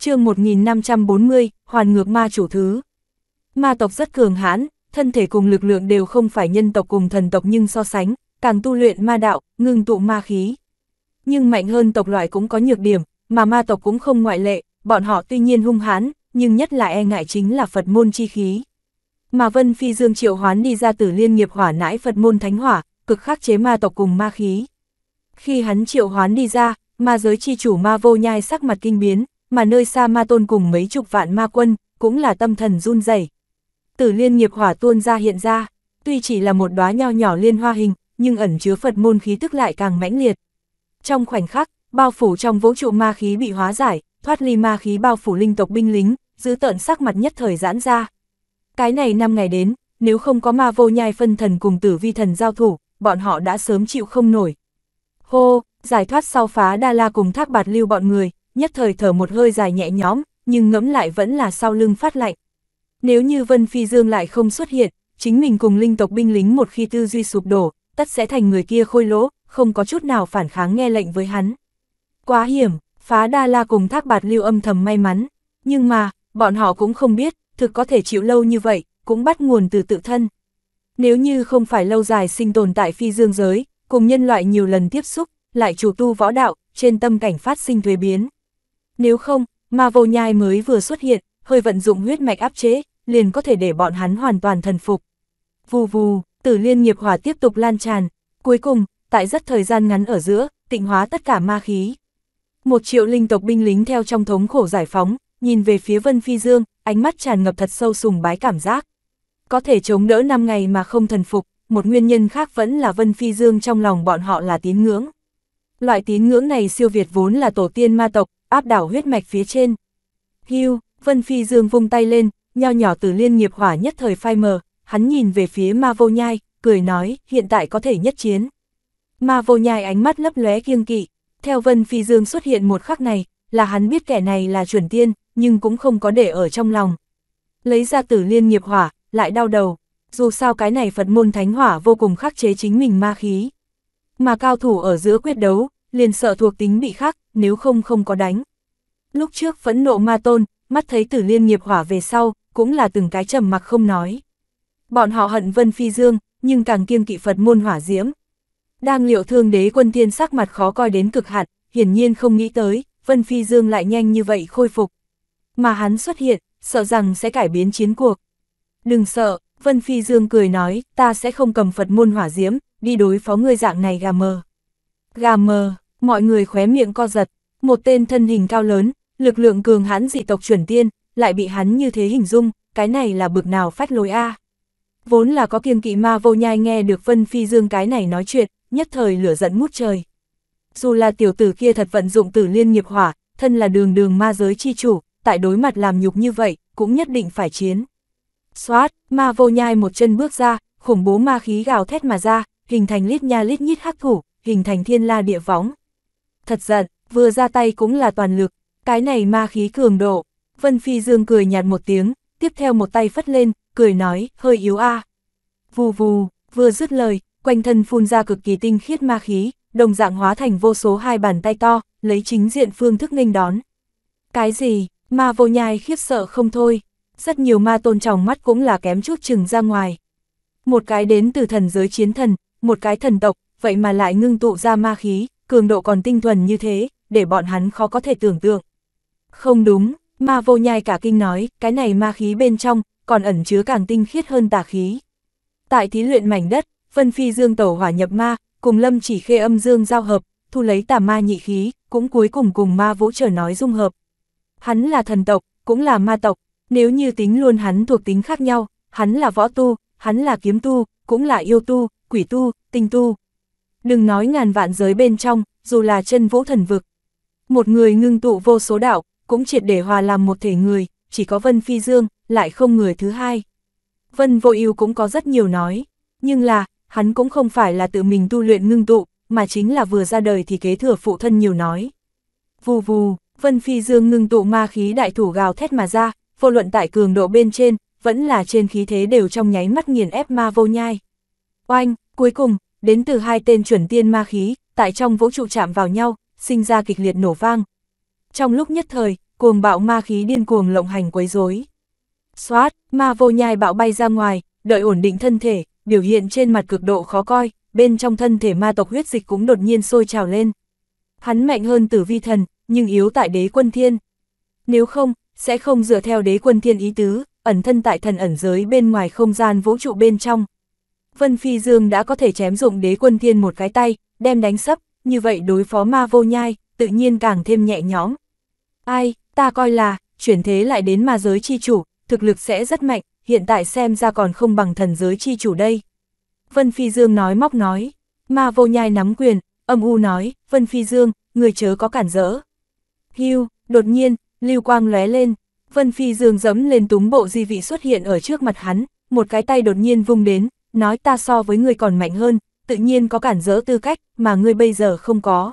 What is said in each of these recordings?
chương 1540, hoàn ngược ma chủ thứ. Ma tộc rất cường hãn, thân thể cùng lực lượng đều không phải nhân tộc cùng thần tộc nhưng so sánh, càng tu luyện ma đạo, ngưng tụ ma khí. Nhưng mạnh hơn tộc loại cũng có nhược điểm, mà ma tộc cũng không ngoại lệ, bọn họ tuy nhiên hung hãn, nhưng nhất là e ngại chính là Phật môn chi khí. Mà Vân Phi Dương triệu hoán đi ra từ liên nghiệp hỏa nãi Phật môn thánh hỏa, cực khắc chế ma tộc cùng ma khí. Khi hắn triệu hoán đi ra, ma giới chi chủ ma vô nhai sắc mặt kinh biến, mà nơi xa ma tôn cùng mấy chục vạn ma quân, cũng là tâm thần run rẩy. Tử liên nghiệp hỏa tuôn ra hiện ra, tuy chỉ là một đóa nho nhỏ liên hoa hình, nhưng ẩn chứa Phật môn khí tức lại càng mãnh liệt. Trong khoảnh khắc, bao phủ trong vũ trụ ma khí bị hóa giải, thoát ly ma khí bao phủ linh tộc binh lính, giữ tợn sắc mặt nhất thời giãn ra. Cái này năm ngày đến, nếu không có ma vô nhai phân thần cùng tử vi thần giao thủ, bọn họ đã sớm chịu không nổi. Hô, giải thoát sau phá Đa La cùng thác bạt lưu bọn người, nhất thời thở một hơi dài nhẹ nhõm, nhưng ngẫm lại vẫn là sau lưng phát lạnh. Nếu như Vân Phi Dương lại không xuất hiện, chính mình cùng linh tộc binh lính một khi tư duy sụp đổ, tất sẽ thành người kia khôi lỗ, không có chút nào phản kháng nghe lệnh với hắn. Quá hiểm, phá đa la cùng thác bạt lưu âm thầm may mắn, nhưng mà, bọn họ cũng không biết, thực có thể chịu lâu như vậy, cũng bắt nguồn từ tự thân. Nếu như không phải lâu dài sinh tồn tại phi dương giới, cùng nhân loại nhiều lần tiếp xúc, lại chủ tu võ đạo, trên tâm cảnh phát sinh thuế biến. Nếu không, mà vô nhai mới vừa xuất hiện, hơi vận dụng huyết mạch áp chế, liền có thể để bọn hắn hoàn toàn thần phục. Vù vù, tử liên nghiệp hỏa tiếp tục lan tràn, cuối cùng, tại rất thời gian ngắn ở giữa, tịnh hóa tất cả ma khí. Một triệu linh tộc binh lính theo trong thống khổ giải phóng, nhìn về phía Vân Phi Dương, ánh mắt tràn ngập thật sâu sùng bái cảm giác. Có thể chống đỡ 5 ngày mà không thần phục, một nguyên nhân khác vẫn là Vân Phi Dương trong lòng bọn họ là tín ngưỡng. Loại tín ngưỡng này siêu việt vốn là tổ tiên ma tộc, áp đảo huyết mạch phía trên. Hưu, Vân Phi Dương vung tay lên, nho nhỏ từ liên nghiệp hỏa nhất thời phai mờ, hắn nhìn về phía ma vô nhai, cười nói, hiện tại có thể nhất chiến. Ma vô nhai ánh mắt lấp lóe kiêng kỵ, theo Vân Phi Dương xuất hiện một khắc này, là hắn biết kẻ này là chuẩn tiên, nhưng cũng không có để ở trong lòng. Lấy ra tử liên nghiệp hỏa, lại đau đầu, dù sao cái này Phật môn thánh hỏa vô cùng khắc chế chính mình ma khí. Mà cao thủ ở giữa quyết đấu, liền sợ thuộc tính bị khắc, nếu không không có đánh. Lúc trước phẫn nộ ma tôn, mắt thấy tử liên nghiệp hỏa về sau, cũng là từng cái trầm mặc không nói. Bọn họ hận Vân Phi Dương, nhưng càng kiêng kỵ Phật môn hỏa diễm. Đang liệu thương đế quân tiên sắc mặt khó coi đến cực hạn, hiển nhiên không nghĩ tới, Vân Phi Dương lại nhanh như vậy khôi phục. Mà hắn xuất hiện, sợ rằng sẽ cải biến chiến cuộc. Đừng sợ, Vân Phi Dương cười nói, ta sẽ không cầm Phật môn hỏa diễm, đi đối phó người dạng này gà mờ. Gà mờ, mọi người khóe miệng co giật, một tên thân hình cao lớn, lực lượng cường hãn dị tộc chuẩn tiên, lại bị hắn như thế hình dung, cái này là bực nào phát lối a. Vốn là có kiêng kỵ ma vô nhai nghe được Vân Phi Dương cái này nói chuyện, nhất thời lửa giận mút trời. Dù là tiểu tử kia thật vận dụng tử liên nghiệp hỏa, thân là đường đường ma giới chi chủ, tại đối mặt làm nhục như vậy, cũng nhất định phải chiến. Xoát, ma vô nhai một chân bước ra, khủng bố ma khí gào thét mà ra, hình thành lít nha lít nhít hắc thủ, hình thành thiên la địa võng thật giận, vừa ra tay cũng là toàn lực, cái này ma khí cường độ. Vân Phi Dương cười nhạt một tiếng, tiếp theo một tay phất lên, cười nói, hơi yếu a. Vù vù, vừa dứt lời, quanh thân phun ra cực kỳ tinh khiết ma khí, đồng dạng hóa thành vô số hai bàn tay to, lấy chính diện phương thức nghênh đón. Cái gì, ma vô nhai khiếp sợ không thôi, rất nhiều ma tôn trọng mắt cũng là kém chút chừng ra ngoài. Một cái đến từ thần giới chiến thần, một cái thần tộc, vậy mà lại ngưng tụ ra ma khí, cường độ còn tinh thuần như thế, để bọn hắn khó có thể tưởng tượng. Không đúng, ma vô nhai cả kinh nói, cái này ma khí bên trong, còn ẩn chứa càng tinh khiết hơn tà khí. Tại thí luyện mảnh đất, phân phi dương tổ hỏa nhập ma, cùng lâm chỉ khê âm dương giao hợp, thu lấy tà ma nhị khí, cũng cuối cùng cùng ma vũ trở nói dung hợp. Hắn là thần tộc, cũng là ma tộc, nếu như tính luôn hắn thuộc tính khác nhau, hắn là võ tu, hắn là kiếm tu, cũng là yêu tu, quỷ tu, tinh tu. Đừng nói ngàn vạn giới bên trong, dù là chân vũ thần vực. Một người ngưng tụ vô số đạo, cũng triệt để hòa làm một thể người, chỉ có Vân Phi Dương, lại không người thứ hai. Vân Vô Ưu cũng có rất nhiều nói, nhưng là, hắn cũng không phải là tự mình tu luyện ngưng tụ, mà chính là vừa ra đời thì kế thừa phụ thân nhiều nói. Vù vù, Vân Phi Dương ngưng tụ ma khí đại thủ gào thét mà ra, vô luận tại cường độ bên trên, vẫn là trên khí thế đều trong nháy mắt nghiền ép ma vô nhai. Oanh, cuối cùng, đến từ hai tên chuẩn tiên ma khí, tại trong vũ trụ chạm vào nhau, sinh ra kịch liệt nổ vang. Trong lúc nhất thời, cuồng bạo ma khí điên cuồng lộng hành quấy rối. Xoát, ma vô nhai bạo bay ra ngoài, đợi ổn định thân thể, biểu hiện trên mặt cực độ khó coi, bên trong thân thể ma tộc huyết dịch cũng đột nhiên sôi trào lên. Hắn mạnh hơn tử vi thần, nhưng yếu tại đế quân thiên. Nếu không, sẽ không dựa theo đế quân thiên ý tứ, ẩn thân tại thần ẩn giới bên ngoài không gian vũ trụ bên trong, Vân Phi Dương đã có thể chém dụng đế quân thiên một cái tay, đem đánh sấp, như vậy đối phó ma vô nhai, tự nhiên càng thêm nhẹ nhõm. Ai, ta coi là, chuyển thế lại đến ma giới chi chủ, thực lực sẽ rất mạnh, hiện tại xem ra còn không bằng thần giới chi chủ đây. Vân Phi Dương nói móc nói, ma vô nhai nắm quyền, âm u nói, Vân Phi Dương, người chớ có cản rỡ. Hưu, đột nhiên, lưu quang lóe lên, Vân Phi Dương dẫm lên túng bộ di vị xuất hiện ở trước mặt hắn, một cái tay đột nhiên vung đến, nói ta so với ngươi còn mạnh hơn, tự nhiên có cản rỡ tư cách mà ngươi bây giờ không có.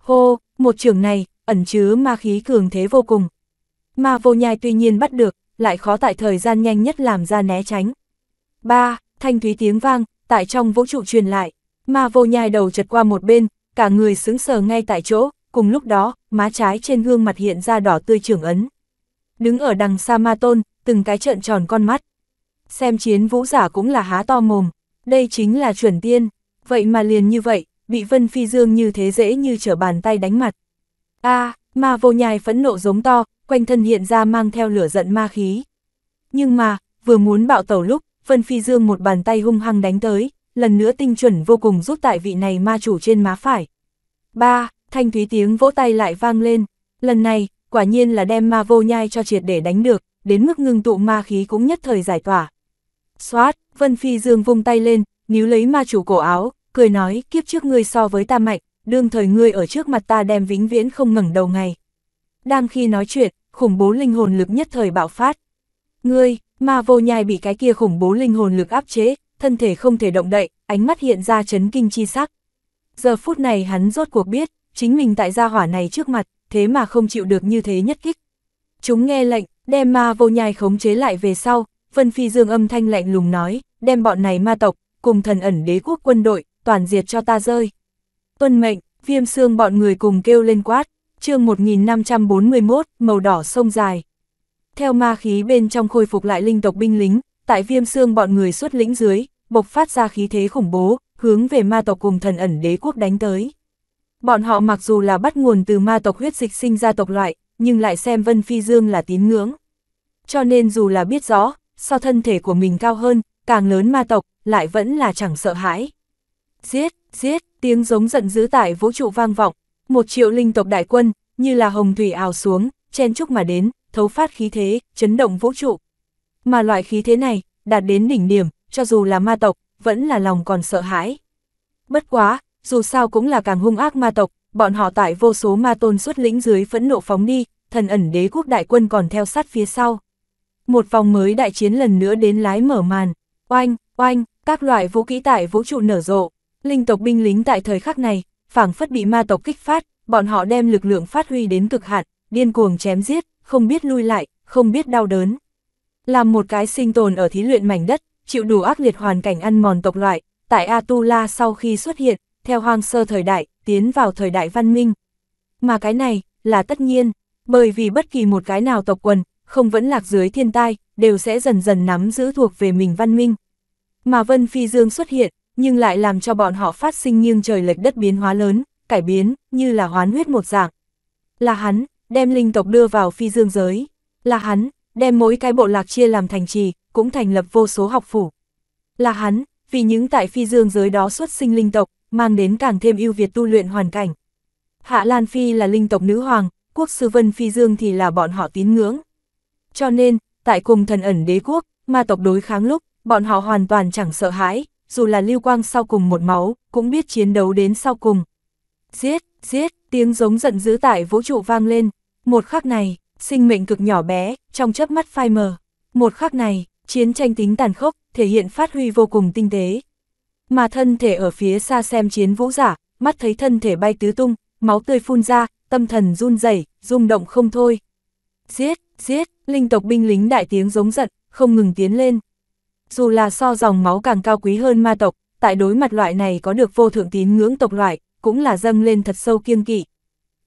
Hô, một trường này, ẩn chứa ma khí cường thế vô cùng. Ma vô nhai tuy nhiên bắt được, lại khó tại thời gian nhanh nhất làm ra né tránh. ba Thanh thúy tiếng vang, tại trong vũ trụ truyền lại, ma vô nhai đầu chật qua một bên, cả người sững sờ ngay tại chỗ, cùng lúc đó, má trái trên gương mặt hiện ra đỏ tươi trưởng ấn. Đứng ở đằng xa ma tôn, từng cái trợn tròn con mắt xem chiến vũ giả cũng là há to mồm, đây chính là chuẩn tiên, vậy mà liền như vậy, bị Vân Phi Dương như thế dễ như trở bàn tay đánh mặt. a à, ma vô nhai phẫn nộ giống to, quanh thân hiện ra mang theo lửa giận ma khí. Nhưng mà, vừa muốn bạo tẩu lúc, Vân Phi Dương một bàn tay hung hăng đánh tới, lần nữa tinh chuẩn vô cùng rút tại vị này ma chủ trên má phải. ba Thanh thúy tiếng vỗ tay lại vang lên, lần này, quả nhiên là đem ma vô nhai cho triệt để đánh được, đến mức ngưng tụ ma khí cũng nhất thời giải tỏa. Xoát, Vân Phi Dương vung tay lên, níu lấy ma chủ cổ áo, cười nói kiếp trước ngươi so với ta mạnh, đương thời ngươi ở trước mặt ta đem vĩnh viễn không ngẩng đầu ngày. Đang khi nói chuyện, khủng bố linh hồn lực nhất thời bạo phát. Ngươi, ma vô nhai bị cái kia khủng bố linh hồn lực áp chế, thân thể không thể động đậy, ánh mắt hiện ra chấn kinh chi sắc. Giờ phút này hắn rốt cuộc biết, chính mình tại gia hỏa này trước mặt, thế mà không chịu được như thế nhất kích. Chúng nghe lệnh, đem ma vô nhai khống chế lại về sau, Vân Phi Dương âm thanh lạnh lùng nói, đem bọn này ma tộc, cùng thần ẩn đế quốc quân đội, toàn diệt cho ta rơi. Tuân mệnh, viêm xương bọn người cùng kêu lên quát, chương 1541, màu đỏ sông dài. Theo ma khí bên trong khôi phục lại linh tộc binh lính, tại viêm xương bọn người xuất lĩnh dưới, bộc phát ra khí thế khủng bố, hướng về ma tộc cùng thần ẩn đế quốc đánh tới. Bọn họ mặc dù là bắt nguồn từ ma tộc huyết dịch sinh ra tộc loại, nhưng lại xem Vân Phi Dương là tín ngưỡng. Cho nên dù là biết rõ, so thân thể của mình cao hơn, càng lớn ma tộc, lại vẫn là chẳng sợ hãi. Giết, giết, tiếng giống giận dữ tại vũ trụ vang vọng, một triệu linh tộc đại quân, như là hồng thủy ào xuống, chen chúc mà đến, thấu phát khí thế, chấn động vũ trụ. Mà loại khí thế này, đạt đến đỉnh điểm, cho dù là ma tộc, vẫn là lòng còn sợ hãi. Bất quá, dù sao cũng là càng hung ác ma tộc, bọn họ tại vô số ma tôn xuất lĩnh dưới phẫn nộ phóng đi, thần ẩn đế quốc đại quân còn theo sát phía sau. Một vòng mới đại chiến lần nữa đến lái mở màn. Oanh, oanh, các loại vũ kỹ tại vũ trụ nở rộ. Linh tộc binh lính tại thời khắc này, phảng phất bị ma tộc kích phát, bọn họ đem lực lượng phát huy đến cực hạn, điên cuồng chém giết, không biết lui lại, không biết đau đớn. Làm một cái sinh tồn ở thí luyện mảnh đất, chịu đủ ác liệt hoàn cảnh ăn mòn tộc loại, tại Atula sau khi xuất hiện, theo hoang sơ thời đại, tiến vào thời đại văn minh. Mà cái này, là tất nhiên, bởi vì bất kỳ một cái nào tộc quần, không vẫn lạc dưới thiên tai, đều sẽ dần dần nắm giữ thuộc về mình văn minh. Mà Vân Phi Dương xuất hiện, nhưng lại làm cho bọn họ phát sinh nghiêng trời lệch đất biến hóa lớn, cải biến, như là hoán huyết một dạng. Là hắn, đem linh tộc đưa vào phi dương giới. Là hắn, đem mỗi cái bộ lạc chia làm thành trì, cũng thành lập vô số học phủ. Là hắn, vì những tại phi dương giới đó xuất sinh linh tộc, mang đến càng thêm ưu việt tu luyện hoàn cảnh. Hạ Lan Phi là linh tộc nữ hoàng, quốc sư Vân Phi Dương thì là bọn họ tín ngưỡng. Cho nên, tại cùng thần ẩn đế quốc, ma tộc đối kháng lúc, bọn họ hoàn toàn chẳng sợ hãi, dù là lưu quang sau cùng một máu, cũng biết chiến đấu đến sau cùng. Giết, giết, tiếng giống giận dữ tại vũ trụ vang lên, một khắc này, sinh mệnh cực nhỏ bé, trong chớp mắt phai mờ. Một khắc này, chiến tranh tính tàn khốc, thể hiện phát huy vô cùng tinh tế. Mà thân thể ở phía xa xem chiến vũ giả, mắt thấy thân thể bay tứ tung, máu tươi phun ra, tâm thần run rẩy, rung động không thôi. Giết, giết, linh tộc binh lính đại tiếng giống giận, không ngừng tiến lên. Dù là so dòng máu càng cao quý hơn ma tộc, tại đối mặt loại này có được vô thượng tín ngưỡng tộc loại, cũng là dâng lên thật sâu kiêng kỵ.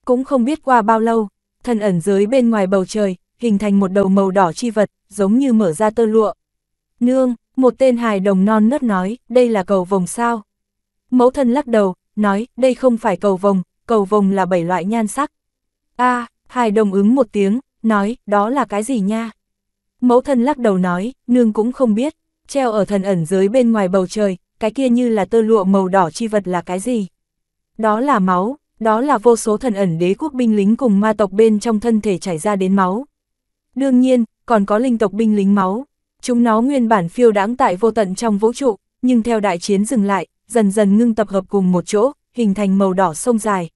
Cũng không biết qua bao lâu, thân ẩn dưới bên ngoài bầu trời, hình thành một đầu màu đỏ chi vật, giống như mở ra tơ lụa. Nương, một tên hài đồng non nớt nói, đây là cầu vồng sao. Mẫu thân lắc đầu, nói, đây không phải cầu vồng, cầu vồng là bảy loại nhan sắc. a à, hài đồng ứng một tiếng, nói, đó là cái gì nha? Mẫu thân lắc đầu nói, nương cũng không biết, treo ở thần ẩn dưới bên ngoài bầu trời, cái kia như là tơ lụa màu đỏ chi vật là cái gì? Đó là máu, đó là vô số thần ẩn đế quốc binh lính cùng ma tộc bên trong thân thể chảy ra đến máu. Đương nhiên, còn có linh tộc binh lính máu. Chúng nó nguyên bản phiêu đáng tại vô tận trong vũ trụ, nhưng theo đại chiến dừng lại, dần dần ngưng tập hợp cùng một chỗ, hình thành màu đỏ sông dài.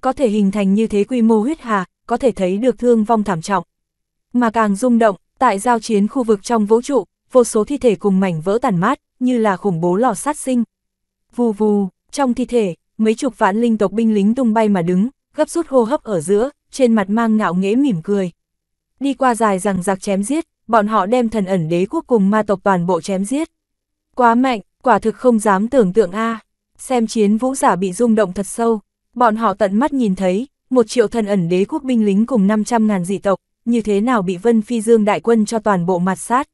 Có thể hình thành như thế quy mô huyết hà, có thể thấy được thương vong thảm trọng. Mà càng rung động, tại giao chiến khu vực trong vũ trụ, vô số thi thể cùng mảnh vỡ tàn mát, như là khủng bố lò sát sinh. Vù vù, trong thi thể, mấy chục vạn linh tộc binh lính tung bay mà đứng, gấp rút hô hấp ở giữa, trên mặt mang ngạo nghễ mỉm cười. Đi qua dài rằng giặc chém giết, bọn họ đem thần ẩn đế quốc cùng ma tộc toàn bộ chém giết. Quá mạnh, quả thực không dám tưởng tượng a. Xem chiến vũ giả bị rung động thật sâu, bọn họ tận mắt nhìn thấy, một triệu thần ẩn đế quốc binh lính cùng 500.000 dị tộc, như thế nào bị Vân Phi Dương đại quân cho toàn bộ mặt sát?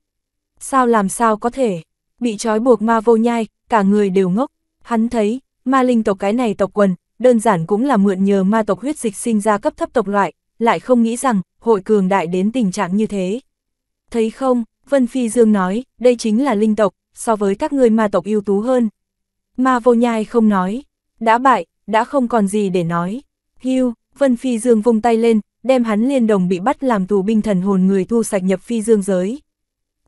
Sao làm sao có thể? Bị trói buộc ma vô nhai, cả người đều ngốc. Hắn thấy, ma linh tộc cái này tộc quần, đơn giản cũng là mượn nhờ ma tộc huyết dịch sinh ra cấp thấp tộc loại, lại không nghĩ rằng, hội cường đại đến tình trạng như thế. Thấy không, Vân Phi Dương nói, đây chính là linh tộc, so với các ngươi ma tộc ưu tú hơn. Ma vô nhai không nói, đã bại, đã không còn gì để nói. Hưu, Vân Phi Dương vung tay lên, đem hắn liên đồng bị bắt làm tù binh thần hồn người thu sạch nhập Phi Dương giới.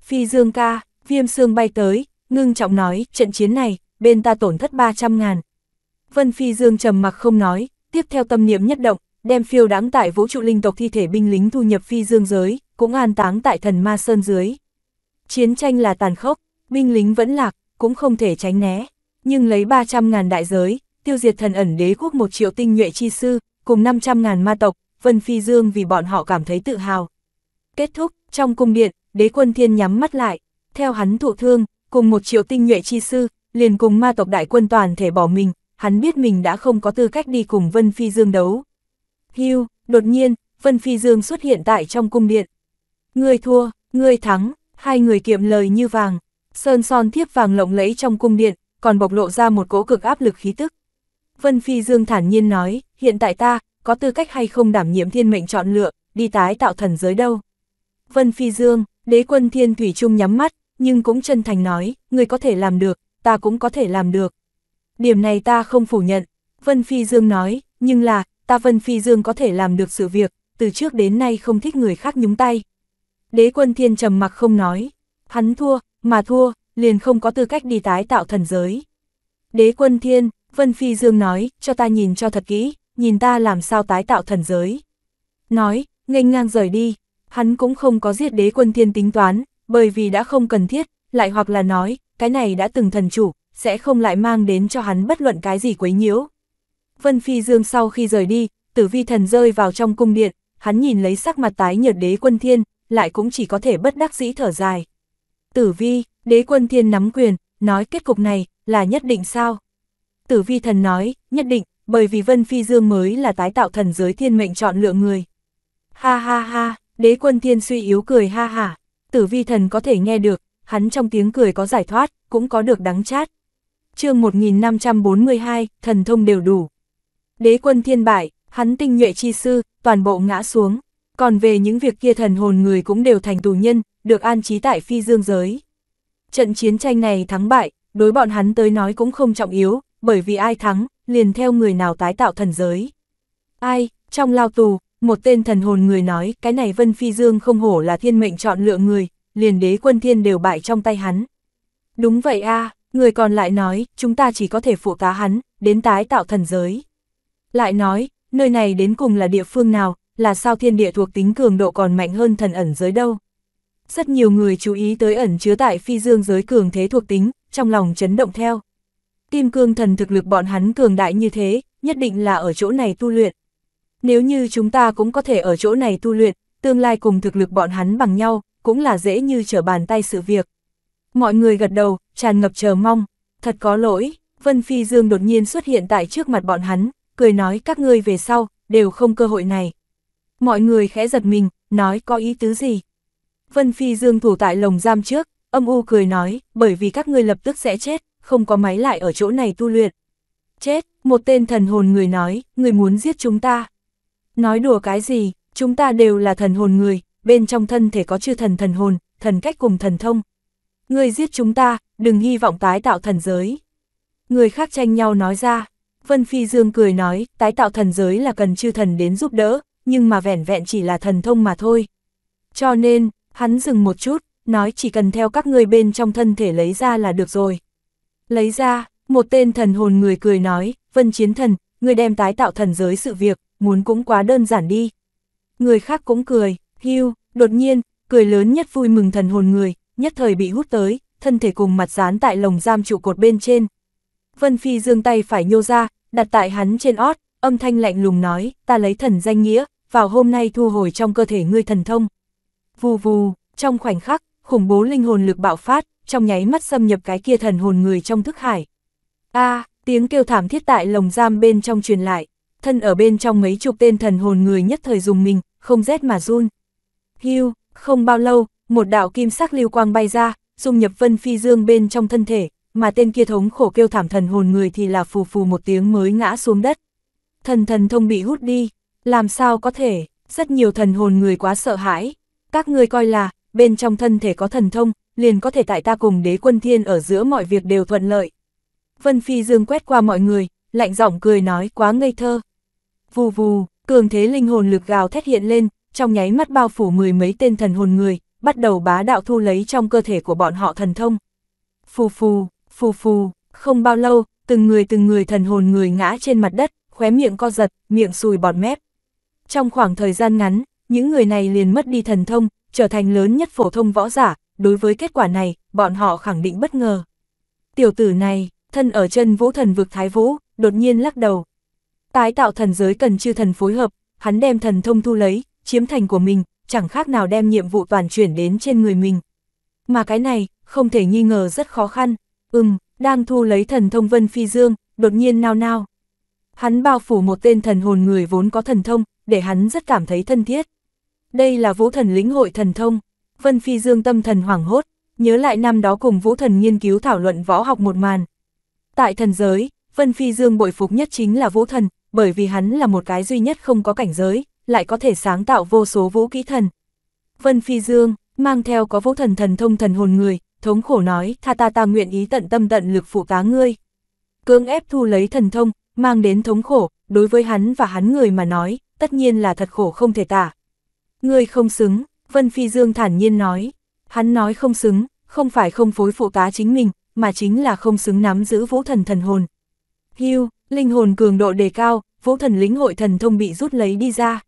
Phi Dương ca, viêm xương bay tới, ngưng trọng nói, trận chiến này, bên ta tổn thất 300 ngàn. Vân Phi Dương trầm mặc không nói, tiếp theo tâm niệm nhất động, đem phiêu đáng tại vũ trụ linh tộc thi thể binh lính thu nhập Phi Dương giới, cũng an táng tại thần ma sơn dưới. Chiến tranh là tàn khốc, binh lính vẫn lạc, cũng không thể tránh né, nhưng lấy 300 ngàn đại giới, tiêu diệt thần ẩn đế quốc một triệu tinh nhuệ chi sư, cùng 500.000 ma tộc, Vân Phi Dương vì bọn họ cảm thấy tự hào. Kết thúc, trong cung điện, đế quân thiên nhắm mắt lại, theo hắn thụ thương, cùng một triệu tinh nhuệ chi sư, liền cùng ma tộc đại quân toàn thể bỏ mình, hắn biết mình đã không có tư cách đi cùng Vân Phi Dương đấu. Hưu, đột nhiên, Vân Phi Dương xuất hiện tại trong cung điện. Người thua, người thắng, hai người kiệm lời như vàng, sơn son thiếp vàng lộng lẫy trong cung điện, còn bộc lộ ra một cỗ cực áp lực khí tức. Vân Phi Dương thản nhiên nói, hiện tại ta, có tư cách hay không đảm nhiệm thiên mệnh chọn lựa, đi tái tạo thần giới đâu. Vân Phi Dương, đế quân thiên thủy trung nhắm mắt, nhưng cũng chân thành nói, người có thể làm được, ta cũng có thể làm được. Điểm này ta không phủ nhận, Vân Phi Dương nói, nhưng là, ta Vân Phi Dương có thể làm được sự việc, từ trước đến nay không thích người khác nhúng tay. Đế quân thiên trầm mặc không nói, hắn thua, mà thua, liền không có tư cách đi tái tạo thần giới. Đế quân thiên, Vân Phi Dương nói, cho ta nhìn cho thật kỹ, nhìn ta làm sao tái tạo thần giới. Nói, nghênh ngang rời đi, hắn cũng không có giết đế quân thiên tính toán, bởi vì đã không cần thiết, lại hoặc là nói, cái này đã từng thần chủ, sẽ không lại mang đến cho hắn bất luận cái gì quấy nhiễu. Vân Phi Dương sau khi rời đi, tử vi thần rơi vào trong cung điện, hắn nhìn lấy sắc mặt tái nhợt đế quân thiên, lại cũng chỉ có thể bất đắc dĩ thở dài. Tử vi, đế quân thiên nắm quyền, nói kết cục này, là nhất định sao? tử vi thần nói, nhất định, bởi vì Vân Phi Dương mới là tái tạo thần giới thiên mệnh chọn lựa người. Ha ha ha, đế quân thiên suy yếu cười ha ha, tử vi thần có thể nghe được, hắn trong tiếng cười có giải thoát, cũng có được đắng chát. chương 1542, thần thông đều đủ. Đế quân thiên bại, hắn tinh nhuệ chi sư, toàn bộ ngã xuống. Còn về những việc kia thần hồn người cũng đều thành tù nhân, được an trí tại phi dương giới. Trận chiến tranh này thắng bại, đối bọn hắn tới nói cũng không trọng yếu, bởi vì ai thắng, liền theo người nào tái tạo thần giới. Ai, trong lao tù, một tên thần hồn người nói, cái này Vân Phi Dương không hổ là thiên mệnh chọn lựa người, liền đế quân thiên đều bại trong tay hắn. Đúng vậy a người còn lại nói, chúng ta chỉ có thể phụ tá hắn, đến tái tạo thần giới. Lại nói, nơi này đến cùng là địa phương nào, là sao thiên địa thuộc tính cường độ còn mạnh hơn thần ẩn giới đâu. Rất nhiều người chú ý tới ẩn chứa tại phi dương giới cường thế thuộc tính, trong lòng chấn động theo. Kim cương thần thực lực bọn hắn cường đại như thế, nhất định là ở chỗ này tu luyện. Nếu như chúng ta cũng có thể ở chỗ này tu luyện, tương lai cùng thực lực bọn hắn bằng nhau, cũng là dễ như trở bàn tay sự việc. Mọi người gật đầu, tràn ngập chờ mong, thật có lỗi, Vân Phi Dương đột nhiên xuất hiện tại trước mặt bọn hắn, cười nói các ngươi về sau, đều không cơ hội này. Mọi người khẽ giật mình, nói có ý tứ gì. Vân Phi Dương thủ tại lồng giam trước, âm u cười nói, bởi vì các ngươi lập tức sẽ chết, không có máy lại ở chỗ này tu luyện. Chết, một tên thần hồn người nói, người muốn giết chúng ta. Nói đùa cái gì, chúng ta đều là thần hồn người, bên trong thân thể có chư thần thần hồn, thần cách cùng thần thông. Người giết chúng ta, đừng hy vọng tái tạo thần giới. Người khác tranh nhau nói ra, Vân Phi Dương cười nói, tái tạo thần giới là cần chư thần đến giúp đỡ, nhưng mà vẻn vẹn chỉ là thần thông mà thôi. Cho nên, hắn dừng một chút, nói chỉ cần theo các người bên trong thân thể lấy ra là được rồi. Lấy ra, một tên thần hồn người cười nói, vân chiến thần, người đem tái tạo thần giới sự việc, muốn cũng quá đơn giản đi. Người khác cũng cười, hưu, đột nhiên, cười lớn nhất vui mừng thần hồn người, nhất thời bị hút tới, thân thể cùng mặt dán tại lồng giam trụ cột bên trên. Vân Phi dương tay phải nhô ra, đặt tại hắn trên ót, âm thanh lạnh lùng nói, ta lấy thần danh nghĩa, vào hôm nay thu hồi trong cơ thể ngươi thần thông. Vù vù, trong khoảnh khắc, khủng bố linh hồn lực bạo phát, trong nháy mắt xâm nhập cái kia thần hồn người trong thức hải. A, tiếng kêu thảm thiết tại lồng giam bên trong truyền lại, thân ở bên trong mấy chục tên thần hồn người nhất thời dùng mình, không rét mà run. Hưu, không bao lâu, một đạo kim sắc lưu quang bay ra, dung nhập Vân Phi Dương bên trong thân thể, mà tên kia thống khổ kêu thảm thần hồn người thì là phù phù một tiếng mới ngã xuống đất. Thần thần thông bị hút đi, làm sao có thể, rất nhiều thần hồn người quá sợ hãi. Các ngươi coi là, bên trong thân thể có thần thông, liền có thể tại ta cùng đế quân thiên ở giữa mọi việc đều thuận lợi. Vân Phi Dương quét qua mọi người, lạnh giọng cười nói quá ngây thơ. Vù vù, cường thế linh hồn lực gào thét hiện lên, trong nháy mắt bao phủ mười mấy tên thần hồn người, bắt đầu bá đạo thu lấy trong cơ thể của bọn họ thần thông. Phù phù, phù phù, không bao lâu, từng người từng người thần hồn người ngã trên mặt đất, khóe miệng co giật, miệng sùi bọt mép. Trong khoảng thời gian ngắn, những người này liền mất đi thần thông, trở thành lớn nhất phổ thông võ giả, đối với kết quả này, bọn họ khẳng định bất ngờ. Tiểu tử này, thân ở chân vũ thần vực Thái Vũ, đột nhiên lắc đầu. Tái tạo thần giới cần chư thần phối hợp, hắn đem thần thông thu lấy, chiếm thành của mình, chẳng khác nào đem nhiệm vụ toàn chuyển đến trên người mình. Mà cái này, không thể nghi ngờ rất khó khăn. Ừm, đang thu lấy thần thông Vân Phi Dương, đột nhiên nao nao. Hắn bao phủ một tên thần hồn người vốn có thần thông, để hắn rất cảm thấy thân thiết. Đây là vũ thần lĩnh hội thần thông, Vân Phi Dương tâm thần hoảng hốt, nhớ lại năm đó cùng Vũ Thần nghiên cứu thảo luận võ học một màn. Tại thần giới, Vân Phi Dương bội phục nhất chính là Vũ Thần, bởi vì hắn là một cái duy nhất không có cảnh giới, lại có thể sáng tạo vô số vũ kỹ thần. Vân Phi Dương, mang theo có Vũ Thần thần thông thần hồn người, thống khổ nói, tha ta ta nguyện ý tận tâm tận lực phụ tá ngươi. Cưỡng ép thu lấy thần thông, mang đến thống khổ, đối với hắn và hắn người mà nói, tất nhiên là thật khổ không thể tả. Ngươi không xứng, Vân Phi Dương thản nhiên nói, hắn nói không xứng, không phải không phối phụ tá chính mình, mà chính là không xứng nắm giữ vũ thần thần hồn. Hưu, linh hồn cường độ đề cao, vũ thần lĩnh hội thần thông bị rút lấy đi ra.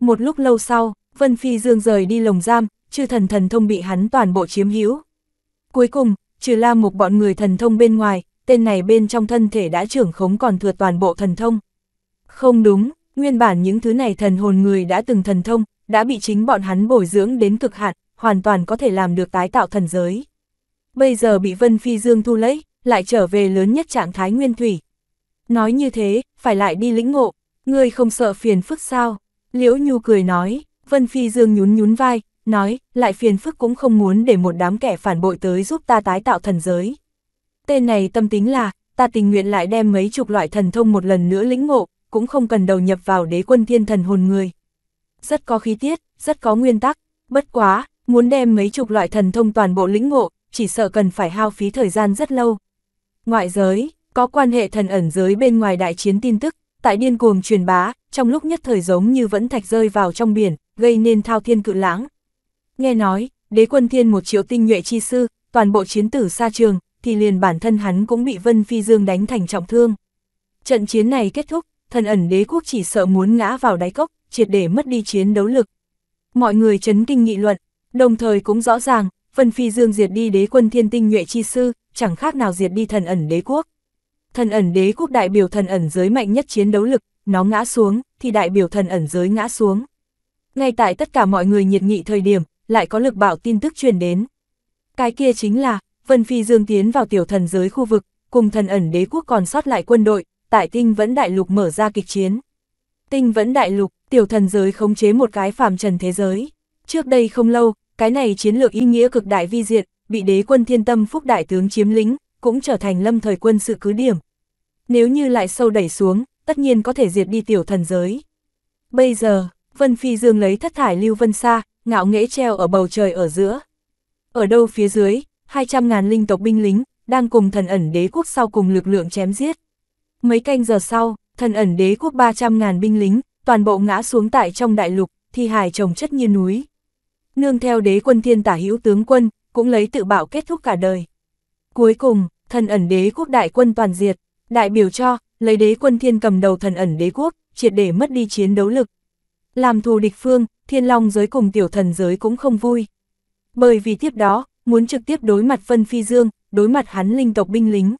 Một lúc lâu sau, Vân Phi Dương rời đi lồng giam, chư thần thần thông bị hắn toàn bộ chiếm hữu. Cuối cùng, trừ la một bọn người thần thông bên ngoài, tên này bên trong thân thể đã trưởng khống còn thừa toàn bộ thần thông. Không đúng, nguyên bản những thứ này thần hồn người đã từng thần thông, đã bị chính bọn hắn bồi dưỡng đến cực hạn, hoàn toàn có thể làm được tái tạo thần giới. Bây giờ bị Vân Phi Dương thu lấy, lại trở về lớn nhất trạng thái nguyên thủy. Nói như thế, phải lại đi lĩnh ngộ, ngươi không sợ phiền phức sao? Liễu Nhu cười nói, Vân Phi Dương nhún nhún vai, nói, lại phiền phức cũng không muốn để một đám kẻ phản bội tới giúp ta tái tạo thần giới. Tên này tâm tính là, ta tình nguyện lại đem mấy chục loại thần thông một lần nữa lĩnh ngộ, cũng không cần đầu nhập vào đế quân thiên thần hồn người rất có khí tiết, rất có nguyên tắc, bất quá, muốn đem mấy chục loại thần thông toàn bộ lĩnh ngộ, chỉ sợ cần phải hao phí thời gian rất lâu. Ngoại giới, có quan hệ thần ẩn giới bên ngoài đại chiến tin tức, tại điên cuồng truyền bá, trong lúc nhất thời giống như vẫn thạch rơi vào trong biển, gây nên thao thiên cự lãng. Nghe nói, đế quân thiên một triệu tinh nhuệ chi sư, toàn bộ chiến tử xa trường, thì liền bản thân hắn cũng bị Vân Phi Dương đánh thành trọng thương. Trận chiến này kết thúc, thần ẩn đế quốc chỉ sợ muốn ngã vào đáy cốc, triệt để mất đi chiến đấu lực. Mọi người chấn kinh nghị luận, đồng thời cũng rõ ràng, Vân Phi Dương diệt đi đế quân thiên tinh nhuệ chi sư, chẳng khác nào diệt đi thần ẩn đế quốc. Thần ẩn đế quốc đại biểu thần ẩn giới mạnh nhất chiến đấu lực, nó ngã xuống, thì đại biểu thần ẩn giới ngã xuống. Ngay tại tất cả mọi người nhiệt nghị thời điểm, lại có lực bạo tin tức truyền đến. Cái kia chính là, Vân Phi Dương tiến vào tiểu thần giới khu vực, cùng thần ẩn đế quốc còn sót lại quân đội, tại tinh vẫn đại lục mở ra kịch chiến. Tinh vẫn đại lục, tiểu thần giới khống chế một cái phàm trần thế giới. Trước đây không lâu, cái này chiến lược ý nghĩa cực đại vi diệt, bị đế quân thiên tâm phúc đại tướng chiếm lĩnh, cũng trở thành lâm thời quân sự cứ điểm. Nếu như lại sâu đẩy xuống, tất nhiên có thể diệt đi tiểu thần giới. Bây giờ, Vân Phi Dương lấy thất thải lưu vân xa, ngạo nghễ treo ở bầu trời ở giữa. Ở đâu phía dưới, 200.000 linh tộc binh lính, đang cùng thần ẩn đế quốc sau cùng lực lượng chém giết. Mấy canh giờ sau, thần ẩn đế quốc 300.000 binh lính, toàn bộ ngã xuống tại trong đại lục, thi hài trồng chất như núi. Nương theo đế quân thiên tả hữu tướng quân, cũng lấy tự bạo kết thúc cả đời. Cuối cùng, thần ẩn đế quốc đại quân toàn diệt, đại biểu cho, lấy đế quân thiên cầm đầu thần ẩn đế quốc, triệt để mất đi chiến đấu lực. Làm thù địch phương, thiên long giới cùng tiểu thần giới cũng không vui. Bởi vì tiếp đó, muốn trực tiếp đối mặt phân Phi Dương, đối mặt hắn linh tộc binh lính.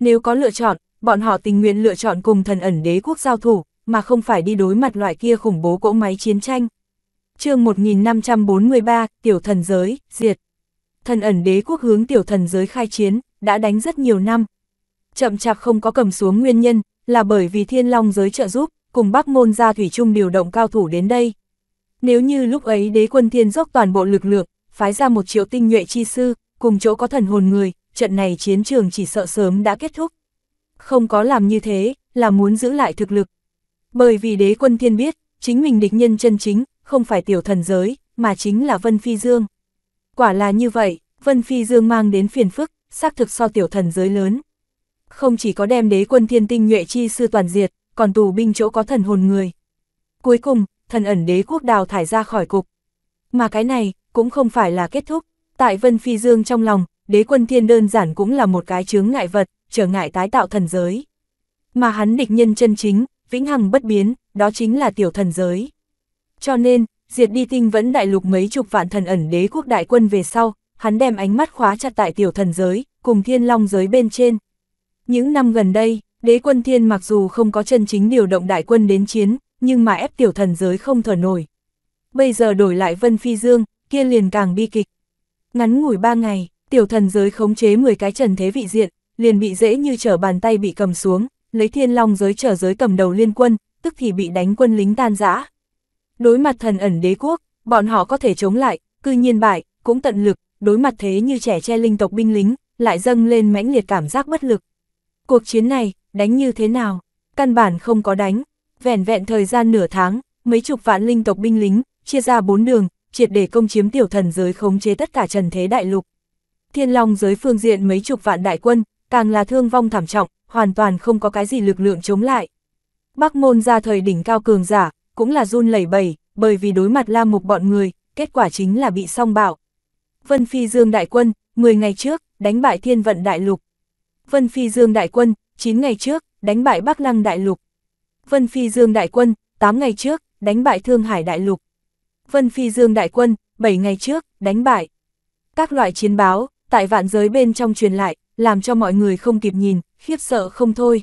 Nếu có lựa chọn, bọn họ tình nguyện lựa chọn cùng thần ẩn đế quốc giao thủ, mà không phải đi đối mặt loại kia khủng bố cỗ máy chiến tranh. chương 1543, Tiểu Thần Giới, Diệt. Thần ẩn đế quốc hướng Tiểu Thần Giới khai chiến, đã đánh rất nhiều năm. Chậm chạp không có cầm xuống nguyên nhân, là bởi vì Thiên Long Giới trợ giúp, cùng Bắc Môn gia Thủy Trung điều động cao thủ đến đây. Nếu như lúc ấy đế quân thiên dốc toàn bộ lực lượng, phái ra một triệu tinh nhuệ chi sư, cùng chỗ có thần hồn người, trận này chiến trường chỉ sợ sớm đã kết thúc. Không có làm như thế, là muốn giữ lại thực lực, bởi vì đế quân thiên biết, chính mình địch nhân chân chính, không phải tiểu thần giới, mà chính là Vân Phi Dương. Quả là như vậy, Vân Phi Dương mang đến phiền phức, xác thực so tiểu thần giới lớn. Không chỉ có đem đế quân thiên tinh nhuệ chi sư toàn diệt, còn tù binh chỗ có thần hồn người. Cuối cùng, thần ẩn đế quốc đào thải ra khỏi cục. Mà cái này, cũng không phải là kết thúc. Tại Vân Phi Dương trong lòng, đế quân thiên đơn giản cũng là một cái chướng ngại vật, trở ngại tái tạo thần giới. Mà hắn địch nhân chân chính, vĩnh hằng bất biến, đó chính là tiểu thần giới. Cho nên, diệt đi tinh vẫn đại lục mấy chục vạn thần ẩn đế quốc đại quân về sau, hắn đem ánh mắt khóa chặt tại tiểu thần giới, cùng thiên long giới bên trên. Những năm gần đây, đế quân thiên mặc dù không có chân chính điều động đại quân đến chiến, nhưng mà ép tiểu thần giới không thở nổi. Bây giờ đổi lại Vân Phi Dương, kia liền càng bi kịch. Ngắn ngủi ba ngày, tiểu thần giới khống chế 10 cái trần thế vị diện, liền bị dễ như trở bàn tay bị cầm xuống, lấy thiên long giới trở giới cầm đầu liên quân, tức thì bị đánh quân lính tan rã. Đối mặt thần ẩn đế quốc, bọn họ có thể chống lại, cư nhiên bại, cũng tận lực, đối mặt thế như trẻ che linh tộc binh lính, lại dâng lên mãnh liệt cảm giác bất lực. Cuộc chiến này, đánh như thế nào? Căn bản không có đánh, vẻn vẹn thời gian nửa tháng, mấy chục vạn linh tộc binh lính, chia ra bốn đường, triệt để công chiếm tiểu thần giới khống chế tất cả trần thế đại lục. Thiên Long giới phương diện mấy chục vạn đại quân, càng là thương vong thảm trọng, hoàn toàn không có cái gì lực lượng chống lại. Bắc môn ra thời đỉnh cao cường giả, cũng là run lẩy bẩy, bởi vì đối mặt Lam mục bọn người, kết quả chính là bị song bạo. Vân Phi Dương Đại Quân, 10 ngày trước, đánh bại thiên vận đại lục. Vân Phi Dương Đại Quân, 9 ngày trước, đánh bại Bắc Lăng Đại Lục. Vân Phi Dương Đại Quân, 8 ngày trước, đánh bại Thương Hải Đại Lục. Vân Phi Dương Đại Quân, 7 ngày trước, đánh bại. Các loại chiến báo, tại vạn giới bên trong truyền lại, làm cho mọi người không kịp nhìn, khiếp sợ không thôi.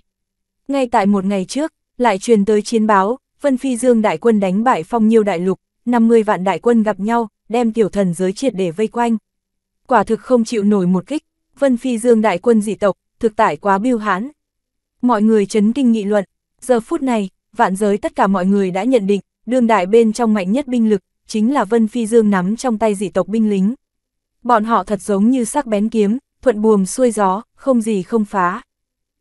Ngay tại một ngày trước, lại truyền tới chiến báo, Vân Phi Dương đại quân đánh bại phong nhiêu đại lục, 50 vạn đại quân gặp nhau, đem tiểu thần giới triệt để vây quanh. Quả thực không chịu nổi một kích, Vân Phi Dương đại quân dị tộc, thực tại quá biêu hãn. Mọi người chấn kinh nghị luận, giờ phút này, vạn giới tất cả mọi người đã nhận định, đương đại bên trong mạnh nhất binh lực, chính là Vân Phi Dương nắm trong tay dị tộc binh lính. Bọn họ thật giống như sắc bén kiếm, thuận buồm xuôi gió, không gì không phá.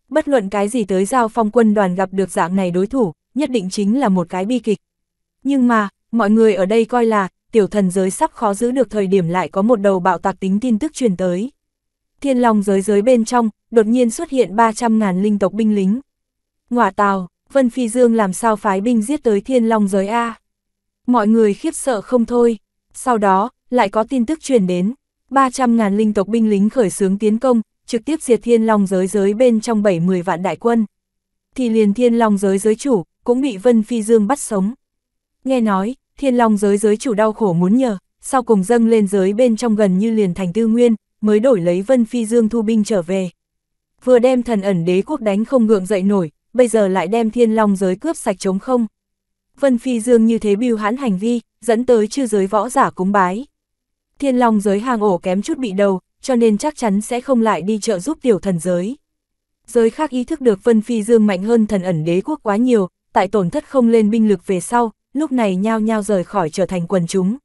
Bất luận cái gì tới giao phong quân đoàn gặp được dạng này đối thủ, nhất định chính là một cái bi kịch. Nhưng mà, mọi người ở đây coi là, tiểu thần giới sắp khó giữ được thời điểm lại có một đầu bạo tạc tính tin tức truyền tới. Thiên Long giới giới bên trong, đột nhiên xuất hiện 300.000 linh tộc binh lính. Ngọa tàu Vân Phi Dương làm sao phái binh giết tới Thiên Long giới A. Mọi người khiếp sợ không thôi. Sau đó, lại có tin tức truyền đến. 300.000 linh tộc binh lính khởi xướng tiến công, trực tiếp diệt thiên long giới giới bên trong 70 vạn đại quân. Thì liền thiên long giới giới chủ, cũng bị Vân Phi Dương bắt sống. Nghe nói, thiên long giới giới chủ đau khổ muốn nhờ, sau cùng dâng lên giới bên trong gần như liền thành tư nguyên, mới đổi lấy Vân Phi Dương thu binh trở về. Vừa đem thần ẩn đế quốc đánh không gượng dậy nổi, bây giờ lại đem thiên long giới cướp sạch trống không. Vân Phi Dương như thế biêu hãn hành vi, dẫn tới chư giới võ giả cúng bái thiên long giới hang ổ kém chút bị đầu, cho nên chắc chắn sẽ không lại đi trợ giúp tiểu thần giới. Giới khác ý thức được Vân Phi Dương mạnh hơn thần ẩn đế quốc quá nhiều, tại tổn thất không lên binh lực về sau, lúc này nhao nhao rời khỏi trở thành quần chúng.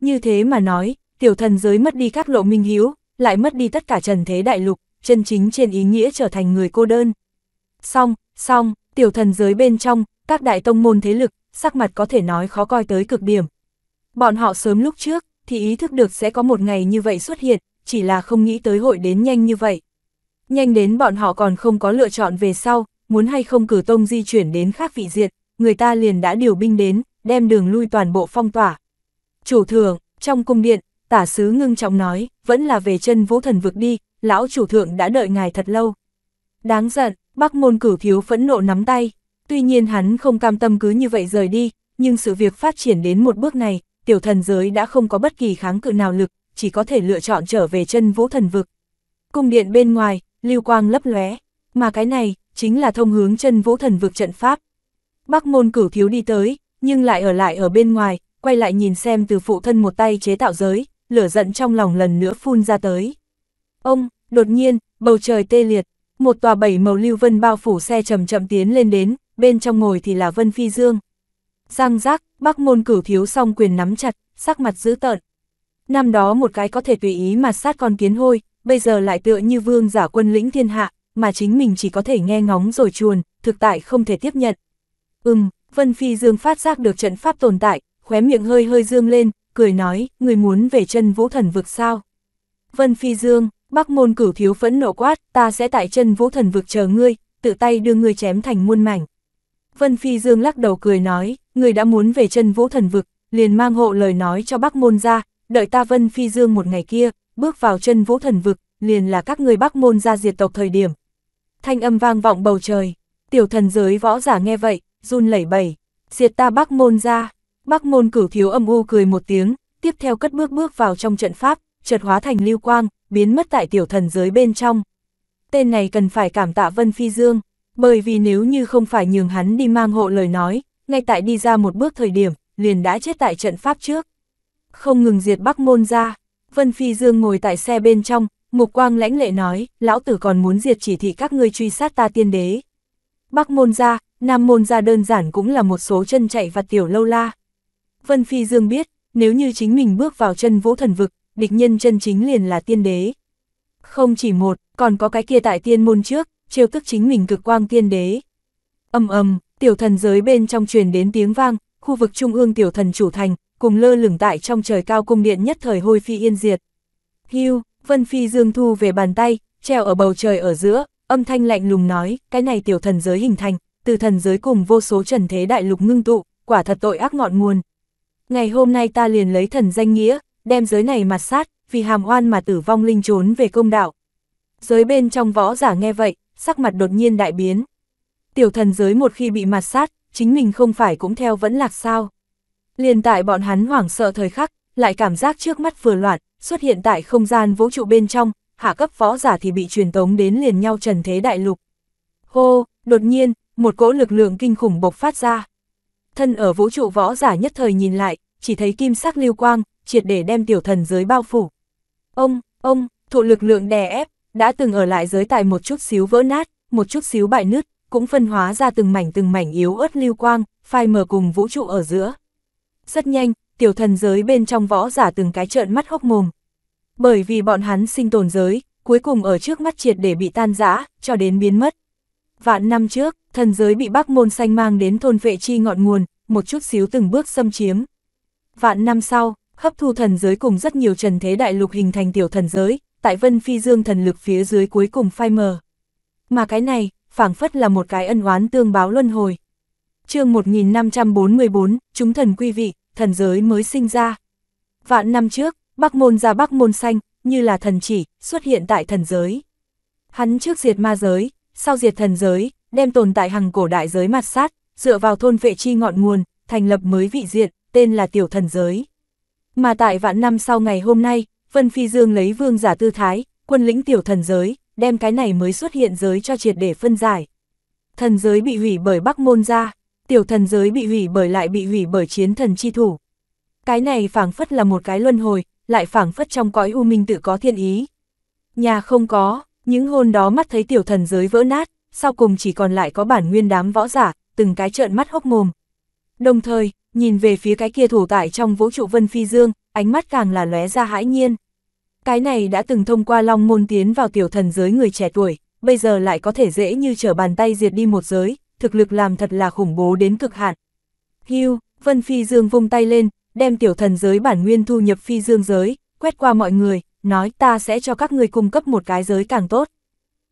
Như thế mà nói, tiểu thần giới mất đi các lộ minh hiếu, lại mất đi tất cả trần thế đại lục, chân chính trên ý nghĩa trở thành người cô đơn. Xong, xong, tiểu thần giới bên trong, các đại tông môn thế lực, sắc mặt có thể nói khó coi tới cực điểm. Bọn họ sớm lúc trước, thì ý thức được sẽ có một ngày như vậy xuất hiện, chỉ là không nghĩ tới hội đến nhanh như vậy. Nhanh đến bọn họ còn không có lựa chọn về sau, muốn hay không cử tông di chuyển đến khác vị diệt, người ta liền đã điều binh đến, đem đường lui toàn bộ phong tỏa. Chủ thượng, trong cung điện, tả sứ ngưng trọng nói, vẫn là về chân vũ thần vực đi, lão chủ thượng đã đợi ngài thật lâu. Đáng giận, bác môn cử thiếu phẫn nộ nắm tay, tuy nhiên hắn không cam tâm cứ như vậy rời đi, nhưng sự việc phát triển đến một bước này, tiểu thần giới đã không có bất kỳ kháng cự nào lực, chỉ có thể lựa chọn trở về chân vũ thần vực. Cung điện bên ngoài, lưu quang lấp lóe, mà cái này chính là thông hướng chân vũ thần vực trận pháp. Bắc môn cửu thiếu đi tới, nhưng lại ở lại ở bên ngoài, quay lại nhìn xem từ phụ thân một tay chế tạo giới, lửa giận trong lòng lần nữa phun ra tới. Ông, đột nhiên, bầu trời tê liệt, một tòa bảy màu lưu vân bao phủ xe chậm chậm tiến lên đến, bên trong ngồi thì là Vân Phi Dương, Giang giác, bác môn cửu thiếu song quyền nắm chặt, sắc mặt dữ tợn. Năm đó một cái có thể tùy ý mà sát con kiến hôi, bây giờ lại tựa như vương giả quân lĩnh thiên hạ, mà chính mình chỉ có thể nghe ngóng rồi chuồn, thực tại không thể tiếp nhận. Ừm, Vân Phi Dương phát giác được trận pháp tồn tại, khóe miệng hơi hơi dương lên, cười nói, người muốn về chân vũ thần vực sao? Vân Phi Dương, bác môn cửu thiếu phẫn nộ quát, ta sẽ tại chân vũ thần vực chờ ngươi, tự tay đưa ngươi chém thành muôn mảnh. Vân Phi Dương lắc đầu cười nói, người đã muốn về chân vũ thần vực, liền mang hộ lời nói cho bác môn ra, đợi ta Vân Phi Dương một ngày kia, bước vào chân vũ thần vực, liền là các người bác môn ra diệt tộc thời điểm. Thanh âm vang vọng bầu trời, tiểu thần giới võ giả nghe vậy, run lẩy bẩy, diệt ta bác môn ra, bác môn cửu thiếu âm u cười một tiếng, tiếp theo cất bước bước vào trong trận pháp, chợt hóa thành lưu quang, biến mất tại tiểu thần giới bên trong. Tên này cần phải cảm tạ Vân Phi Dương bởi vì nếu như không phải nhường hắn đi mang hộ lời nói, ngay tại đi ra một bước thời điểm, liền đã chết tại trận pháp trước. Không ngừng diệt Bắc Môn ra, Vân Phi Dương ngồi tại xe bên trong, Mục Quang lãnh lệ nói, lão tử còn muốn diệt chỉ thị các ngươi truy sát ta tiên đế. Bắc Môn ra, Nam Môn ra đơn giản cũng là một số chân chạy và tiểu lâu la. Vân Phi Dương biết, nếu như chính mình bước vào chân vũ thần vực, địch nhân chân chính liền là tiên đế. Không chỉ một, còn có cái kia tại tiên môn trước, trêu tức chính mình cực quang tiên đế. Âm ầm, tiểu thần giới bên trong truyền đến tiếng vang, khu vực trung ương tiểu thần chủ thành, cùng lơ lửng tại trong trời cao cung điện nhất thời hôi phi yên diệt. Hưu, Vân Phi Dương thu về bàn tay, treo ở bầu trời ở giữa, âm thanh lạnh lùng nói, cái này tiểu thần giới hình thành, từ thần giới cùng vô số trần thế đại lục ngưng tụ, quả thật tội ác ngọn nguồn. Ngày hôm nay ta liền lấy thần danh nghĩa, đem giới này mặt sát, vì hàm oan mà tử vong linh trốn về công đạo. Giới bên trong võ giả nghe vậy, sắc mặt đột nhiên đại biến. Tiểu thần giới một khi bị mặt sát, chính mình không phải cũng theo vẫn lạc sao. Liền tại bọn hắn hoảng sợ thời khắc, lại cảm giác trước mắt vừa loạn, xuất hiện tại không gian vũ trụ bên trong, hạ cấp võ giả thì bị truyền tống đến liền nhau trần thế đại lục. Hô, đột nhiên, một cỗ lực lượng kinh khủng bộc phát ra. Thân ở vũ trụ võ giả nhất thời nhìn lại, chỉ thấy kim sắc lưu quang, triệt để đem tiểu thần giới bao phủ. Ông, ông, thụ lực lượng đè ép, đã từng ở lại giới tại một chút xíu vỡ nát, một chút xíu bại nứt, cũng phân hóa ra từng mảnh từng mảnh yếu ớt lưu quang, phai mờ cùng vũ trụ ở giữa. Rất nhanh, tiểu thần giới bên trong võ giả từng cái trợn mắt hốc mồm. Bởi vì bọn hắn sinh tồn giới, cuối cùng ở trước mắt triệt để bị tan rã, cho đến biến mất. Vạn năm trước, thần giới bị bác môn xanh mang đến thôn vệ chi ngọn nguồn, một chút xíu từng bước xâm chiếm. Vạn năm sau, hấp thu thần giới cùng rất nhiều trần thế đại lục hình thành tiểu thần giới, tại Vân Phi Dương thần lực phía dưới cuối cùng phai mờ. Mà cái này, phảng phất là một cái ân oán tương báo luân hồi. chương 1544, chúng thần quy vị, thần giới mới sinh ra. Vạn năm trước, Bắc Môn ra Bắc Môn Xanh, như là thần chỉ, xuất hiện tại thần giới. Hắn trước diệt ma giới, sau diệt thần giới, đem tồn tại hằng cổ đại giới mặt sát, dựa vào thôn vệ chi ngọn nguồn, thành lập mới vị diện, tên là tiểu thần giới. Mà tại vạn năm sau ngày hôm nay, Vân Phi Dương lấy vương giả tư thái, quân lĩnh tiểu thần giới, đem cái này mới xuất hiện giới cho triệt để phân giải. Thần giới bị hủy bởi Bắc Môn gia, tiểu thần giới bị hủy bởi lại bị hủy bởi chiến thần chi thủ. Cái này phảng phất là một cái luân hồi, lại phảng phất trong cõi u minh tự có thiên ý. Nhà không có, những hôn đó mắt thấy tiểu thần giới vỡ nát, sau cùng chỉ còn lại có bản nguyên đám võ giả, từng cái trợn mắt hốc mồm. Đồng thời, nhìn về phía cái kia thủ tại trong vũ trụ Vân Phi Dương, ánh mắt càng là lóe ra hãi nhiên. Cái này đã từng thông qua long môn tiến vào tiểu thần giới người trẻ tuổi, bây giờ lại có thể dễ như trở bàn tay diệt đi một giới, thực lực làm thật là khủng bố đến cực hạn. Hưu, Vân Phi Dương vung tay lên, đem tiểu thần giới bản nguyên thu nhập Phi Dương giới, quét qua mọi người, nói ta sẽ cho các người cung cấp một cái giới càng tốt.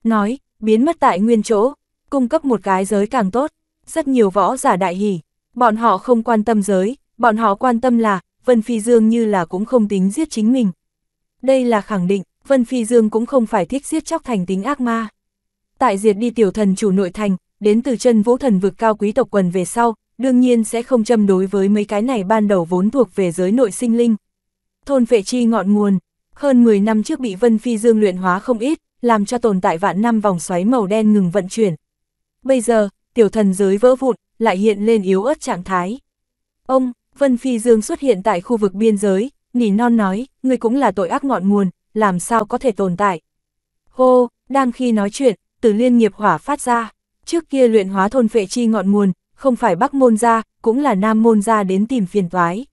Nói, biến mất tại nguyên chỗ, cung cấp một cái giới càng tốt, rất nhiều võ giả đại hỉ, bọn họ không quan tâm giới, bọn họ quan tâm là, Vân Phi Dương như là cũng không tính giết chính mình, đây là khẳng định, Vân Phi Dương cũng không phải thích giết chóc thành tính ác ma. Tại diệt đi tiểu thần chủ nội thành, đến từ chân vũ thần vực cao quý tộc quần về sau, đương nhiên sẽ không châm đối với mấy cái này ban đầu vốn thuộc về giới nội sinh linh. Thôn vệ chi ngọn nguồn, hơn 10 năm trước bị Vân Phi Dương luyện hóa không ít, làm cho tồn tại vạn năm vòng xoáy màu đen ngừng vận chuyển. Bây giờ, tiểu thần giới vỡ vụn, lại hiện lên yếu ớt trạng thái. Ông, Vân Phi Dương xuất hiện tại khu vực biên giới, nỉ non nói, ngươi cũng là tội ác ngọn nguồn, làm sao có thể tồn tại. Hô, đang khi nói chuyện, từ liên nghiệp hỏa phát ra, trước kia luyện hóa thôn phệ chi ngọn nguồn, không phải bắc môn ra, cũng là nam môn ra đến tìm phiền toái.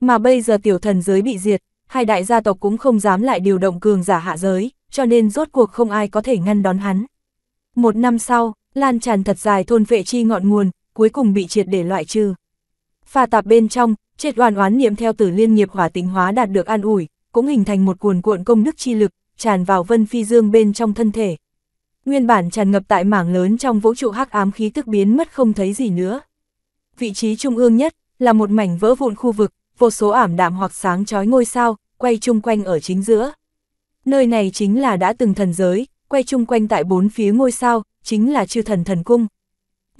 Mà bây giờ tiểu thần giới bị diệt, hai đại gia tộc cũng không dám lại điều động cường giả hạ giới, cho nên rốt cuộc không ai có thể ngăn đón hắn. Một năm sau, lan tràn thật dài thôn vệ chi ngọn nguồn, cuối cùng bị triệt để loại trừ pha tạp bên trong, triệt oan oán niệm theo tử liên nghiệp hỏa tính hóa đạt được an ủi, cũng hình thành một cuồn cuộn công đức chi lực, tràn vào vân phi dương bên trong thân thể. Nguyên bản tràn ngập tại mảng lớn trong vũ trụ hắc ám khí tức biến mất không thấy gì nữa. Vị trí trung ương nhất là một mảnh vỡ vụn khu vực, vô số ảm đạm hoặc sáng chói ngôi sao, quay chung quanh ở chính giữa. Nơi này chính là đã từng thần giới, quay chung quanh tại bốn phía ngôi sao, chính là chư thần thần cung.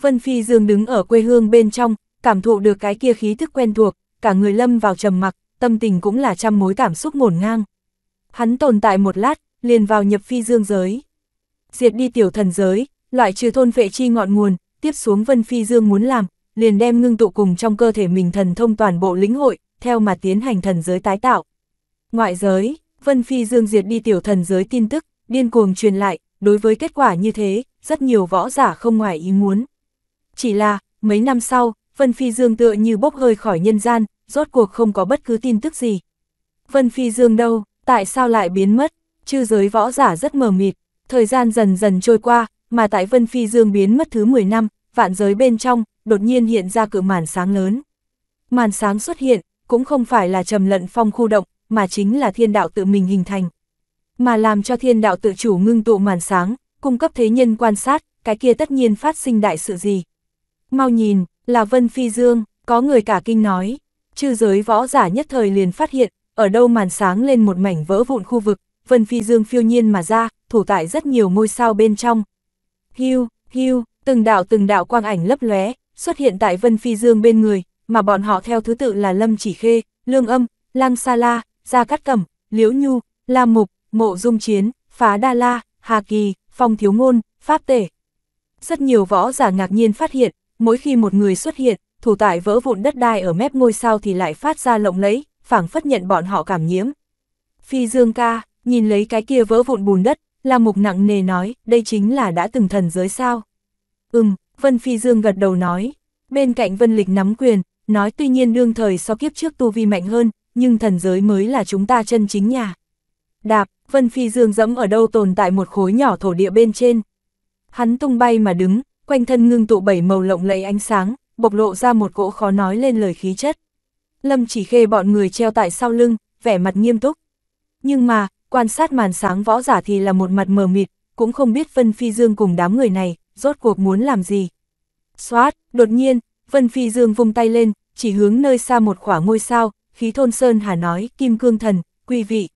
Vân Phi Dương đứng ở quê hương bên trong, cảm thụ được cái kia khí thức quen thuộc, cả người lâm vào trầm mặc, tâm tình cũng là trăm mối cảm xúc ngổn ngang. Hắn tồn tại một lát, liền vào nhập phi dương giới. Diệt đi tiểu thần giới, loại trừ thôn vệ chi ngọn nguồn, tiếp xuống vân phi dương muốn làm, liền đem ngưng tụ cùng trong cơ thể mình thần thông toàn bộ lĩnh hội, theo mà tiến hành thần giới tái tạo. Ngoại giới, vân phi dương diệt đi tiểu thần giới tin tức, điên cuồng truyền lại, đối với kết quả như thế, rất nhiều võ giả không ngoài ý muốn. Chỉ là, mấy năm sau, Vân Phi Dương tựa như bốc hơi khỏi nhân gian, rốt cuộc không có bất cứ tin tức gì. Vân Phi Dương đâu, tại sao lại biến mất, chư giới võ giả rất mờ mịt, thời gian dần dần trôi qua, mà tại Vân Phi Dương biến mất thứ 10 năm, vạn giới bên trong, đột nhiên hiện ra cửa màn sáng lớn. Màn sáng xuất hiện, cũng không phải là trầm lận phong khu động, mà chính là thiên đạo tự mình hình thành. Mà làm cho thiên đạo tự chủ ngưng tụ màn sáng, cung cấp thế nhân quan sát, cái kia tất nhiên phát sinh đại sự gì. Mau nhìn, là Vân Phi Dương, có người cả kinh nói, chư giới võ giả nhất thời liền phát hiện, ở đâu màn sáng lên một mảnh vỡ vụn khu vực, Vân Phi Dương phiêu nhiên mà ra, thủ tại rất nhiều ngôi sao bên trong. Hưu, hưu, từng đạo từng đạo quang ảnh lấp lóe xuất hiện tại Vân Phi Dương bên người, mà bọn họ theo thứ tự là Lâm Chỉ Khê, Lương Âm, Lang Sa La, Gia Cát Cẩm, Liễu Nhu, La Mục, Mộ Dung Chiến, Phá Đa La, Hà Kỳ, Phong Thiếu Ngôn, Pháp Tể. Rất nhiều võ giả ngạc nhiên phát hiện, mỗi khi một người xuất hiện, thủ tại vỡ vụn đất đai ở mép ngôi sao thì lại phát ra lộng lẫy, phảng phất nhận bọn họ cảm nhiễm. Phi Dương ca, nhìn lấy cái kia vỡ vụn bùn đất, là mục nặng nề nói, đây chính là đã từng thần giới sao. Ừm, Vân Phi Dương gật đầu nói, bên cạnh Vân Lịch nắm quyền, nói tuy nhiên đương thời so kiếp trước tu vi mạnh hơn, nhưng thần giới mới là chúng ta chân chính nhà. Đạp, Vân Phi Dương dẫm ở đâu tồn tại một khối nhỏ thổ địa bên trên. Hắn tung bay mà đứng, quanh thân ngưng tụ bảy màu lộng lẫy ánh sáng, bộc lộ ra một cỗ khó nói lên lời khí chất. Lâm chỉ khê bọn người treo tại sau lưng, vẻ mặt nghiêm túc. Nhưng mà, quan sát màn sáng võ giả thì là một mặt mờ mịt, cũng không biết Vân Phi Dương cùng đám người này, rốt cuộc muốn làm gì. Xoát, đột nhiên, Vân Phi Dương vung tay lên, chỉ hướng nơi xa một khỏa ngôi sao, khí thôn sơn hà nói, kim cương thần, quý vị.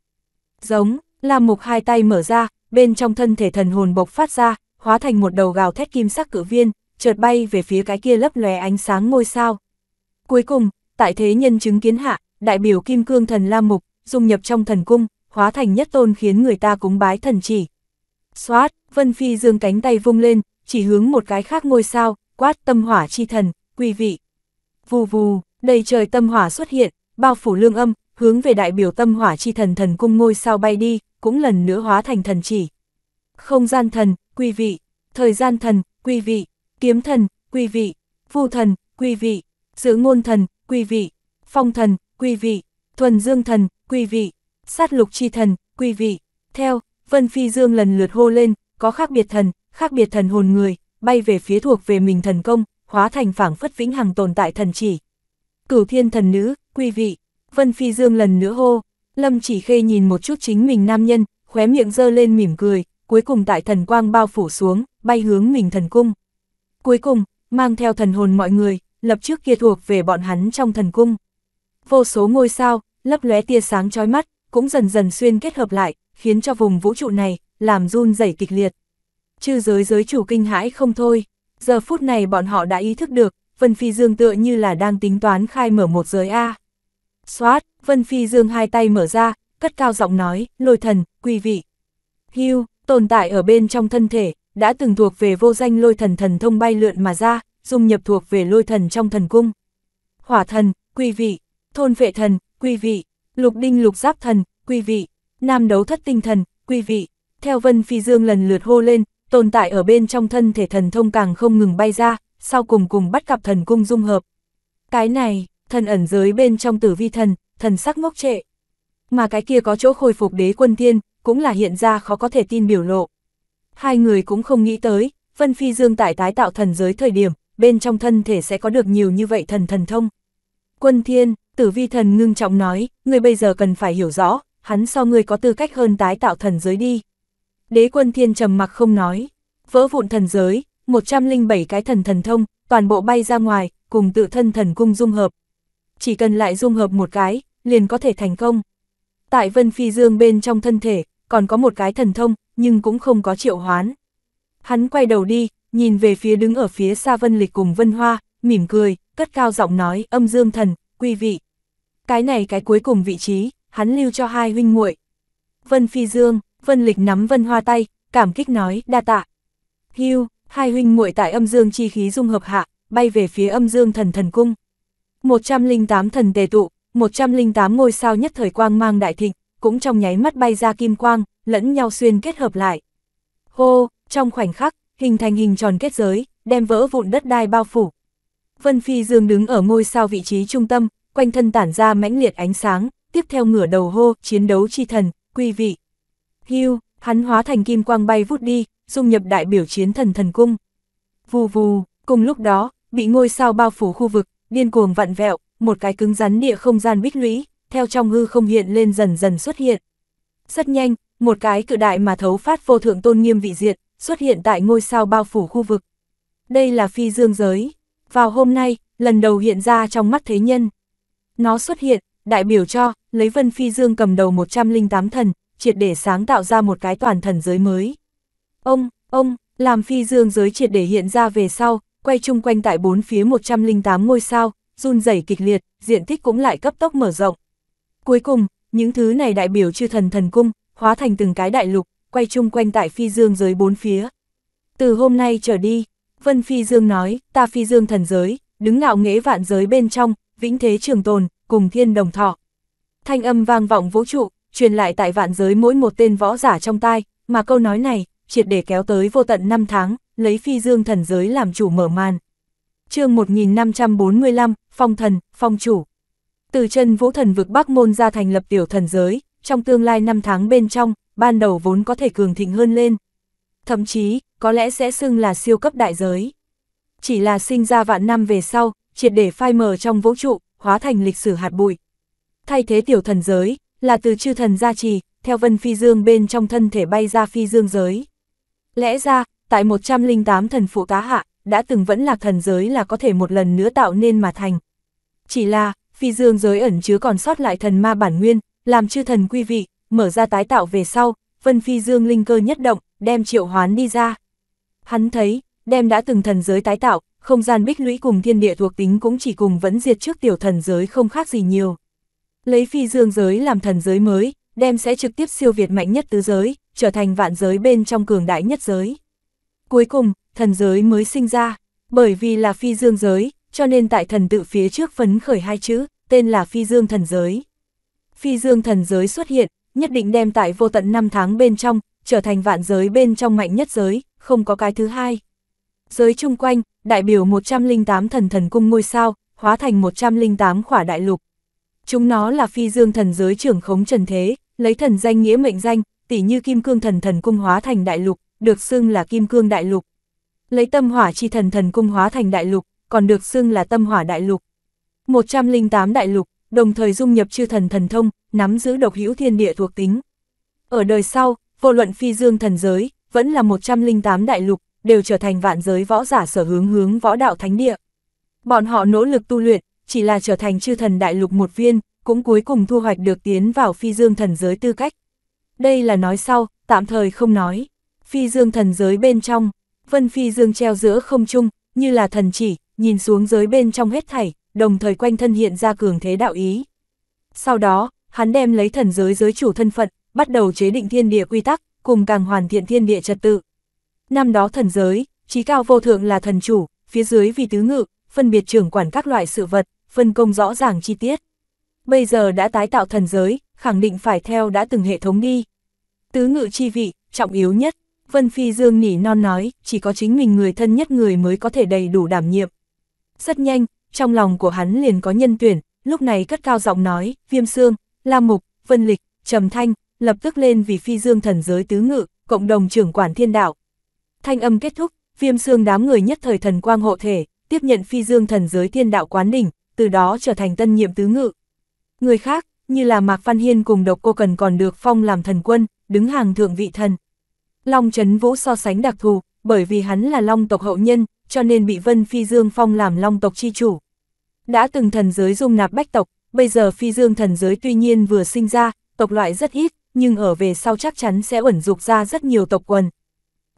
Giống, Lam Mục hai tay mở ra, bên trong thân thể thần hồn bộc phát ra, hóa thành một đầu gào thét kim sắc cử viên, chợt bay về phía cái kia lấp lòe ánh sáng ngôi sao. Cuối cùng, tại thế nhân chứng kiến hạ, đại biểu kim cương thần Lam Mục, dung nhập trong thần cung, hóa thành nhất tôn khiến người ta cúng bái thần chỉ. Xoát, Vân Phi dương cánh tay vung lên, chỉ hướng một cái khác ngôi sao, quát tâm hỏa chi thần, quý vị. Vù vù, đầy trời tâm hỏa xuất hiện, bao phủ lương âm, hướng về đại biểu tâm hỏa chi thần thần cung ngôi sao bay đi, cũng lần nữa hóa thành thần chỉ không gian thần, quý vị, thời gian thần, quý vị, kiếm thần, quý vị, vu thần, quý vị, giữ ngôn thần, quý vị, phong thần, quý vị, thuần dương thần, quý vị, sát lục chi thần, quý vị. Theo, Vân Phi Dương lần lượt hô lên, có khác biệt thần, khác biệt thần hồn người, bay về phía thuộc về mình thần công, hóa thành phảng phất vĩnh hằng tồn tại thần chỉ. Cửu thiên thần nữ, quý vị, Vân Phi Dương lần nữa hô, Lâm chỉ khê nhìn một chút chính mình nam nhân, khóe miệng dơ lên mỉm cười, cuối cùng tại thần quang bao phủ xuống, bay hướng mình thần cung. Cuối cùng, mang theo thần hồn mọi người, lập trước kia thuộc về bọn hắn trong thần cung. Vô số ngôi sao, lấp lóe tia sáng chói mắt, cũng dần dần xuyên kết hợp lại, khiến cho vùng vũ trụ này, làm run rẩy kịch liệt. Chư giới giới chủ kinh hãi không thôi, giờ phút này bọn họ đã ý thức được, Vân Phi Dương tựa như là đang tính toán khai mở một giới A. Xoát, Vân Phi Dương hai tay mở ra, cất cao giọng nói, lôi thần, quý vị. Hưu, tồn tại ở bên trong thân thể, đã từng thuộc về vô danh lôi thần thần thông bay lượn mà ra, dung nhập thuộc về lôi thần trong thần cung. Hỏa thần, quý vị, thôn vệ thần, quý vị, lục đinh lục giáp thần, quý vị, nam đấu thất tinh thần, quý vị. Theo Vân Phi Dương lần lượt hô lên, tồn tại ở bên trong thân thể thần thông càng không ngừng bay ra, sau cùng cùng bắt gặp thần cung dung hợp. Cái này, thần ẩn giới bên trong tử vi thần, thần sắc ngốc trệ. Mà cái kia có chỗ khôi phục đế quân tiên cũng là hiện ra khó có thể tin biểu lộ. Hai người cũng không nghĩ tới, Vân Phi Dương tại tái tạo thần giới thời điểm, bên trong thân thể sẽ có được nhiều như vậy thần thần thông. Quân Thiên, tử vi thần ngưng trọng nói, người bây giờ cần phải hiểu rõ, hắn so người có tư cách hơn tái tạo thần giới đi. Đế quân Thiên trầm mặc không nói, vỡ vụn thần giới, 107 cái thần thần thông, toàn bộ bay ra ngoài, cùng tự thân thần cung dung hợp. Chỉ cần lại dung hợp một cái, liền có thể thành công. Tại Vân Phi Dương bên trong thân thể, còn có một cái thần thông, nhưng cũng không có triệu hoán. Hắn quay đầu đi, nhìn về phía đứng ở phía xa Vân Lịch cùng Vân Hoa, mỉm cười, cất cao giọng nói, âm dương thần, quý vị. Cái này cái cuối cùng vị trí, hắn lưu cho hai huynh muội Vân Phi Dương, Vân Lịch nắm Vân Hoa tay, cảm kích nói, đa tạ. Hưu, hai huynh muội tại âm dương chi khí dung hợp hạ, bay về phía âm dương thần thần cung. 108 thần tề tụ, 108 ngôi sao nhất thời quang mang đại thịnh, cũng trong nháy mắt bay ra kim quang, lẫn nhau xuyên kết hợp lại. Hô, trong khoảnh khắc, hình thành hình tròn kết giới, đem vỡ vụn đất đai bao phủ. Vân Phi Dương đứng ở ngôi sao vị trí trung tâm, quanh thân tản ra mãnh liệt ánh sáng, tiếp theo ngửa đầu hô, chiến đấu chi thần, quy vị. Hưu, hắn hóa thành kim quang bay vút đi, dung nhập đại biểu chiến thần thần cung. Vù vù, cùng lúc đó, bị ngôi sao bao phủ khu vực, điên cuồng vặn vẹo, một cái cứng rắn địa không gian bích lũy, theo trong hư không hiện lên dần dần xuất hiện. Rất nhanh, một cái cự đại mà thấu phát vô thượng tôn nghiêm vị diệt, xuất hiện tại ngôi sao bao phủ khu vực. Đây là phi dương giới. Vào hôm nay, lần đầu hiện ra trong mắt thế nhân. Nó xuất hiện, đại biểu cho, lấy vân phi dương cầm đầu 108 thần, triệt để sáng tạo ra một cái toàn thần giới mới. Ông, ông, làm phi dương giới triệt để hiện ra về sau, quay chung quanh tại bốn phía 108 ngôi sao, run rẩy kịch liệt, diện tích cũng lại cấp tốc mở rộng. Cuối cùng, những thứ này đại biểu chư thần thần cung, hóa thành từng cái đại lục, quay chung quanh tại phi dương giới bốn phía. Từ hôm nay trở đi, Vân Phi Dương nói, ta phi dương thần giới, đứng ngạo nghễ vạn giới bên trong, vĩnh thế trường tồn, cùng thiên đồng thọ. Thanh âm vang vọng vũ trụ, truyền lại tại vạn giới mỗi một tên võ giả trong tai, mà câu nói này, triệt để kéo tới vô tận năm tháng, lấy phi dương thần giới làm chủ mở màn chương 1545, phong thần, phong chủ. Từ chân vũ thần vực Bắc Môn ra thành lập tiểu thần giới, trong tương lai năm tháng bên trong, ban đầu vốn có thể cường thịnh hơn lên. Thậm chí, có lẽ sẽ xưng là siêu cấp đại giới. Chỉ là sinh ra vạn năm về sau, triệt để phai mờ trong vũ trụ, hóa thành lịch sử hạt bụi. Thay thế tiểu thần giới, là từ chư thần gia trì, theo vân phi dương bên trong thân thể bay ra phi dương giới. Lẽ ra, tại 108 thần phụ tá hạ, đã từng vẫn lạc thần giới là có thể một lần nữa tạo nên mà thành. Chỉ là, phi dương giới ẩn chứa còn sót lại thần ma bản nguyên, làm chư thần quy vị, mở ra tái tạo về sau, vân phi dương linh cơ nhất động, đem triệu hoán đi ra. Hắn thấy, đem đã từng thần giới tái tạo, không gian bích lũy cùng thiên địa thuộc tính cũng chỉ cùng vẫn diệt trước tiểu thần giới không khác gì nhiều. Lấy phi dương giới làm thần giới mới, đem sẽ trực tiếp siêu việt mạnh nhất tứ giới, trở thành vạn giới bên trong cường đại nhất giới. Cuối cùng, thần giới mới sinh ra, bởi vì là phi dương giới, cho nên tại thần tự phía trước phấn khởi hai chữ, tên là phi dương thần giới. Phi dương thần giới xuất hiện, nhất định đem tại vô tận năm tháng bên trong, trở thành vạn giới bên trong mạnh nhất giới, không có cái thứ hai. Giới chung quanh, đại biểu 108 thần thần cung ngôi sao, hóa thành 108 khỏa đại lục. Chúng nó là phi dương thần giới trưởng khống trần thế, lấy thần danh nghĩa mệnh danh, tỉ như kim cương thần thần cung hóa thành đại lục, được xưng là Kim Cương Đại Lục. Lấy tâm hỏa chi thần thần cung hóa thành đại lục, còn được xưng là tâm hỏa đại lục. 108 đại lục, đồng thời dung nhập chư thần thần thông, nắm giữ độc hữu thiên địa thuộc tính. Ở đời sau, vô luận phi dương thần giới, vẫn là 108 đại lục, đều trở thành vạn giới võ giả sở hướng hướng võ đạo thánh địa. Bọn họ nỗ lực tu luyện, chỉ là trở thành chư thần đại lục một viên, cũng cuối cùng thu hoạch được tiến vào phi dương thần giới tư cách. Đây là nói sau, tạm thời không nói phi dương thần giới bên trong, vân phi dương treo giữa không trung, như là thần chỉ, nhìn xuống giới bên trong hết thảy, đồng thời quanh thân hiện ra cường thế đạo ý. Sau đó, hắn đem lấy thần giới giới chủ thân phận, bắt đầu chế định thiên địa quy tắc, cùng càng hoàn thiện thiên địa trật tự. Năm đó thần giới, trí cao vô thượng là thần chủ, phía dưới vì tứ ngự, phân biệt trưởng quản các loại sự vật, phân công rõ ràng chi tiết. Bây giờ đã tái tạo thần giới, khẳng định phải theo đã từng hệ thống đi. Tứ ngự chi vị, trọng yếu nhất, Vân Phi Dương nỉ non nói, chỉ có chính mình người thân nhất người mới có thể đầy đủ đảm nhiệm. Rất nhanh, trong lòng của hắn liền có nhân tuyển, lúc này cất cao giọng nói, Viêm Sương, Lam Mục, Vân Lịch, Trầm Thanh, lập tức lên vì Phi Dương thần giới tứ ngự, cộng đồng trưởng quản thiên đạo. Thanh âm kết thúc, Viêm Sương đám người nhất thời thần quang hộ thể, tiếp nhận Phi Dương thần giới thiên đạo quán đỉnh, từ đó trở thành tân nhiệm tứ ngự. Người khác, như là Mạc Văn Hiên cùng độc cô cần còn được phong làm thần quân, đứng hàng thượng vị thần. Long Trấn Vũ so sánh đặc thù, bởi vì hắn là Long tộc hậu nhân, cho nên bị Vân Phi Dương phong làm Long tộc chi chủ. Đã từng thần giới dung nạp bách tộc, bây giờ Phi Dương thần giới tuy nhiên vừa sinh ra, tộc loại rất ít, nhưng ở về sau chắc chắn sẽ ẩn dục ra rất nhiều tộc quần.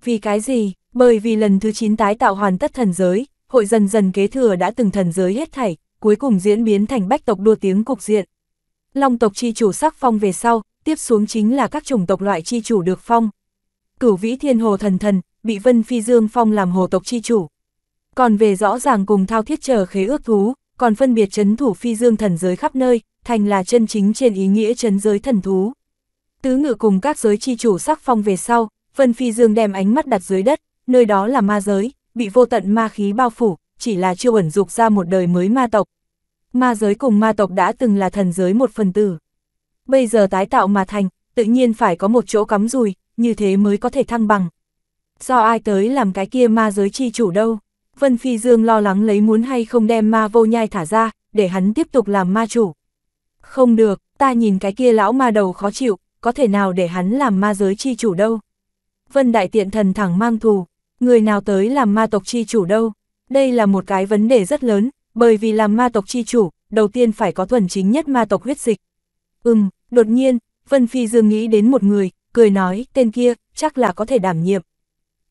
Vì cái gì? Bởi vì lần thứ 9 tái tạo hoàn tất thần giới, hội dần dần kế thừa đã từng thần giới hết thảy, cuối cùng diễn biến thành bách tộc đua tiếng cục diện. Long tộc chi chủ sắc phong về sau, tiếp xuống chính là các chủng tộc loại chi chủ được phong cửu vĩ thiên hồ thần thần, bị Vân Phi Dương phong làm hồ tộc chi chủ. Còn về rõ ràng cùng thao thiết chờ khế ước thú, còn phân biệt chấn thủ Phi Dương thần giới khắp nơi, thành là chân chính trên ý nghĩa chấn giới thần thú. Tứ ngự cùng các giới chi chủ sắc phong về sau, Vân Phi Dương đem ánh mắt đặt dưới đất, nơi đó là ma giới, bị vô tận ma khí bao phủ, chỉ là chưa ẩn dục ra một đời mới ma tộc. Ma giới cùng ma tộc đã từng là thần giới một phần tử. Bây giờ tái tạo mà thành, tự nhiên phải có một chỗ cắm rùi, như thế mới có thể thăng bằng. Do ai tới làm cái kia ma giới chi chủ đâu? Vân Phi Dương lo lắng lấy muốn hay không đem ma vô nhai thả ra, để hắn tiếp tục làm ma chủ. Không được, ta nhìn cái kia lão ma đầu khó chịu, có thể nào để hắn làm ma giới chi chủ đâu. Vân Đại Tiện Thần thẳng mang thù, người nào tới làm ma tộc chi chủ đâu. Đây là một cái vấn đề rất lớn, bởi vì làm ma tộc chi chủ, đầu tiên phải có thuần chính nhất ma tộc huyết dịch. Ừm, đột nhiên, Vân Phi Dương nghĩ đến một người, cười nói, tên kia, chắc là có thể đảm nhiệm.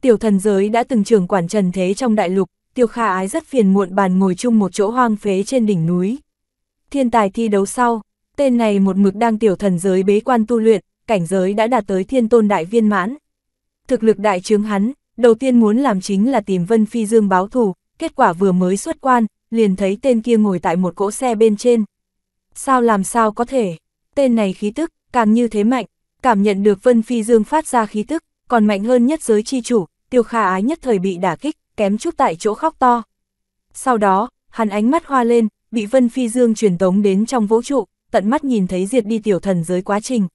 Tiểu thần giới đã từng trưởng quản trần thế trong đại lục, tiêu kha ái rất phiền muộn bàn ngồi chung một chỗ hoang phế trên đỉnh núi. Thiên tài thi đấu sau, tên này một mực đang tiểu thần giới bế quan tu luyện, cảnh giới đã đạt tới thiên tôn đại viên mãn. Thực lực đại trướng hắn, đầu tiên muốn làm chính là tìm Vân Phi Dương báo thù, kết quả vừa mới xuất quan, liền thấy tên kia ngồi tại một cỗ xe bên trên. Sao làm sao có thể, tên này khí tức, càng như thế mạnh, cảm nhận được Vân Phi Dương phát ra khí tức, còn mạnh hơn nhất giới chi chủ, tiêu khả ái nhất thời bị đả kích, kém chút tại chỗ khóc to. Sau đó, hắn ánh mắt hoa lên, bị Vân Phi Dương truyền tống đến trong vũ trụ, tận mắt nhìn thấy diệt đi tiểu thần giới quá trình.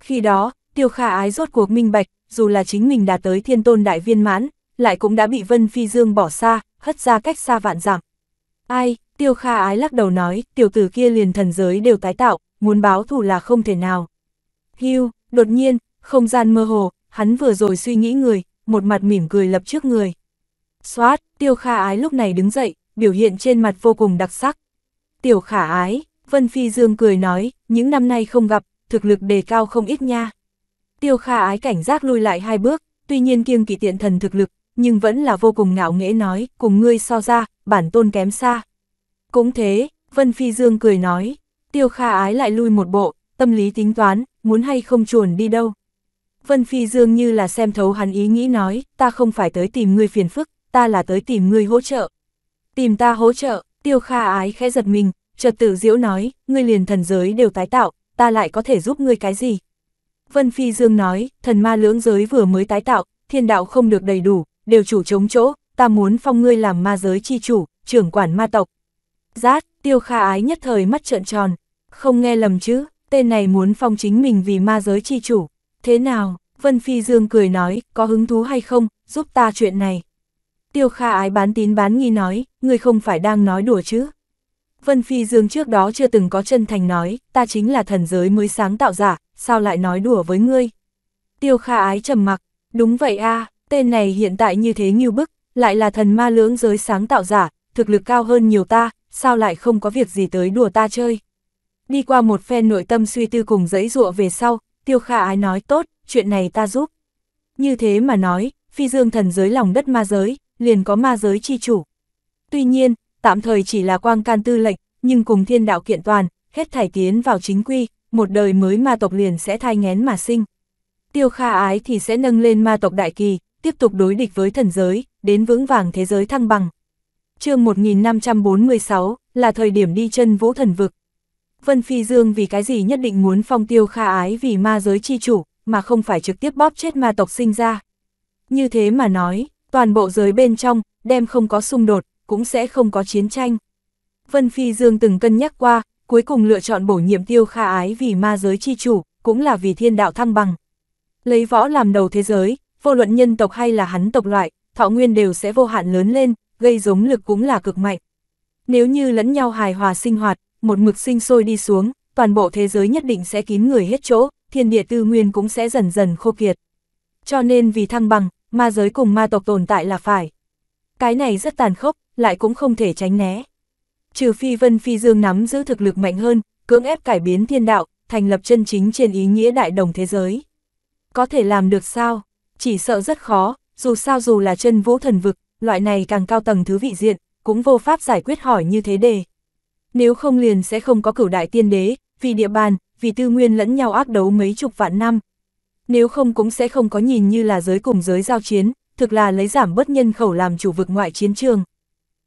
Khi đó, tiêu khả ái rốt cuộc minh bạch, dù là chính mình đã tới thiên tôn đại viên mãn, lại cũng đã bị Vân Phi Dương bỏ xa, hất ra cách xa vạn dặm Ai, tiêu khả ái lắc đầu nói, tiểu tử kia liền thần giới đều tái tạo, muốn báo thù là không thể nào. Hưu, đột nhiên, không gian mơ hồ, hắn vừa rồi suy nghĩ người, một mặt mỉm cười lập trước người. Xoát, tiêu khả ái lúc này đứng dậy, biểu hiện trên mặt vô cùng đặc sắc. Tiểu khả ái, Vân Phi Dương cười nói, những năm nay không gặp, thực lực đề cao không ít nha. Tiêu khả ái cảnh giác lùi lại hai bước, tuy nhiên kiêng kỵ tiện thần thực lực, nhưng vẫn là vô cùng ngạo nghễ nói, cùng ngươi so ra, bản tôn kém xa. Cũng thế, Vân Phi Dương cười nói, tiêu khả ái lại lui một bộ, tâm lý tính toán, muốn hay không chuồn đi đâu. Vân Phi Dương như là xem thấu hắn ý nghĩ nói, ta không phải tới tìm ngươi phiền phức, ta là tới tìm ngươi hỗ trợ. Tìm ta hỗ trợ, tiêu kha ái khẽ giật mình, chợt tử diễu nói, ngươi liền thần giới đều tái tạo, ta lại có thể giúp ngươi cái gì. Vân Phi Dương nói, thần ma lưỡng giới vừa mới tái tạo, thiên đạo không được đầy đủ, đều chủ chống chỗ, ta muốn phong ngươi làm ma giới chi chủ, trưởng quản ma tộc. Giác, tiêu kha ái nhất thời mắt trợn tròn, không nghe lầm chứ, tên này muốn phong chính mình vì ma giới chi chủ. Thế nào, Vân Phi Dương cười nói, có hứng thú hay không, giúp ta chuyện này. Tiêu Kha ái bán tín bán nghi nói, người không phải đang nói đùa chứ. Vân Phi Dương trước đó chưa từng có chân thành nói, ta chính là thần giới mới sáng tạo giả, sao lại nói đùa với ngươi. Tiêu Kha ái trầm mặc, đúng vậy a, tên này hiện tại như thế như bức, lại là thần ma lưỡng giới sáng tạo giả, thực lực cao hơn nhiều ta, sao lại không có việc gì tới đùa ta chơi. Đi qua một phen nội tâm suy tư cùng giấy rụa về sau, tiêu khả ái nói tốt, chuyện này ta giúp. Như thế mà nói, phi dương thần giới lòng đất ma giới, liền có ma giới chi chủ. Tuy nhiên, tạm thời chỉ là quang can tư lệnh, nhưng cùng thiên đạo kiện toàn, hết thải tiến vào chính quy, một đời mới ma tộc liền sẽ thai ngén mà sinh. Tiêu Kha Ái thì sẽ nâng lên ma tộc đại kỳ, tiếp tục đối địch với thần giới, đến vững vàng thế giới thăng bằng. Chương 1546 là thời điểm đi chân vũ thần vực. Vân Phi Dương vì cái gì nhất định muốn phong tiêu kha ái vì ma giới chi chủ, mà không phải trực tiếp bóp chết ma tộc sinh ra. Như thế mà nói, toàn bộ giới bên trong, đem không có xung đột, cũng sẽ không có chiến tranh. Vân Phi Dương từng cân nhắc qua, cuối cùng lựa chọn bổ nhiệm tiêu kha ái vì ma giới chi chủ, cũng là vì thiên đạo thăng bằng. Lấy võ làm đầu thế giới, vô luận nhân tộc hay là hắn tộc loại, thọ nguyên đều sẽ vô hạn lớn lên, gây giống lực cũng là cực mạnh. Nếu như lẫn nhau hài hòa sinh hoạt, một mực sinh sôi đi xuống, toàn bộ thế giới nhất định sẽ kín người hết chỗ, thiên địa tư nguyên cũng sẽ dần dần khô kiệt. Cho nên vì thăng bằng, ma giới cùng ma tộc tồn tại là phải. Cái này rất tàn khốc, lại cũng không thể tránh né. Trừ phi Vân Phi Dương nắm giữ thực lực mạnh hơn, cưỡng ép cải biến thiên đạo, thành lập chân chính trên ý nghĩa đại đồng thế giới. Có thể làm được sao? Chỉ sợ rất khó, dù sao dù là chân vũ thần vực, loại này càng cao tầng thứ vị diện, cũng vô pháp giải quyết hỏi như thế đề nếu không liền sẽ không có cửu đại tiên đế, vì địa bàn, vì tư nguyên lẫn nhau ác đấu mấy chục vạn năm. Nếu không cũng sẽ không có nhìn như là giới cùng giới giao chiến, thực là lấy giảm bớt nhân khẩu làm chủ vực ngoại chiến trường.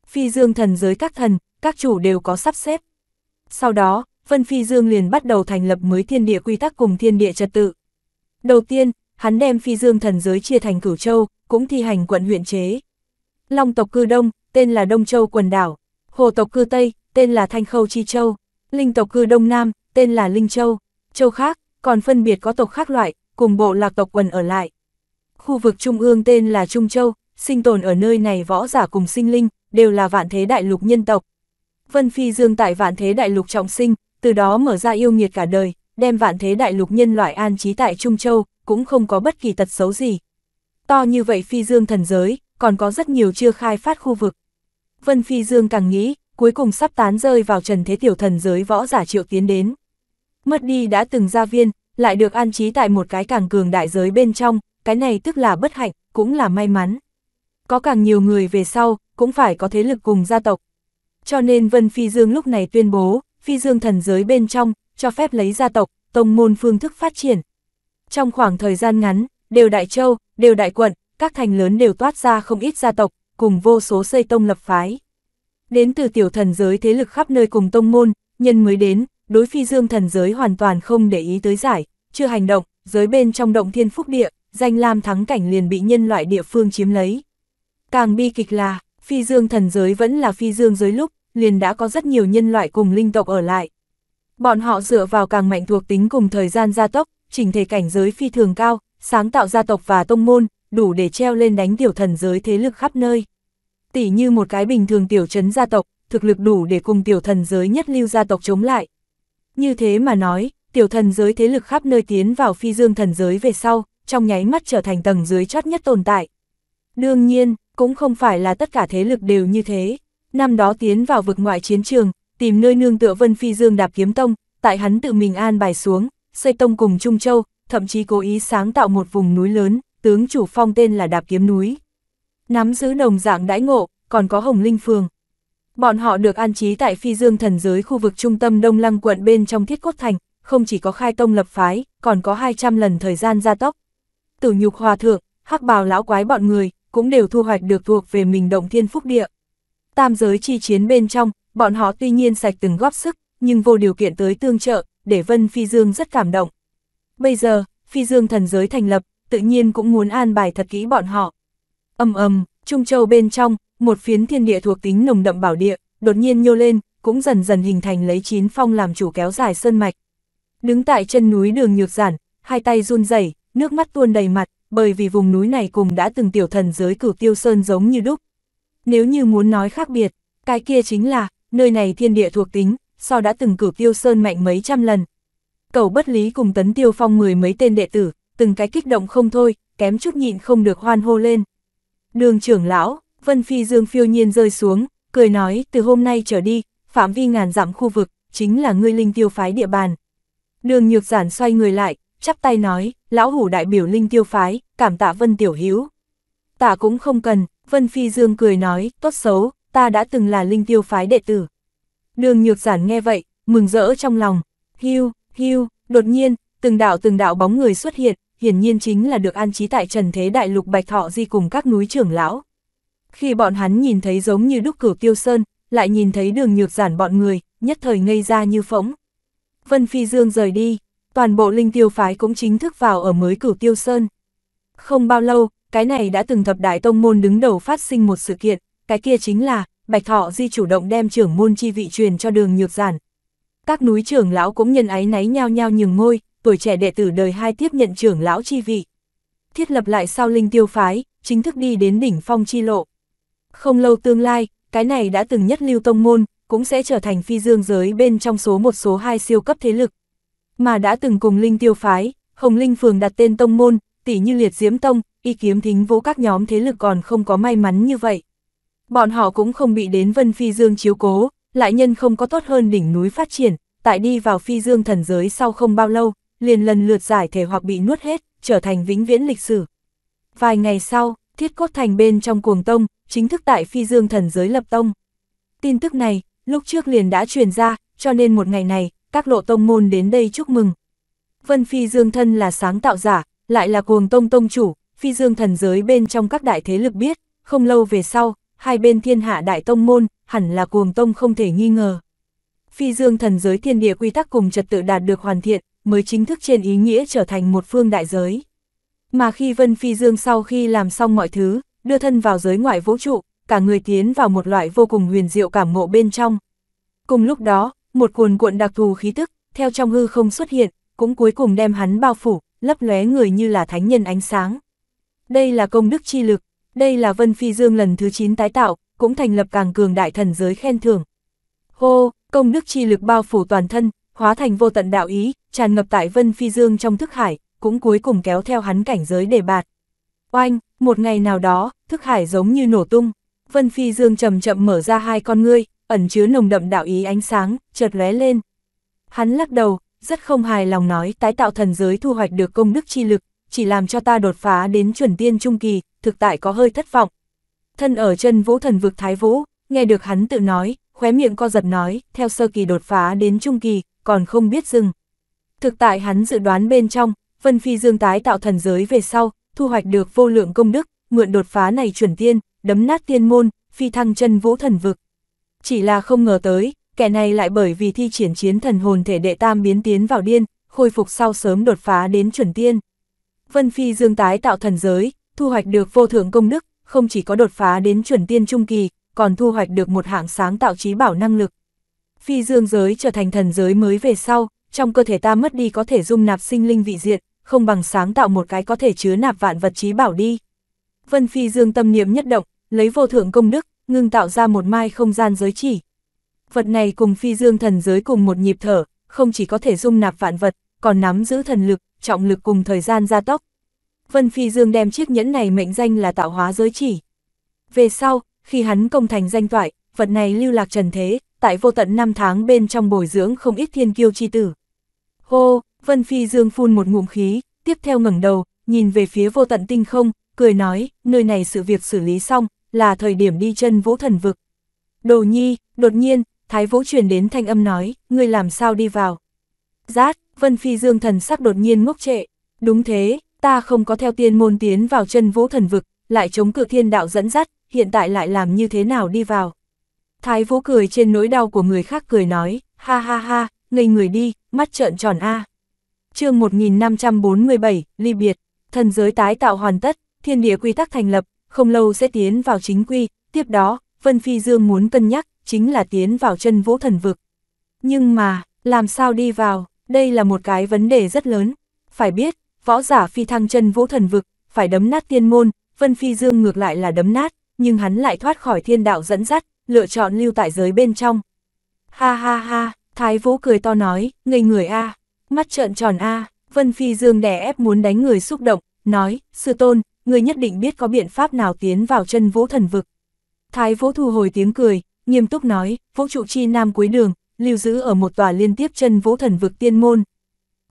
Phi dương thần giới các thần, các chủ đều có sắp xếp. Sau đó, Vân Phi Dương liền bắt đầu thành lập mới thiên địa quy tắc cùng thiên địa trật tự. Đầu tiên, hắn đem Phi Dương thần giới chia thành cửu châu, cũng thi hành quận huyện chế. Long tộc cư đông, tên là Đông Châu quần đảo, hồ tộc cư tây, tên là Thanh Khâu Chi Châu, linh tộc cư Đông Nam, tên là Linh Châu, châu khác, còn phân biệt có tộc khác loại, cùng bộ lạc tộc quần ở lại. Khu vực trung ương tên là Trung Châu, sinh tồn ở nơi này võ giả cùng sinh linh, đều là vạn thế đại lục nhân tộc. Vân Phi Dương tại vạn thế đại lục trọng sinh, từ đó mở ra yêu nghiệt cả đời, đem vạn thế đại lục nhân loại an trí tại Trung Châu, cũng không có bất kỳ tật xấu gì. To như vậy Phi Dương thần giới, còn có rất nhiều chưa khai phát khu vực. Vân Phi Dương càng nghĩ, cuối cùng sắp tán rơi vào trần thế tiểu thần giới võ giả triệu tiến đến. Mất đi đã từng gia viên, lại được an trí tại một cái càng cường đại giới bên trong, cái này tức là bất hạnh, cũng là may mắn. Có càng nhiều người về sau, cũng phải có thế lực cùng gia tộc. Cho nên Vân Phi Dương lúc này tuyên bố, Phi Dương thần giới bên trong, cho phép lấy gia tộc, tông môn phương thức phát triển. Trong khoảng thời gian ngắn, đều đại châu, đều đại quận, các thành lớn đều toát ra không ít gia tộc, cùng vô số xây tông lập phái đến từ tiểu thần giới thế lực khắp nơi cùng tông môn, nhân mới đến, đối phi dương thần giới hoàn toàn không để ý tới giải, chưa hành động, giới bên trong động thiên phúc địa, danh lam thắng cảnh liền bị nhân loại địa phương chiếm lấy. Càng bi kịch là, phi dương thần giới vẫn là phi dương giới lúc, liền đã có rất nhiều nhân loại cùng linh tộc ở lại. Bọn họ dựa vào càng mạnh thuộc tính cùng thời gian gia tốc, chỉnh thể cảnh giới phi thường cao, sáng tạo gia tộc và tông môn, đủ để treo lên đánh tiểu thần giới thế lực khắp nơi tỉ như một cái bình thường tiểu trấn gia tộc, thực lực đủ để cùng tiểu thần giới nhất lưu gia tộc chống lại. Như thế mà nói, tiểu thần giới thế lực khắp nơi tiến vào phi dương thần giới về sau, trong nháy mắt trở thành tầng dưới chót nhất tồn tại. Đương nhiên, cũng không phải là tất cả thế lực đều như thế. Năm đó tiến vào vực ngoại chiến trường, tìm nơi nương tựa Vân Phi Dương đạp kiếm tông, tại hắn tự mình an bài xuống, xây tông cùng Trung Châu, thậm chí cố ý sáng tạo một vùng núi lớn, tướng chủ phong tên là Đạp Kiếm Núi nắm giữ đồng dạng đãi ngộ, còn có Hồng Linh Phường. Bọn họ được an trí tại phi dương thần giới khu vực trung tâm Đông Lăng quận bên trong thiết cốt thành, không chỉ có khai tông lập phái, còn có 200 lần thời gian gia tốc. Tử nhục hòa thượng, hắc bào lão quái bọn người, cũng đều thu hoạch được thuộc về mình động thiên phúc địa. Tam giới chi chiến bên trong, bọn họ tuy nhiên sạch từng góp sức, nhưng vô điều kiện tới tương trợ, để Vân Phi Dương rất cảm động. Bây giờ, Phi Dương thần giới thành lập, tự nhiên cũng muốn an bài thật kỹ bọn họ ầm ầm, Trung Châu bên trong, một phiến thiên địa thuộc tính nồng đậm bảo địa, đột nhiên nhô lên, cũng dần dần hình thành lấy chín phong làm chủ kéo dài sơn mạch. Đứng tại chân núi đường nhược giản, hai tay run rẩy, nước mắt tuôn đầy mặt, bởi vì vùng núi này cùng đã từng tiểu thần giới cửu tiêu sơn giống như đúc. Nếu như muốn nói khác biệt, cái kia chính là, nơi này thiên địa thuộc tính, so đã từng cửu tiêu sơn mạnh mấy trăm lần. Cầu bất lý cùng tấn tiêu phong mười mấy tên đệ tử, từng cái kích động không thôi, kém chút nhịn không được hoan hô lên. Đường trưởng lão, Vân Phi Dương phiêu nhiên rơi xuống, cười nói, từ hôm nay trở đi, phạm vi ngàn dặm khu vực, chính là ngươi linh tiêu phái địa bàn. Đường nhược giản xoay người lại, chắp tay nói, lão hủ đại biểu linh tiêu phái, cảm tạ Vân Tiểu Hiếu. Tạ cũng không cần, Vân Phi Dương cười nói, tốt xấu, ta đã từng là linh tiêu phái đệ tử. Đường nhược giản nghe vậy, mừng rỡ trong lòng, hưu, hưu, đột nhiên, từng đạo từng đạo bóng người xuất hiện, hiển nhiên chính là được an trí tại trần thế đại lục Bạch Thọ Di cùng các núi trưởng lão. Khi bọn hắn nhìn thấy giống như đúc cửu tiêu sơn, lại nhìn thấy đường nhược giản bọn người, nhất thời ngây ra như phỗng. Vân Phi Dương rời đi, toàn bộ linh tiêu phái cũng chính thức vào ở mới cửu tiêu sơn. Không bao lâu, cái này đã từng thập đại tông môn đứng đầu phát sinh một sự kiện, cái kia chính là, Bạch Thọ Di chủ động đem trưởng môn chi vị truyền cho đường nhược giản. Các núi trưởng lão cũng nhân ái náy nhao nhao nhường ngôi, tuổi trẻ đệ tử đời hai tiếp nhận trưởng lão chi vị. Thiết lập lại sau linh tiêu phái, chính thức đi đến đỉnh phong chi lộ. Không lâu tương lai, cái này đã từng nhất lưu tông môn, cũng sẽ trở thành phi dương giới bên trong số một số hai siêu cấp thế lực. Mà đã từng cùng linh tiêu phái, Hồng Linh Phường đặt tên tông môn, tỉ như liệt diễm tông, y kiếm thính vũ các nhóm thế lực còn không có may mắn như vậy. Bọn họ cũng không bị đến vân phi dương chiếu cố, lại nhân không có tốt hơn đỉnh núi phát triển, tại đi vào phi dương thần giới sau không bao lâu, liền lần lượt giải thể hoặc bị nuốt hết, trở thành vĩnh viễn lịch sử. Vài ngày sau, thiết cốt thành bên trong cuồng tông, chính thức tại phi dương thần giới lập tông. Tin tức này, lúc trước liền đã truyền ra, cho nên một ngày này, các lộ tông môn đến đây chúc mừng. Vân phi dương thân là sáng tạo giả, lại là cuồng tông tông chủ, phi dương thần giới bên trong các đại thế lực biết, không lâu về sau, hai bên thiên hạ đại tông môn, hẳn là cuồng tông không thể nghi ngờ. Phi dương thần giới thiên địa quy tắc cùng trật tự đạt được hoàn thiện, mới chính thức trên ý nghĩa trở thành một phương đại giới. Mà khi Vân Phi Dương sau khi làm xong mọi thứ, đưa thân vào giới ngoại vũ trụ, cả người tiến vào một loại vô cùng huyền diệu cảm ngộ bên trong. Cùng lúc đó, một cuồn cuộn đặc thù khí tức, theo trong hư không xuất hiện, cũng cuối cùng đem hắn bao phủ, lấp lóe người như là thánh nhân ánh sáng. Đây là công đức chi lực, đây là Vân Phi Dương lần thứ 9 tái tạo, cũng thành lập càng cường đại thần giới khen thưởng. Hô, công đức chi lực bao phủ toàn thân, hóa thành vô tận đạo ý, tràn ngập tại Vân Phi Dương trong thức hải, cũng cuối cùng kéo theo hắn cảnh giới đề bạt. Oanh, một ngày nào đó, thức hải giống như nổ tung, Vân Phi Dương chậm chậm mở ra hai con ngươi, ẩn chứa nồng đậm đạo ý ánh sáng, chợt lóe lên. Hắn lắc đầu, rất không hài lòng nói tái tạo thần giới thu hoạch được công đức chi lực, chỉ làm cho ta đột phá đến chuẩn tiên trung kỳ, thực tại có hơi thất vọng. Thân ở chân vũ thần vực Thái Vũ, nghe được hắn tự nói, khóe miệng co giật nói, theo sơ kỳ đột phá đến trung kỳ, còn không biết dừng. Thực tại hắn dự đoán bên trong, Vân Phi Dương tái tạo thần giới về sau, thu hoạch được vô lượng công đức, mượn đột phá này chuẩn tiên, đấm nát tiên môn, phi thăng chân vũ thần vực. Chỉ là không ngờ tới, kẻ này lại bởi vì thi triển chiến thần hồn thể đệ tam biến tiến vào điên, khôi phục sau sớm đột phá đến chuẩn tiên. Vân Phi Dương tái tạo thần giới, thu hoạch được vô thượng công đức, không chỉ có đột phá đến chuẩn tiên trung kỳ, còn thu hoạch được một hạng sáng tạo trí bảo năng lực. Phi Dương giới trở thành thần giới mới về sau, trong cơ thể ta mất đi có thể dung nạp sinh linh vị diện không bằng sáng tạo một cái có thể chứa nạp vạn vật trí bảo đi. Vân Phi Dương tâm niệm nhất động, lấy vô thượng công đức, ngưng tạo ra một mai không gian giới chỉ. Vật này cùng Phi Dương thần giới cùng một nhịp thở, không chỉ có thể dung nạp vạn vật, còn nắm giữ thần lực, trọng lực cùng thời gian gia tốc. Vân Phi Dương đem chiếc nhẫn này mệnh danh là tạo hóa giới chỉ. Về sau, khi hắn công thành danh toại, vật này lưu lạc trần thế, tại vô tận năm tháng bên trong bồi dưỡng không ít thiên kiêu chi tử. Hô, Vân Phi Dương phun một ngụm khí, tiếp theo ngẩng đầu, nhìn về phía vô tận tinh không, cười nói, nơi này sự việc xử lý xong, là thời điểm đi chân vũ thần vực. Đồ nhi, đột nhiên, Thái Vũ truyền đến thanh âm nói, ngươi làm sao đi vào. Giác, Vân Phi Dương thần sắc đột nhiên ngốc trệ. Đúng thế, ta không có theo tiên môn tiến vào chân vũ thần vực, lại chống cự thiên đạo dẫn dắt, hiện tại lại làm như thế nào đi vào. Thái Vũ cười trên nỗi đau của người khác cười nói, ha ha ha, ngây người đi, mắt trợn tròn A. chương 1547, ly biệt, thần giới tái tạo hoàn tất, thiên địa quy tắc thành lập, không lâu sẽ tiến vào chính quy, tiếp đó, Vân Phi Dương muốn cân nhắc, chính là tiến vào chân vũ thần vực. Nhưng mà, làm sao đi vào, đây là một cái vấn đề rất lớn. Phải biết, võ giả phi thăng chân vũ thần vực, phải đấm nát tiên môn, Vân Phi Dương ngược lại là đấm nát, nhưng hắn lại thoát khỏi thiên đạo dẫn dắt, lựa chọn lưu tại giới bên trong. Ha ha ha, Thái Vũ cười to nói, ngây người a, mắt trợn tròn a, Vân Phi Dương đè ép muốn đánh người xúc động, nói, sư tôn, người nhất định biết có biện pháp nào tiến vào chân vũ thần vực. Thái Vũ thu hồi tiếng cười, nghiêm túc nói, vũ trụ chi nam cuối đường, lưu giữ ở một tòa liên tiếp chân vũ thần vực tiên môn.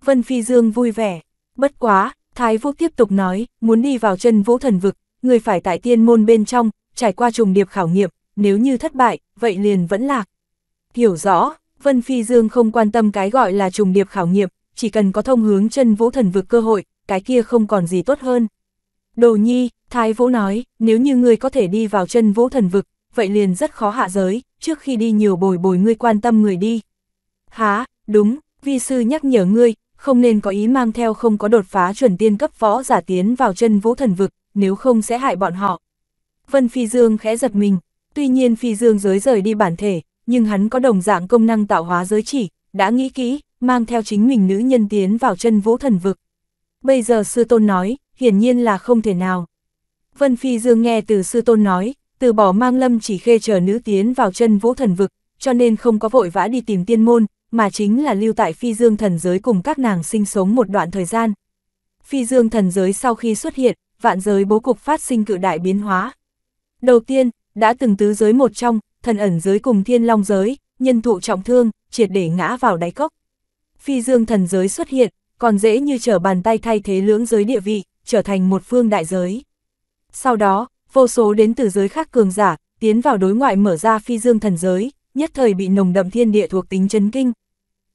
Vân Phi Dương vui vẻ, bất quá, Thái Vũ tiếp tục nói, muốn đi vào chân vũ thần vực, người phải tại tiên môn bên trong, trải qua trùng điệp khảo nghiệm, nếu như thất bại, vậy liền vẫn lạc. Hiểu rõ, Vân Phi Dương không quan tâm cái gọi là trùng điệp khảo nghiệm, chỉ cần có thông hướng chân vũ thần vực cơ hội, cái kia không còn gì tốt hơn. Đồ nhi, Thái Vũ nói, nếu như ngươi có thể đi vào chân vũ thần vực, vậy liền rất khó hạ giới, trước khi đi nhiều bồi bồi ngươi quan tâm người đi. Há, đúng, vi sư nhắc nhở ngươi, không nên có ý mang theo không có đột phá chuẩn tiên cấp võ giả tiến vào chân vũ thần vực, nếu không sẽ hại bọn họ. Vân Phi Dương khẽ giật mình, tuy nhiên Phi Dương giới rời đi bản thể, nhưng hắn có đồng dạng công năng tạo hóa giới chỉ, đã nghĩ kỹ, mang theo chính mình nữ nhân tiến vào chân vũ thần vực. Bây giờ sư tôn nói, hiển nhiên là không thể nào. Vân Phi Dương nghe từ sư tôn nói, từ bỏ mang lâm chỉ khê chờ nữ tiến vào chân vũ thần vực, cho nên không có vội vã đi tìm tiên môn, mà chính là lưu tại Phi Dương thần giới cùng các nàng sinh sống một đoạn thời gian. Phi Dương thần giới sau khi xuất hiện, vạn giới bố cục phát sinh cự đại biến hóa. Đầu tiên, đã từng tứ giới một trong, thần ẩn giới cùng thiên long giới, nhân thụ trọng thương, triệt để ngã vào đáy cốc. Phi dương thần giới xuất hiện, còn dễ như trở bàn tay thay thế lưỡng giới địa vị, trở thành một phương đại giới. Sau đó, vô số đến từ giới khác cường giả, tiến vào đối ngoại mở ra phi dương thần giới, nhất thời bị nồng đậm thiên địa thuộc tính chấn kinh.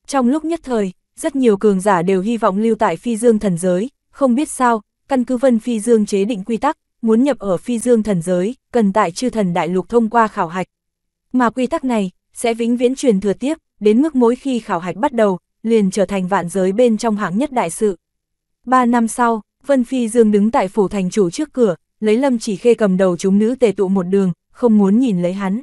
Trong lúc nhất thời, rất nhiều cường giả đều hy vọng lưu tại phi dương thần giới, không biết sao, căn cứ vân phi dương chế định quy tắc, muốn nhập ở phi dương thần giới, cần tại chư thần đại lục thông qua khảo hạch. Mà quy tắc này sẽ vĩnh viễn truyền thừa tiếp, đến mức mỗi khi khảo hạch bắt đầu, liền trở thành vạn giới bên trong hạng nhất đại sự. Ba năm sau, Vân Phi Dương đứng tại phủ thành chủ trước cửa, lấy Lâm Chỉ Khê cầm đầu chúng nữ tề tụ một đường, không muốn nhìn lấy hắn.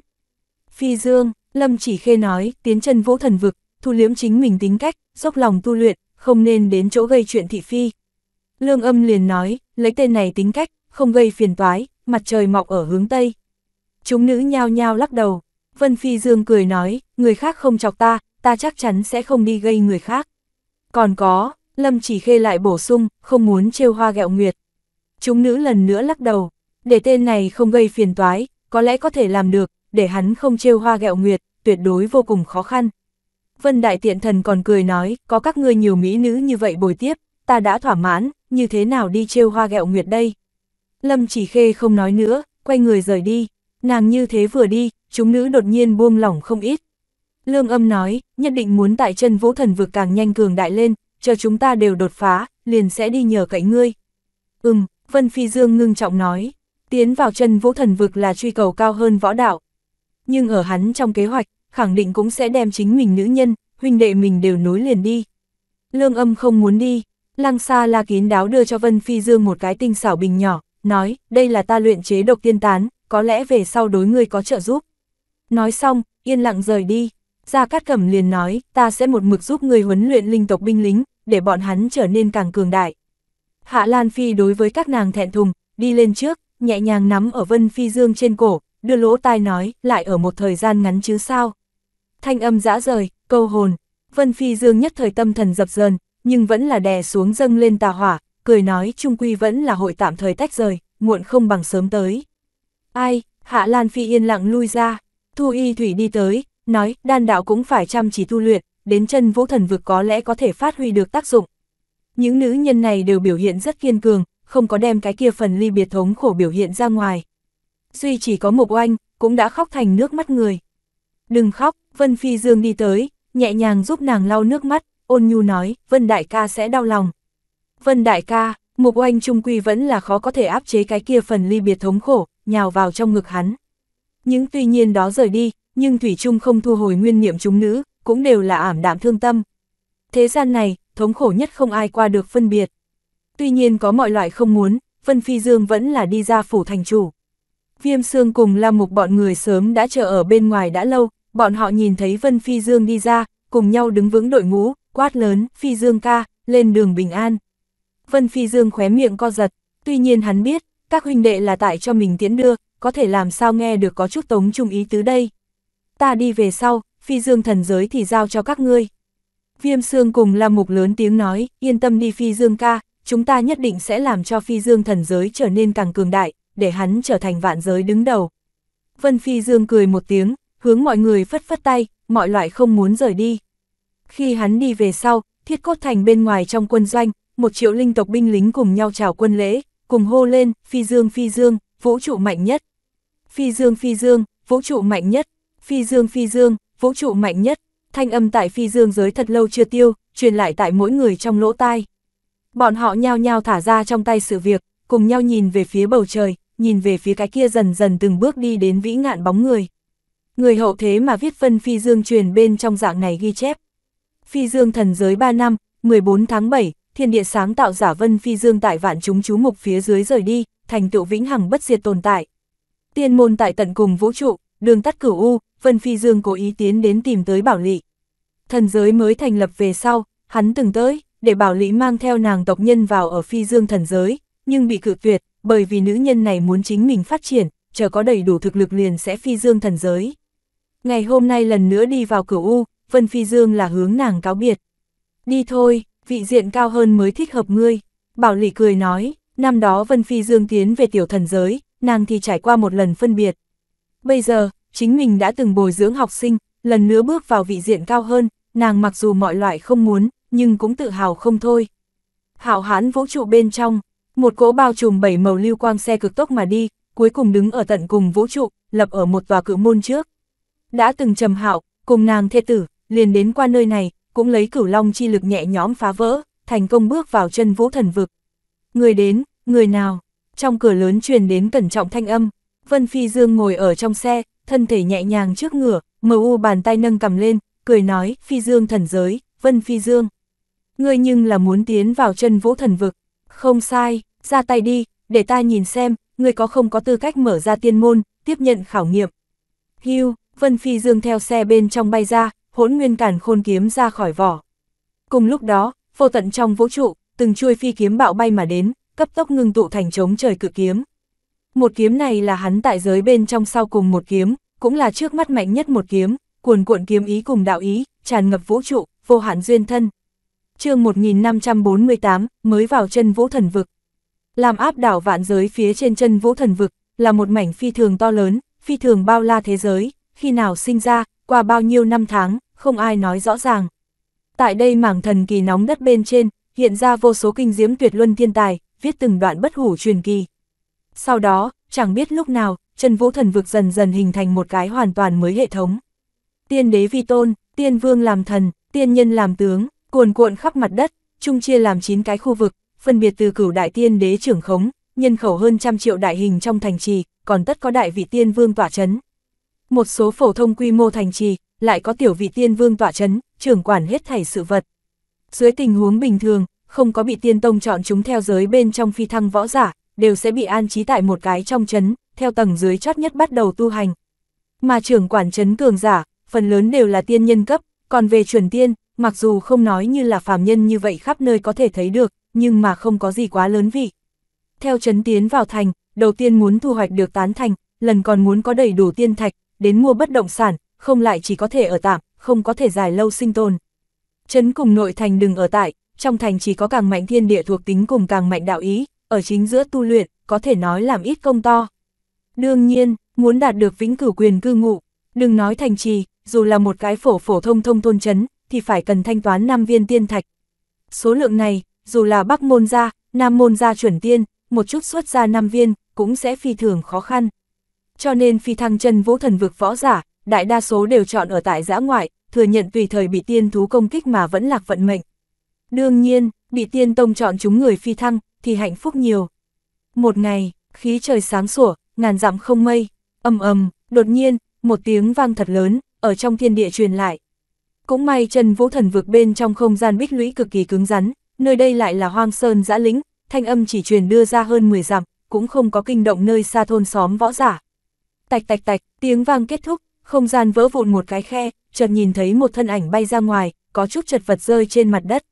Phi Dương, Lâm Chỉ Khê nói, tiến chân vũ thần vực, thu liếm chính mình tính cách, dốc lòng tu luyện, không nên đến chỗ gây chuyện thị phi. Lương âm liền nói, lấy tên này tính cách, không gây phiền toái, mặt trời mọc ở hướng Tây. Chúng nữ nhao nhao lắc đầu. Vân Phi Dương cười nói, người khác không chọc ta, ta chắc chắn sẽ không đi gây người khác. Còn có, Lâm chỉ khê lại bổ sung, không muốn trêu hoa gẹo nguyệt. Chúng nữ lần nữa lắc đầu, để tên này không gây phiền toái, có lẽ có thể làm được, để hắn không trêu hoa gẹo nguyệt, tuyệt đối vô cùng khó khăn. Vân Đại Tiện Thần còn cười nói, có các ngươi nhiều mỹ nữ như vậy bồi tiếp, ta đã thỏa mãn, như thế nào đi trêu hoa gẹo nguyệt đây? Lâm chỉ khê không nói nữa, quay người rời đi. Nàng như thế vừa đi, chúng nữ đột nhiên buông lỏng không ít. Lương âm nói, nhất định muốn tại chân vũ thần vực càng nhanh cường đại lên, chờ chúng ta đều đột phá, liền sẽ đi nhờ cậy ngươi. Ừm, Vân Phi Dương ngưng trọng nói, tiến vào chân vũ thần vực là truy cầu cao hơn võ đạo. Nhưng ở hắn trong kế hoạch, khẳng định cũng sẽ đem chính mình nữ nhân, huynh đệ mình đều nối liền đi. Lương âm không muốn đi, lăng xa la kín đáo đưa cho Vân Phi Dương một cái tinh xảo bình nhỏ, nói, đây là ta luyện chế độc tiên tán, có lẽ về sau đối ngươi có trợ giúp. Nói xong, yên lặng rời đi. Gia Cát Cẩm liền nói, ta sẽ một mực giúp người huấn luyện linh tộc binh lính, để bọn hắn trở nên càng cường đại. Hạ Lan Phi đối với các nàng thẹn thùng, đi lên trước, nhẹ nhàng nắm ở Vân Phi Dương trên cổ, đưa lỗ tai nói, lại ở một thời gian ngắn chứ sao. Thanh âm dã rời, câu hồn, Vân Phi Dương nhất thời tâm thần dập dờn, nhưng vẫn là đè xuống dâng lên tà hỏa, cười nói trung quy vẫn là hội tạm thời tách rời, muộn không bằng sớm tới. Ai, Hạ Lan Phi yên lặng lui ra, Thu Y Thủy đi tới, nói, đan đạo cũng phải chăm chỉ tu luyện, đến chân vũ thần vực có lẽ có thể phát huy được tác dụng. Những nữ nhân này đều biểu hiện rất kiên cường, không có đem cái kia phần ly biệt thống khổ biểu hiện ra ngoài. Duy chỉ có một oanh, cũng đã khóc thành nước mắt người. Đừng khóc, Vân Phi Dương đi tới, nhẹ nhàng giúp nàng lau nước mắt, ôn nhu nói, Vân Đại ca sẽ đau lòng. Vân Đại ca, Mục Oanh Trung Quy vẫn là khó có thể áp chế cái kia phần ly biệt thống khổ, nhào vào trong ngực hắn. Những tuy nhiên đó rời đi, nhưng Thủy Trung không thu hồi nguyên niệm chúng nữ, cũng đều là ảm đạm thương tâm. Thế gian này, thống khổ nhất không ai qua được phân biệt. Tuy nhiên có mọi loại không muốn, Vân Phi Dương vẫn là đi ra phủ thành chủ. Viêm Sương cùng là một bọn người sớm đã chờ ở bên ngoài đã lâu, bọn họ nhìn thấy Vân Phi Dương đi ra, cùng nhau đứng vững đội ngũ, quát lớn, Phi Dương ca, lên đường bình an. Vân Phi Dương khóe miệng co giật, tuy nhiên hắn biết, các huynh đệ là tại cho mình tiến đưa, có thể làm sao nghe được có chút tống trung ý tứ đây. Ta đi về sau, phi dương thần giới thì giao cho các ngươi. Viêm xương cùng là mục lớn tiếng nói, yên tâm đi phi dương ca, chúng ta nhất định sẽ làm cho phi dương thần giới trở nên càng cường đại, để hắn trở thành vạn giới đứng đầu. Vân phi dương cười một tiếng, hướng mọi người phất phất tay, mọi loại không muốn rời đi. Khi hắn đi về sau, thiết cốt thành bên ngoài trong quân doanh, một triệu linh tộc binh lính cùng nhau chào quân lễ, cùng hô lên, phi dương phi dương, vũ trụ mạnh nhất. Phi dương phi dương, vũ trụ mạnh nhất. Phi dương phi dương, vũ trụ mạnh nhất. Thanh âm tại phi dương giới thật lâu chưa tiêu, truyền lại tại mỗi người trong lỗ tai. Bọn họ nhao nhao thả ra trong tay sự việc, cùng nhau nhìn về phía bầu trời, nhìn về phía cái kia dần dần từng bước đi đến vĩ ngạn bóng người. Người hậu thế mà viết phân phi dương truyền bên trong dạng này ghi chép. Phi dương thần giới 3 năm, 14 tháng 7, thiên địa sáng tạo giả Vân Phi Dương tại vạn chúng chú mục phía dưới rời đi, thành tựu vĩnh hằng bất diệt tồn tại. Tiên môn tại tận cùng vũ trụ, đường tắt cửu u, Vân Phi Dương cố ý tiến đến tìm tới Bảo Lị. Thần giới mới thành lập về sau, hắn từng tới, để Bảo Lị mang theo nàng tộc nhân vào ở Phi Dương thần giới, nhưng bị cự tuyệt, bởi vì nữ nhân này muốn chính mình phát triển, chờ có đầy đủ thực lực liền sẽ Phi Dương thần giới. Ngày hôm nay lần nữa đi vào cửu u, Vân Phi Dương là hướng nàng cáo biệt. Đi thôi, vị diện cao hơn mới thích hợp ngươi. Bảo Lị cười nói, năm đó Vân Phi Dương tiến về tiểu thần giới, nàng thì trải qua một lần phân biệt. Bây giờ, chính mình đã từng bồi dưỡng học sinh, lần nữa bước vào vị diện cao hơn, nàng mặc dù mọi loại không muốn, nhưng cũng tự hào không thôi. Hạo hán vũ trụ bên trong, một cỗ bao trùm bảy màu lưu quang xe cực tốc mà đi, cuối cùng đứng ở tận cùng vũ trụ, lập ở một tòa cự môn trước. Đã từng trầm hạo, cùng nàng thê tử, liền đến qua nơi này, cũng lấy cửu long chi lực nhẹ nhõm phá vỡ, thành công bước vào chân vũ thần vực. Người đến, người nào? Trong cửa lớn truyền đến cẩn trọng thanh âm, Vân Phi Dương ngồi ở trong xe, thân thể nhẹ nhàng trước ngửa, mờ u bàn tay nâng cầm lên, cười nói, Phi Dương thần giới, Vân Phi Dương. Ngươi nhưng là muốn tiến vào chân vũ thần vực. Không sai, ra tay đi, để ta nhìn xem, ngươi có không có tư cách mở ra tiên môn, tiếp nhận khảo nghiệm. Hưu, Vân Phi Dương theo xe bên trong bay ra, hỗn nguyên cản khôn kiếm ra khỏi vỏ. Cùng lúc đó, vô tận trong vũ trụ, từng chuôi phi kiếm bạo bay mà đến, cấp tốc ngưng tụ thành chống trời cự kiếm. Một kiếm này là hắn tại giới bên trong sau cùng một kiếm, cũng là trước mắt mạnh nhất một kiếm, cuồn cuộn kiếm ý cùng đạo ý, tràn ngập vũ trụ, vô hạn duyên thân. chương 1548, mới vào chân vũ thần vực. Làm áp đảo vạn giới phía trên chân vũ thần vực, là một mảnh phi thường to lớn, phi thường bao la thế giới khi nào sinh ra, qua bao nhiêu năm tháng, không ai nói rõ ràng. Tại đây mảng thần kỳ nóng đất bên trên, hiện ra vô số kinh diễm tuyệt luân thiên tài, viết từng đoạn bất hủ truyền kỳ. Sau đó, chẳng biết lúc nào, Trần Vũ Thần vực dần dần hình thành một cái hoàn toàn mới hệ thống. Tiên đế vi tôn, tiên vương làm thần, tiên nhân làm tướng, cuồn cuộn khắp mặt đất, chung chia làm 9 cái khu vực, phân biệt từ cửu đại tiên đế trưởng khống, nhân khẩu hơn trăm triệu đại hình trong thành trì, còn tất có đại vị tiên vương tỏa chấn. Một số phổ thông quy mô thành trì, lại có tiểu vị tiên vương tỏa chấn, trưởng quản hết thảy sự vật. Dưới tình huống bình thường, không có bị tiên tông chọn chúng theo giới bên trong phi thăng võ giả, đều sẽ bị an trí tại một cái trong chấn, theo tầng dưới chót nhất bắt đầu tu hành. Mà trưởng quản chấn cường giả, phần lớn đều là tiên nhân cấp, còn về chuẩn tiên, mặc dù không nói như là phàm nhân như vậy khắp nơi có thể thấy được, nhưng mà không có gì quá lớn vị. Theo chấn tiến vào thành, đầu tiên muốn thu hoạch được tán thành, lần còn muốn có đầy đủ tiên thạch, đến mua bất động sản, không lại chỉ có thể ở tạm, không có thể dài lâu sinh tồn. Trấn cùng nội thành đừng ở tại, trong thành chỉ có càng mạnh thiên địa thuộc tính cùng càng mạnh đạo ý, ở chính giữa tu luyện, có thể nói làm ít công to. Đương nhiên, muốn đạt được vĩnh cửu quyền cư ngụ, đừng nói thành trì, dù là một cái phổ phổ thông thông thôn trấn, thì phải cần thanh toán 5 viên tiên thạch. Số lượng này, dù là Bắc môn gia, Nam môn gia chuẩn tiên, một chút xuất ra 5 viên, cũng sẽ phi thường khó khăn cho nên phi thăng chân vũ thần vực võ giả, đại đa số đều chọn ở tại giã ngoại, thừa nhận tùy thời bị tiên thú công kích mà vẫn lạc vận mệnh. Đương nhiên, bị tiên tông chọn chúng người phi thăng, thì hạnh phúc nhiều. Một ngày, khí trời sáng sủa, ngàn dặm không mây, ầm ầm, đột nhiên, một tiếng vang thật lớn, ở trong thiên địa truyền lại. Cũng may chân vũ thần vực bên trong không gian bích lũy cực kỳ cứng rắn, nơi đây lại là hoang sơn giã lĩnh, thanh âm chỉ truyền đưa ra hơn 10 dặm, cũng không có kinh động nơi xa thôn xóm võ giả. Tạch tạch tạch, tiếng vang kết thúc, không gian vỡ vụn một cái khe, chợt nhìn thấy một thân ảnh bay ra ngoài, có chút chật vật rơi trên mặt đất.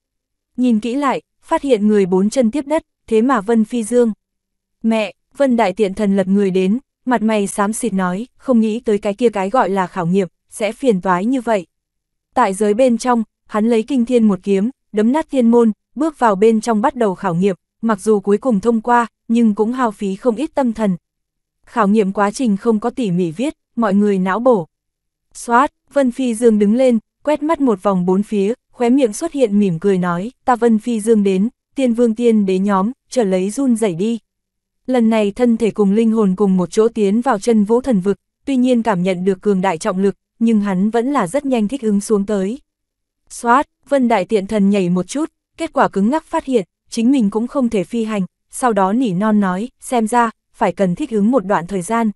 Nhìn kỹ lại, phát hiện người bốn chân tiếp đất, thế mà Vân Phi Dương. Mẹ, Vân Đại Tiện Thần lật người đến, mặt mày xám xịt nói, không nghĩ tới cái kia cái gọi là khảo nghiệm, sẽ phiền toái như vậy. Tại giới bên trong, hắn lấy kinh thiên một kiếm, đấm nát thiên môn, bước vào bên trong bắt đầu khảo nghiệm, mặc dù cuối cùng thông qua, nhưng cũng hao phí không ít tâm thần, khảo nghiệm quá trình không có tỉ mỉ viết, mọi người não bổ. Xoát, Vân Phi Dương đứng lên, quét mắt một vòng bốn phía, khóe miệng xuất hiện mỉm cười nói, ta Vân Phi Dương đến, tiên vương tiên đế nhóm, trở lấy run rẩy đi. Lần này thân thể cùng linh hồn cùng một chỗ tiến vào chân vũ thần vực, tuy nhiên cảm nhận được cường đại trọng lực, nhưng hắn vẫn là rất nhanh thích ứng xuống tới. Xoát, Vân Đại Tiện Thần nhảy một chút, kết quả cứng ngắc phát hiện, chính mình cũng không thể phi hành, sau đó nỉ non nói, xem ra, phải cần thích ứng một đoạn thời gian.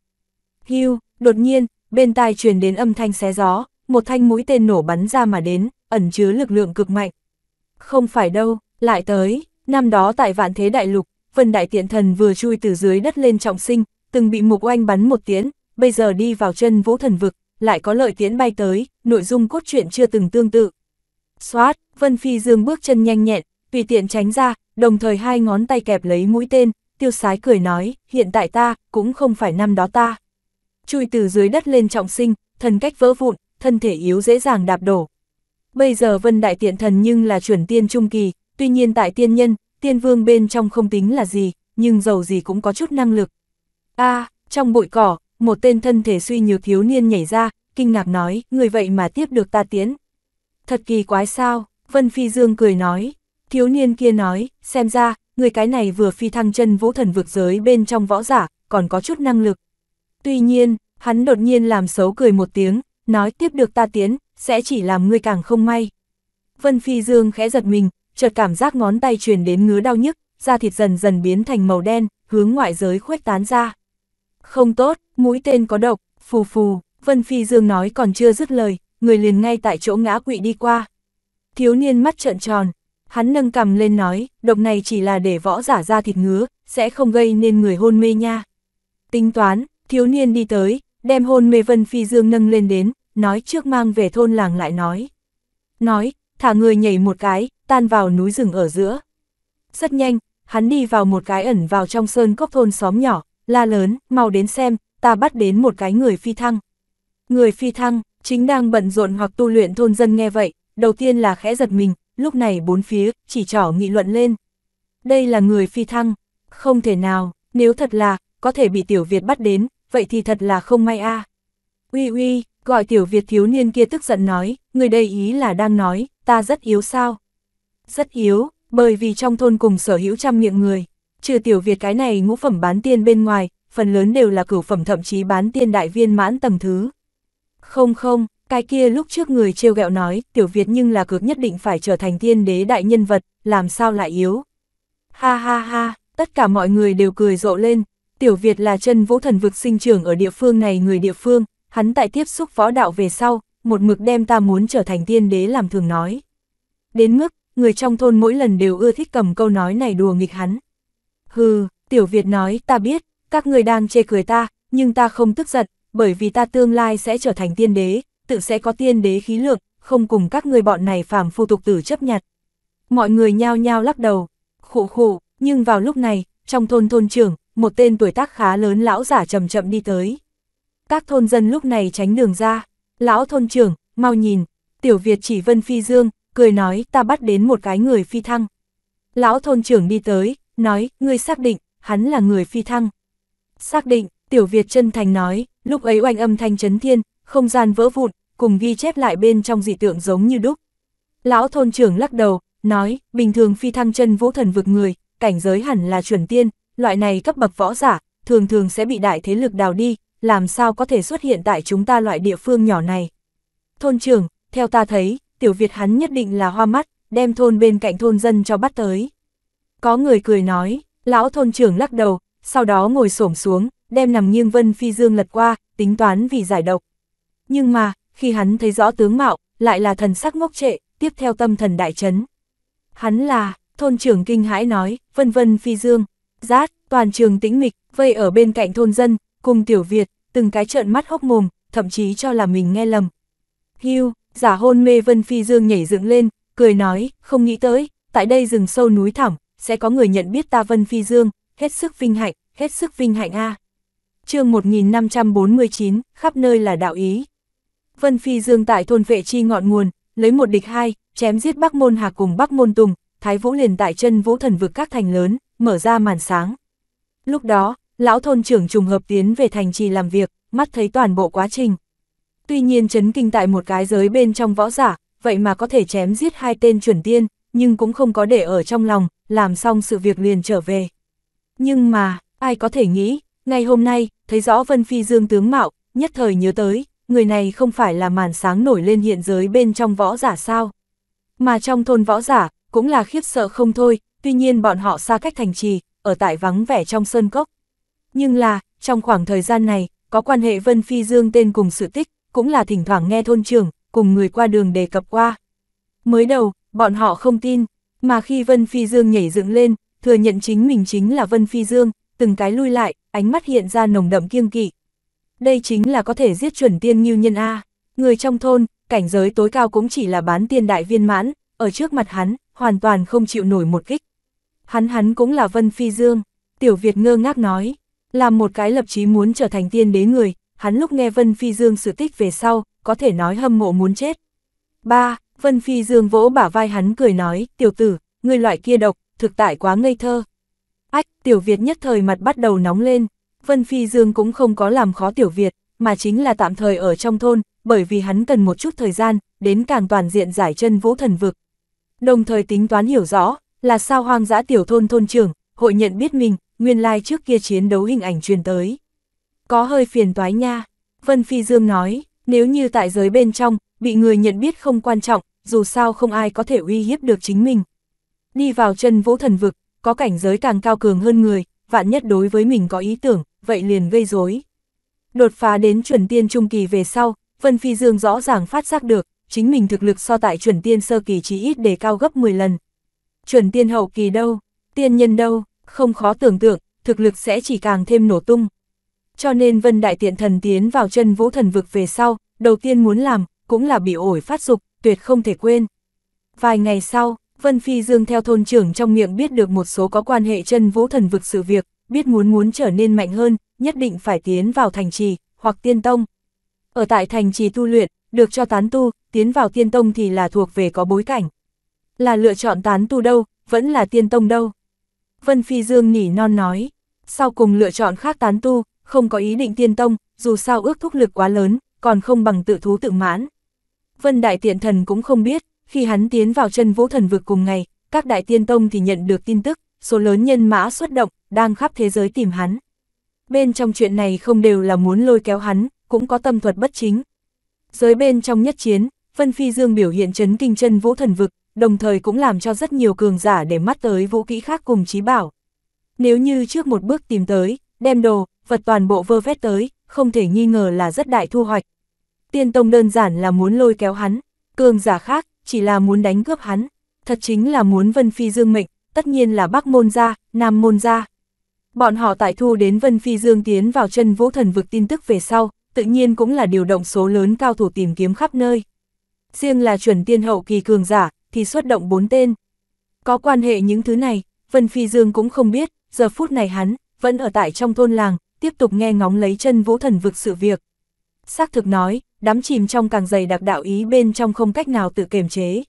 Hưu, đột nhiên, bên tai truyền đến âm thanh xé gió, một thanh mũi tên nổ bắn ra mà đến, ẩn chứa lực lượng cực mạnh. Không phải đâu, lại tới, năm đó tại vạn thế đại lục, phần Đại Tiện Thần vừa chui từ dưới đất lên trọng sinh, từng bị mục oanh bắn một tiếng, bây giờ đi vào chân vũ thần vực, lại có lợi tiễn bay tới, nội dung cốt truyện chưa từng tương tự. Xoát, Vân Phi Dương bước chân nhanh nhẹn, tùy tiện tránh ra, đồng thời hai ngón tay kẹp lấy mũi tên, tiêu sái cười nói, hiện tại ta, cũng không phải năm đó ta. Chui từ dưới đất lên trọng sinh, thần cách vỡ vụn, thân thể yếu dễ dàng đạp đổ. Bây giờ vân đại tiện thần nhưng là chuẩn tiên trung kỳ, tuy nhiên tại tiên nhân, tiên vương bên trong không tính là gì, nhưng giàu gì cũng có chút năng lực. a trong bụi cỏ, một tên thân thể suy nhược thiếu niên nhảy ra, kinh ngạc nói, người vậy mà tiếp được ta tiến. Thật kỳ quái sao, Vân Phi Dương cười nói, thiếu niên kia nói, xem ra, người cái này vừa phi thăng chân vũ thần vực giới bên trong võ giả, còn có chút năng lực. Tuy nhiên, hắn đột nhiên làm xấu cười một tiếng, nói tiếp được ta tiến, sẽ chỉ làm ngươi càng không may. Vân Phi Dương khẽ giật mình, chợt cảm giác ngón tay truyền đến ngứa đau nhức, da thịt dần dần biến thành màu đen, hướng ngoại giới khuếch tán ra. Không tốt, mũi tên có độc, phù phù, Vân Phi Dương nói còn chưa dứt lời, người liền ngay tại chỗ ngã quỵ đi qua. Thiếu niên mắt trợn tròn, Hắn nâng cầm lên nói, độc này chỉ là để võ giả ra thịt ngứa, sẽ không gây nên người hôn mê nha. Tính toán, thiếu niên đi tới, đem hôn mê Vân Phi Dương nâng lên đến, nói trước mang về thôn làng lại nói. Nói, thả người nhảy một cái, tan vào núi rừng ở giữa. Rất nhanh, hắn đi vào một cái ẩn vào trong sơn cốc thôn xóm nhỏ, la lớn, mau đến xem, ta bắt đến một cái người phi thăng. Người phi thăng, chính đang bận rộn hoặc tu luyện thôn dân nghe vậy, đầu tiên là khẽ giật mình, lúc này bốn phía, chỉ trỏ nghị luận lên. Đây là người phi thăng, không thể nào, nếu thật là, có thể bị Tiểu Việt bắt đến, vậy thì thật là không may a à. Uy uy, gọi Tiểu Việt thiếu niên kia tức giận nói, người đây ý là đang nói, ta rất yếu sao? Rất yếu, bởi vì trong thôn cùng sở hữu trăm miệng người, trừ Tiểu Việt cái này ngũ phẩm bán tiên bên ngoài, phần lớn đều là cửu phẩm thậm chí bán tiên đại viên mãn tầng thứ. Không không, cái kia lúc trước người trêu ghẹo nói, tiểu Việt nhưng là cược nhất định phải trở thành tiên đế đại nhân vật, làm sao lại yếu. Ha ha ha, tất cả mọi người đều cười rộ lên, tiểu Việt là chân vũ thần vực sinh trưởng ở địa phương này người địa phương, hắn tại tiếp xúc võ đạo về sau, một mực đem ta muốn trở thành tiên đế làm thường nói. Đến mức, người trong thôn mỗi lần đều ưa thích cầm câu nói này đùa nghịch hắn. Hừ, tiểu Việt nói, ta biết, các người đang chê cười ta, nhưng ta không tức giận, bởi vì ta tương lai sẽ trở thành tiên đế, tự sẽ có tiên đế khí lượng, không cùng các người bọn này phàm phu tục tử chấp nhặt. Mọi người nhao nhao lắc đầu, khụ khụ, nhưng vào lúc này, trong thôn thôn trưởng, một tên tuổi tác khá lớn lão giả chậm chậm đi tới. Các thôn dân lúc này tránh đường ra, lão thôn trưởng, mau nhìn, tiểu Việt chỉ vân phi dương, cười nói ta bắt đến một cái người phi thăng. Lão thôn trưởng đi tới, nói, ngươi xác định, hắn là người phi thăng. Xác định, tiểu Việt chân thành nói, lúc ấy oanh âm thanh chấn thiên, không gian vỡ vụn, cùng ghi chép lại bên trong dị tượng giống như đúc. Lão thôn trưởng lắc đầu, nói, bình thường phi thăng chân vũ thần vực người, cảnh giới hẳn là chuẩn tiên, loại này cấp bậc võ giả, thường thường sẽ bị đại thế lực đào đi, làm sao có thể xuất hiện tại chúng ta loại địa phương nhỏ này. Thôn trưởng, theo ta thấy, tiểu Việt hắn nhất định là hoa mắt, đem thôn bên cạnh thôn dân cho bắt tới. Có người cười nói, lão thôn trưởng lắc đầu, sau đó ngồi xổm xuống, đem nằm nghiêng Vân Phi Dương lật qua, tính toán vì giải độc. Nhưng mà, khi hắn thấy rõ tướng mạo, lại là thần sắc ngốc trệ, tiếp theo tâm thần đại chấn. Hắn là, thôn trưởng kinh hãi nói, vân vân phi dương, rát, toàn trường tĩnh mịch, vây ở bên cạnh thôn dân, cùng tiểu Việt, từng cái trợn mắt hốc mồm, thậm chí cho là mình nghe lầm. hưu giả hôn mê vân phi dương nhảy dựng lên, cười nói, không nghĩ tới, tại đây rừng sâu núi thẳm, sẽ có người nhận biết ta vân phi dương, hết sức vinh hạnh, hết sức vinh hạnh a. À. chương 1549, khắp nơi là đạo ý. Vân Phi Dương tại thôn vệ chi ngọn nguồn, lấy một địch hai, chém giết Bắc Môn Hà cùng Bắc Môn Tùng, Thái Vũ liền tại chân Vũ thần vực các thành lớn, mở ra màn sáng. Lúc đó, lão thôn trưởng trùng hợp tiến về thành trì làm việc, mắt thấy toàn bộ quá trình. Tuy nhiên chấn kinh tại một cái giới bên trong võ giả, vậy mà có thể chém giết hai tên chuẩn tiên, nhưng cũng không có để ở trong lòng, làm xong sự việc liền trở về. Nhưng mà, ai có thể nghĩ, ngày hôm nay, thấy rõ Vân Phi Dương tướng mạo, nhất thời nhớ tới, người này không phải là màn sáng nổi lên hiện giới bên trong võ giả sao. Mà trong thôn võ giả, cũng là khiếp sợ không thôi, tuy nhiên bọn họ xa cách thành trì, ở tại vắng vẻ trong sơn cốc. Nhưng là, trong khoảng thời gian này, có quan hệ Vân Phi Dương tên cùng sự tích, cũng là thỉnh thoảng nghe thôn trưởng cùng người qua đường đề cập qua. Mới đầu, bọn họ không tin, mà khi Vân Phi Dương nhảy dựng lên, thừa nhận chính mình chính là Vân Phi Dương, từng cái lui lại, ánh mắt hiện ra nồng đậm kiêng kỵ, đây chính là có thể giết chuẩn tiên như nhân A. Người trong thôn, cảnh giới tối cao cũng chỉ là bán tiên đại viên mãn, ở trước mặt hắn, hoàn toàn không chịu nổi một kích. Hắn hắn cũng là Vân Phi Dương, Tiểu Việt ngơ ngác nói, làm một cái lập chí muốn trở thành tiên đế người, hắn lúc nghe Vân Phi Dương sự tích về sau, có thể nói hâm mộ muốn chết. ba Vân Phi Dương vỗ bả vai hắn cười nói, tiểu tử, người loại kia độc, thực tại quá ngây thơ. Ách, Tiểu Việt nhất thời mặt bắt đầu nóng lên, Vân Phi Dương cũng không có làm khó Tiểu Việt, mà chính là tạm thời ở trong thôn, bởi vì hắn cần một chút thời gian, đến càng toàn diện giải chân vũ thần vực. Đồng thời tính toán hiểu rõ, là sao hoang dã tiểu thôn thôn trưởng, hội nhận biết mình, nguyên lai trước kia chiến đấu hình ảnh truyền tới. Có hơi phiền toái nha, Vân Phi Dương nói, nếu như tại giới bên trong, bị người nhận biết không quan trọng, dù sao không ai có thể uy hiếp được chính mình. Đi vào chân vũ thần vực, có cảnh giới càng cao cường hơn người, vạn nhất đối với mình có ý tưởng, vậy liền gây rối. Đột phá đến chuẩn tiên trung kỳ về sau, Vân Phi Dương rõ ràng phát giác được, chính mình thực lực so tại chuẩn tiên sơ kỳ chỉ ít để cao gấp 10 lần. Chuẩn tiên hậu kỳ đâu, tiên nhân đâu, không khó tưởng tượng, thực lực sẽ chỉ càng thêm nổ tung. Cho nên Vân Đại Tiện Thần tiến vào chân vũ thần vực về sau, đầu tiên muốn làm, cũng là bị ổi phát dục, tuyệt không thể quên. Vài ngày sau, Vân Phi Dương theo thôn trưởng trong miệng biết được một số có quan hệ chân vũ thần vực sự việc, biết muốn muốn trở nên mạnh hơn, nhất định phải tiến vào thành trì, hoặc tiên tông. Ở tại thành trì tu luyện, được cho tán tu, tiến vào tiên tông thì là thuộc về có bối cảnh. Là lựa chọn tán tu đâu, vẫn là tiên tông đâu. Vân Phi Dương nỉ non nói, sau cùng lựa chọn khác tán tu, không có ý định tiên tông, dù sao ước thúc lực quá lớn, còn không bằng tự thú tự mãn. Vân Đại Tiện Thần cũng không biết, khi hắn tiến vào chân vũ thần vực cùng ngày, các đại tiên tông thì nhận được tin tức, số lớn nhân mã xuất động, đang khắp thế giới tìm hắn. Bên trong chuyện này không đều là muốn lôi kéo hắn, cũng có tâm thuật bất chính. Giới bên trong nhất chiến, Vân Phi Dương biểu hiện chấn kinh chân vũ thần vực, đồng thời cũng làm cho rất nhiều cường giả để mắt tới vũ kỹ khác cùng trí bảo. Nếu như trước một bước tìm tới, đem đồ, vật toàn bộ vơ vét tới, không thể nghi ngờ là rất đại thu hoạch. Tiên Tông đơn giản là muốn lôi kéo hắn, cường giả khác, chỉ là muốn đánh cướp hắn, thật chính là muốn Vân Phi Dương mệnh, tất nhiên là Bắc Môn gia, Nam Môn gia. Bọn họ tại thu đến Vân Phi Dương tiến vào chân vũ thần vực tin tức về sau, tự nhiên cũng là điều động số lớn cao thủ tìm kiếm khắp nơi. Riêng là chuẩn tiên hậu kỳ cường giả, thì xuất động bốn tên. Có quan hệ những thứ này, Vân Phi Dương cũng không biết, giờ phút này hắn, vẫn ở tại trong thôn làng, tiếp tục nghe ngóng lấy chân vũ thần vực sự việc. Xác thực nói, đắm chìm trong càng dày đặc đạo ý bên trong không cách nào tự kiềm chế.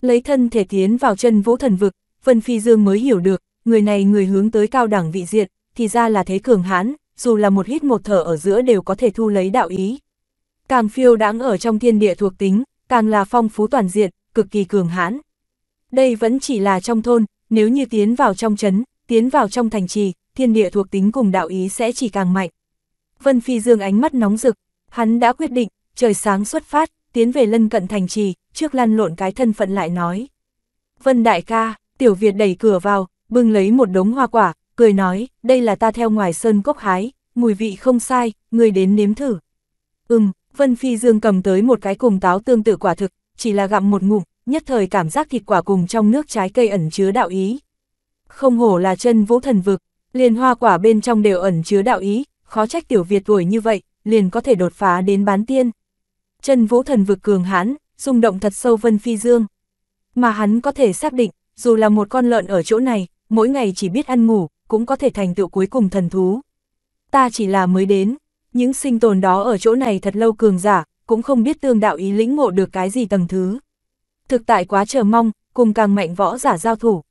Lấy thân thể tiến vào chân vũ thần vực, Vân Phi Dương mới hiểu được, người này người hướng tới cao đẳng vị diện, thì ra là thế cường hãn, dù là một hít một thở ở giữa đều có thể thu lấy đạo ý. Càng phiêu đáng ở trong thiên địa thuộc tính, càng là phong phú toàn diện, cực kỳ cường hãn. Đây vẫn chỉ là trong thôn, nếu như tiến vào trong trấn, tiến vào trong thành trì, thiên địa thuộc tính cùng đạo ý sẽ chỉ càng mạnh. Vân Phi Dương ánh mắt nóng rực, hắn đã quyết định, trời sáng xuất phát, tiến về lân cận thành trì, trước lăn lộn cái thân phận lại nói. Vân đại ca, tiểu Việt đẩy cửa vào, bưng lấy một đống hoa quả, cười nói, đây là ta theo ngoài sơn cốc hái, mùi vị không sai, người đến nếm thử. Ừm, Vân Phi Dương cầm tới một cái cùng táo tương tự quả thực, chỉ là gặm một ngụm, nhất thời cảm giác thịt quả cùng trong nước trái cây ẩn chứa đạo ý. Không hổ là chân vũ thần vực, liền hoa quả bên trong đều ẩn chứa đạo ý, khó trách tiểu Việt tuổi như vậy, liền có thể đột phá đến bán tiên chân vũ thần vực cường hãn, rung động thật sâu Vân Phi Dương. Mà hắn có thể xác định, dù là một con lợn ở chỗ này, mỗi ngày chỉ biết ăn ngủ, cũng có thể thành tựu cuối cùng thần thú. Ta chỉ là mới đến, những sinh tồn đó ở chỗ này thật lâu cường giả, cũng không biết tương đạo ý lĩnh ngộ được cái gì tầng thứ. Thực tại quá chờ mong, cùng càng mạnh võ giả giao thủ.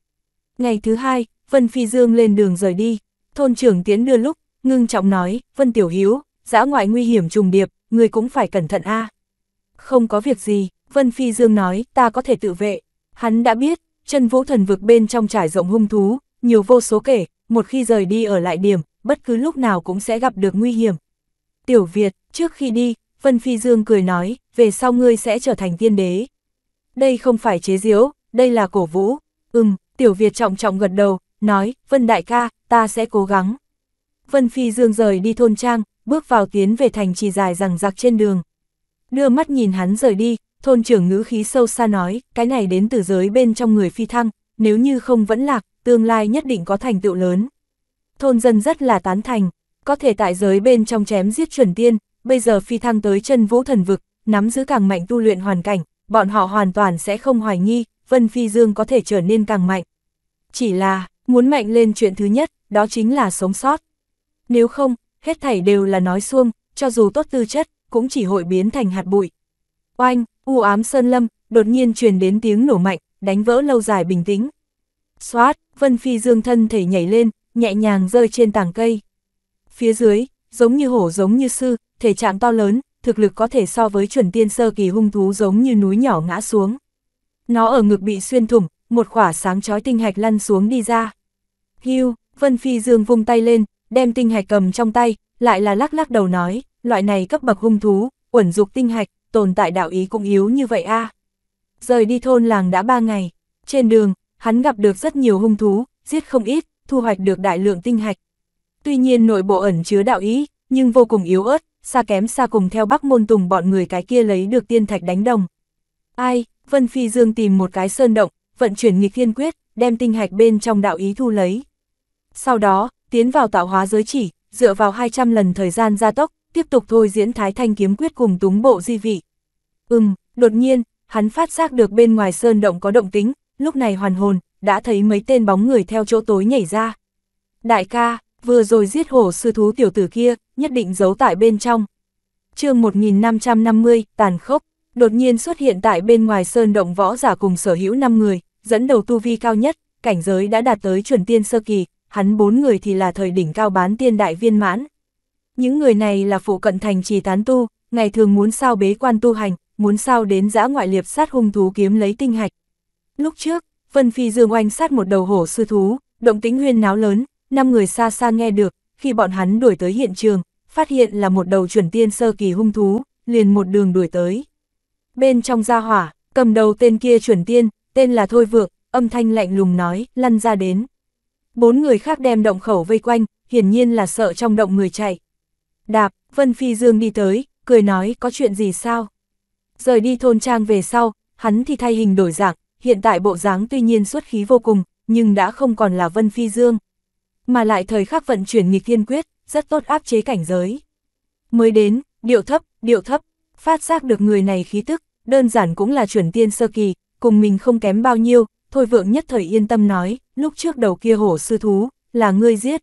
Ngày thứ hai, Vân Phi Dương lên đường rời đi, thôn trưởng tiến đưa lúc, ngưng trọng nói, Vân Tiểu Hiếu, giã ngoại nguy hiểm trùng điệp, người cũng phải cẩn thận a à không có việc gì, Vân Phi Dương nói, ta có thể tự vệ. Hắn đã biết, chân vũ thần vực bên trong trải rộng hung thú, nhiều vô số kể, một khi rời đi ở lại điểm, bất cứ lúc nào cũng sẽ gặp được nguy hiểm. Tiểu Việt, trước khi đi, Vân Phi Dương cười nói, về sau ngươi sẽ trở thành tiên đế. Đây không phải chế diếu, đây là cổ vũ. Ừm, Tiểu Việt trọng trọng gật đầu, nói, Vân Đại ca, ta sẽ cố gắng. Vân Phi Dương rời đi thôn trang, bước vào tiến về thành trì dài rằng giặc trên đường. Đưa mắt nhìn hắn rời đi, thôn trưởng ngữ khí sâu xa nói, cái này đến từ giới bên trong người phi thăng, nếu như không vẫn lạc, tương lai nhất định có thành tựu lớn. Thôn dân rất là tán thành, có thể tại giới bên trong chém giết chuẩn tiên, bây giờ phi thăng tới chân vũ thần vực, nắm giữ càng mạnh tu luyện hoàn cảnh, bọn họ hoàn toàn sẽ không hoài nghi, Vân Phi Dương có thể trở nên càng mạnh. Chỉ là, muốn mạnh lên chuyện thứ nhất, đó chính là sống sót. Nếu không, hết thảy đều là nói xuông, cho dù tốt tư chất, cũng chỉ hội biến thành hạt bụi. Oanh, u ám sơn lâm, đột nhiên truyền đến tiếng nổ mạnh, đánh vỡ lâu dài bình tĩnh. Xoát, Vân Phi Dương thân thể nhảy lên, nhẹ nhàng rơi trên tảng cây. Phía dưới, giống như hổ giống như sư, thể trạng to lớn, thực lực có thể so với chuẩn tiên sơ kỳ hung thú giống như núi nhỏ ngã xuống. Nó ở ngực bị xuyên thủng, một khỏa sáng chói tinh hạch lăn xuống đi ra. Hưu, Vân Phi Dương vung tay lên, đem tinh hạch cầm trong tay, lại là lắc lắc đầu nói, loại này cấp bậc hung thú, uẩn dục tinh hạch, tồn tại đạo ý cũng yếu như vậy a à. Rời đi thôn làng đã ba ngày, trên đường, hắn gặp được rất nhiều hung thú, giết không ít, thu hoạch được đại lượng tinh hạch. Tuy nhiên nội bộ ẩn chứa đạo ý, nhưng vô cùng yếu ớt, xa kém xa cùng theo bắc môn tùng bọn người cái kia lấy được tiên thạch đánh đồng. Ai, Vân Phi Dương tìm một cái sơn động, vận chuyển nghịch thiên quyết, đem tinh hạch bên trong đạo ý thu lấy. Sau đó, tiến vào tạo hóa giới chỉ, dựa vào 200 lần thời gian gia tốc, tiếp tục thôi diễn thái thanh kiếm quyết cùng túng bộ di vị. Ừm, đột nhiên, hắn phát giác được bên ngoài sơn động có động tính, lúc này hoàn hồn, đã thấy mấy tên bóng người theo chỗ tối nhảy ra. Đại ca, vừa rồi giết hổ sư thú tiểu tử kia, nhất định giấu tại bên trong. chương 1550, tàn khốc, đột nhiên xuất hiện tại bên ngoài sơn động võ giả cùng sở hữu 5 người, dẫn đầu tu vi cao nhất, cảnh giới đã đạt tới chuẩn tiên sơ kỳ, hắn bốn người thì là thời đỉnh cao bán tiên đại viên mãn. Những người này là phụ cận thành trì tán tu, ngày thường muốn sao bế quan tu hành, muốn sao đến giã ngoại liệp sát hung thú kiếm lấy tinh hạch. Lúc trước, Vân Phi Dương oanh sát một đầu hổ sư thú, động tính huyên náo lớn, năm người xa xa nghe được, khi bọn hắn đuổi tới hiện trường, phát hiện là một đầu chuẩn tiên sơ kỳ hung thú, liền một đường đuổi tới. Bên trong gia hỏa, cầm đầu tên kia chuẩn tiên, tên là Thôi Vượng, âm thanh lạnh lùng nói, lăn ra đến. Bốn người khác đem động khẩu vây quanh, hiển nhiên là sợ trong động người chạy. Đạp, Vân Phi Dương đi tới, cười nói có chuyện gì sao? Rời đi thôn trang về sau, hắn thì thay hình đổi dạng, hiện tại bộ dáng tuy nhiên xuất khí vô cùng, nhưng đã không còn là Vân Phi Dương. Mà lại thời khắc vận chuyển nghịch thiên quyết, rất tốt áp chế cảnh giới. Mới đến, điệu thấp, điệu thấp, phát giác được người này khí tức, đơn giản cũng là chuẩn tiên sơ kỳ, cùng mình không kém bao nhiêu, thôi vượng nhất thời yên tâm nói, lúc trước đầu kia hổ sư thú, là ngươi giết.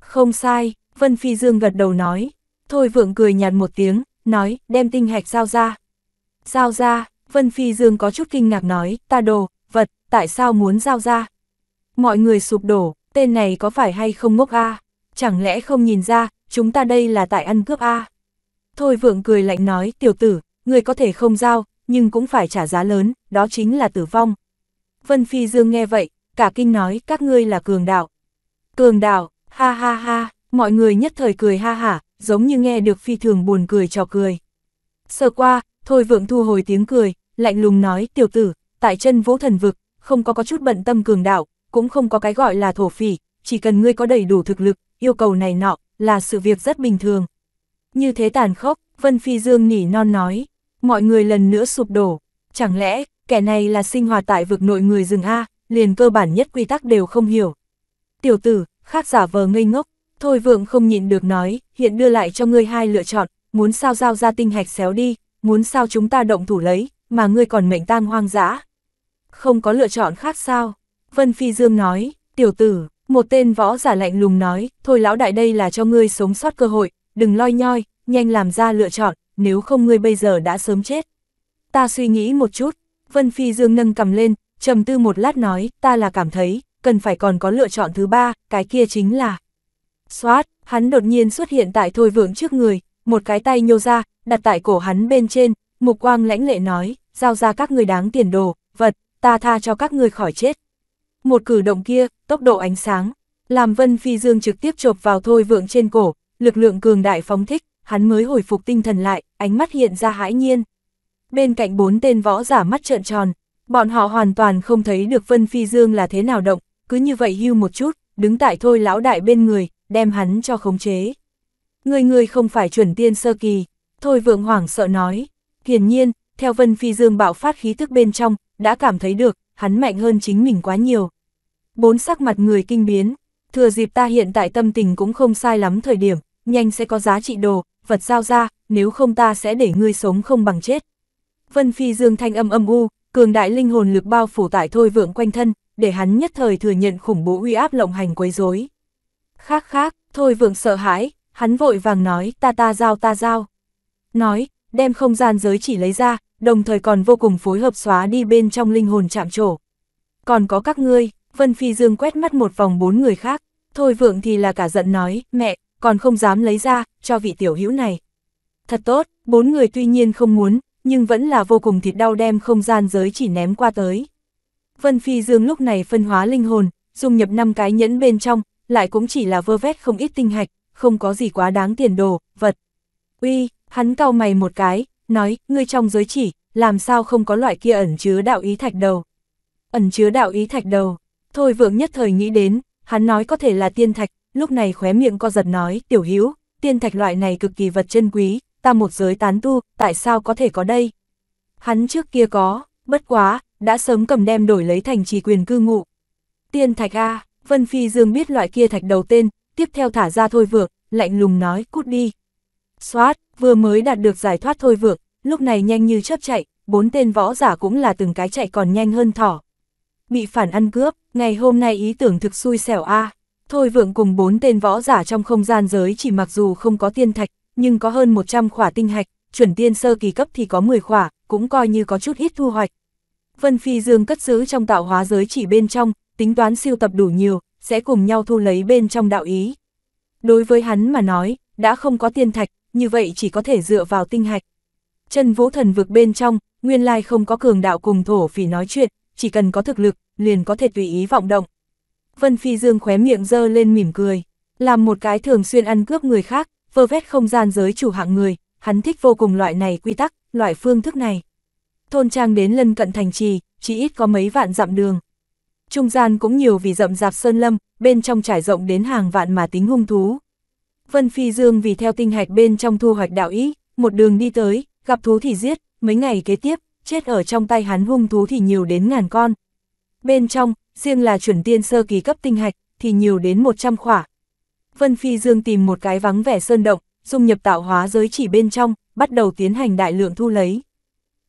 Không sai, Vân Phi Dương gật đầu nói. Thôi vượng cười nhạt một tiếng, nói, đem tinh hạch giao ra. Giao ra, Vân Phi Dương có chút kinh ngạc nói, ta đồ, vật, tại sao muốn giao ra? Mọi người sụp đổ, tên này có phải hay không ngốc a? Chẳng lẽ không nhìn ra, chúng ta đây là tại ăn cướp a? Thôi vượng cười lạnh nói, tiểu tử, người có thể không giao, nhưng cũng phải trả giá lớn, đó chính là tử vong. Vân Phi Dương nghe vậy, cả kinh nói, các ngươi là cường đạo. Cường đạo, ha ha ha, Mọi người nhất thời cười ha hả, giống như nghe được phi thường buồn cười trò cười. Sờ qua, thôi vượng thu hồi tiếng cười, lạnh lùng nói tiểu tử, tại chân vũ thần vực, không có có chút bận tâm cường đạo, cũng không có cái gọi là thổ phỉ, chỉ cần ngươi có đầy đủ thực lực, yêu cầu này nọ, là sự việc rất bình thường. Như thế tàn khốc, Vân Phi Dương nỉ non nói, mọi người lần nữa sụp đổ, chẳng lẽ, kẻ này là sinh hoạt tại vực nội người rừng A, liền cơ bản nhất quy tắc đều không hiểu. Tiểu tử, khác giả vờ ngây ngốc, Thôi vượng không nhịn được nói, hiện đưa lại cho ngươi hai lựa chọn, muốn sao giao ra tinh hạch xéo đi, muốn sao chúng ta động thủ lấy, mà ngươi còn mệnh tang hoang dã. Không có lựa chọn khác sao? Vân Phi Dương nói, tiểu tử, một tên võ giả lạnh lùng nói, thôi lão đại đây là cho ngươi sống sót cơ hội, đừng loi nhoi, nhanh làm ra lựa chọn, nếu không ngươi bây giờ đã sớm chết. Ta suy nghĩ một chút, Vân Phi Dương nâng cầm lên, trầm tư một lát nói, ta là cảm thấy, cần phải còn có lựa chọn thứ ba, cái kia chính là... Xoát, hắn đột nhiên xuất hiện tại thôi vượng trước người, một cái tay nhô ra, đặt tại cổ hắn bên trên, mục quang lãnh lệ nói, giao ra các người đáng tiền đồ, vật, ta tha cho các người khỏi chết. Một cử động kia, tốc độ ánh sáng, làm Vân Phi Dương trực tiếp chộp vào thôi vượng trên cổ, lực lượng cường đại phóng thích, hắn mới hồi phục tinh thần lại, ánh mắt hiện ra hãi nhiên. Bên cạnh bốn tên võ giả mắt trợn tròn, bọn họ hoàn toàn không thấy được Vân Phi Dương là thế nào động, cứ như vậy hưu một chút, đứng tại thôi lão đại bên người, đem hắn cho khống chế. Người người không phải chuẩn tiên sơ kỳ, thôi vượng hoảng sợ nói. Hiển nhiên, theo Vân Phi Dương bạo phát khí thức bên trong, đã cảm thấy được, hắn mạnh hơn chính mình quá nhiều. Bốn sắc mặt người kinh biến, thừa dịp ta hiện tại tâm tình cũng không sai lắm thời điểm, nhanh sẽ có giá trị đồ, vật giao ra, nếu không ta sẽ để ngươi sống không bằng chết. Vân Phi Dương thanh âm âm u, cường đại linh hồn lực bao phủ tại thôi vượng quanh thân, để hắn nhất thời thừa nhận khủng bố uy áp lộng hành quấy rối. Khác khác, thôi vượng sợ hãi, hắn vội vàng nói ta ta giao ta giao. Nói, đem không gian giới chỉ lấy ra, đồng thời còn vô cùng phối hợp xóa đi bên trong linh hồn chạm trổ. Còn có các ngươi, Vân Phi Dương quét mắt một vòng bốn người khác, thôi vượng thì là cả giận nói, mẹ, còn không dám lấy ra, cho vị tiểu hữu này. Thật tốt, bốn người tuy nhiên không muốn, nhưng vẫn là vô cùng thịt đau đem không gian giới chỉ ném qua tới. Vân Phi Dương lúc này phân hóa linh hồn, dung nhập năm cái nhẫn bên trong, lại cũng chỉ là vơ vét không ít tinh hạch, không có gì quá đáng tiền đồ, vật. Uy, hắn cau mày một cái, nói, ngươi trong giới chỉ, làm sao không có loại kia ẩn chứa đạo ý thạch đầu. Ẩn chứa đạo ý thạch đầu, thôi vượng nhất thời nghĩ đến, hắn nói có thể là tiên thạch, lúc này khóe miệng co giật nói, tiểu hữu tiên thạch loại này cực kỳ vật chân quý, ta một giới tán tu, tại sao có thể có đây? Hắn trước kia có, bất quá, đã sớm cầm đem đổi lấy thành trì quyền cư ngụ. Tiên thạch A, Vân Phi Dương biết loại kia thạch đầu tên, tiếp theo thả ra thôi vượng, lạnh lùng nói cút đi. Xoát, vừa mới đạt được giải thoát thôi vượng, lúc này nhanh như chớp chạy, bốn tên võ giả cũng là từng cái chạy còn nhanh hơn thỏ. Bị phản ăn cướp, ngày hôm nay ý tưởng thực xui xẻo a. Thôi vượng cùng bốn tên võ giả trong không gian giới chỉ mặc dù không có tiên thạch, nhưng có hơn 100 khỏa tinh hạch, chuẩn tiên sơ kỳ cấp thì có 10 khỏa, cũng coi như có chút ít thu hoạch. Vân Phi Dương cất giữ trong tạo hóa giới chỉ bên trong, tính toán siêu tập đủ nhiều, sẽ cùng nhau thu lấy bên trong đạo ý. Đối với hắn mà nói, đã không có tiên thạch, như vậy chỉ có thể dựa vào tinh hạch. Chân vũ thần vực bên trong, nguyên lai không có cường đạo cùng thổ phỉ nói chuyện, chỉ cần có thực lực, liền có thể tùy ý vọng động. Vân Phi Dương khóe miệng dơ lên mỉm cười, làm một cái thường xuyên ăn cướp người khác, vơ vét không gian giới chủ hạng người, hắn thích vô cùng loại này quy tắc, loại phương thức này. Thôn trang đến lân cận thành trì, chỉ ít có mấy vạn dặm đường trung gian cũng nhiều vì rậm rạp sơn lâm, bên trong trải rộng đến hàng vạn mà tính hung thú. Vân Phi Dương vì theo tinh hạch bên trong thu hoạch đạo ý, một đường đi tới, gặp thú thì giết, mấy ngày kế tiếp, chết ở trong tay hắn hung thú thì nhiều đến ngàn con. Bên trong, riêng là chuẩn tiên sơ kỳ cấp tinh hạch, thì nhiều đến 100 khỏa. Vân Phi Dương tìm một cái vắng vẻ sơn động, dung nhập tạo hóa giới chỉ bên trong, bắt đầu tiến hành đại lượng thu lấy.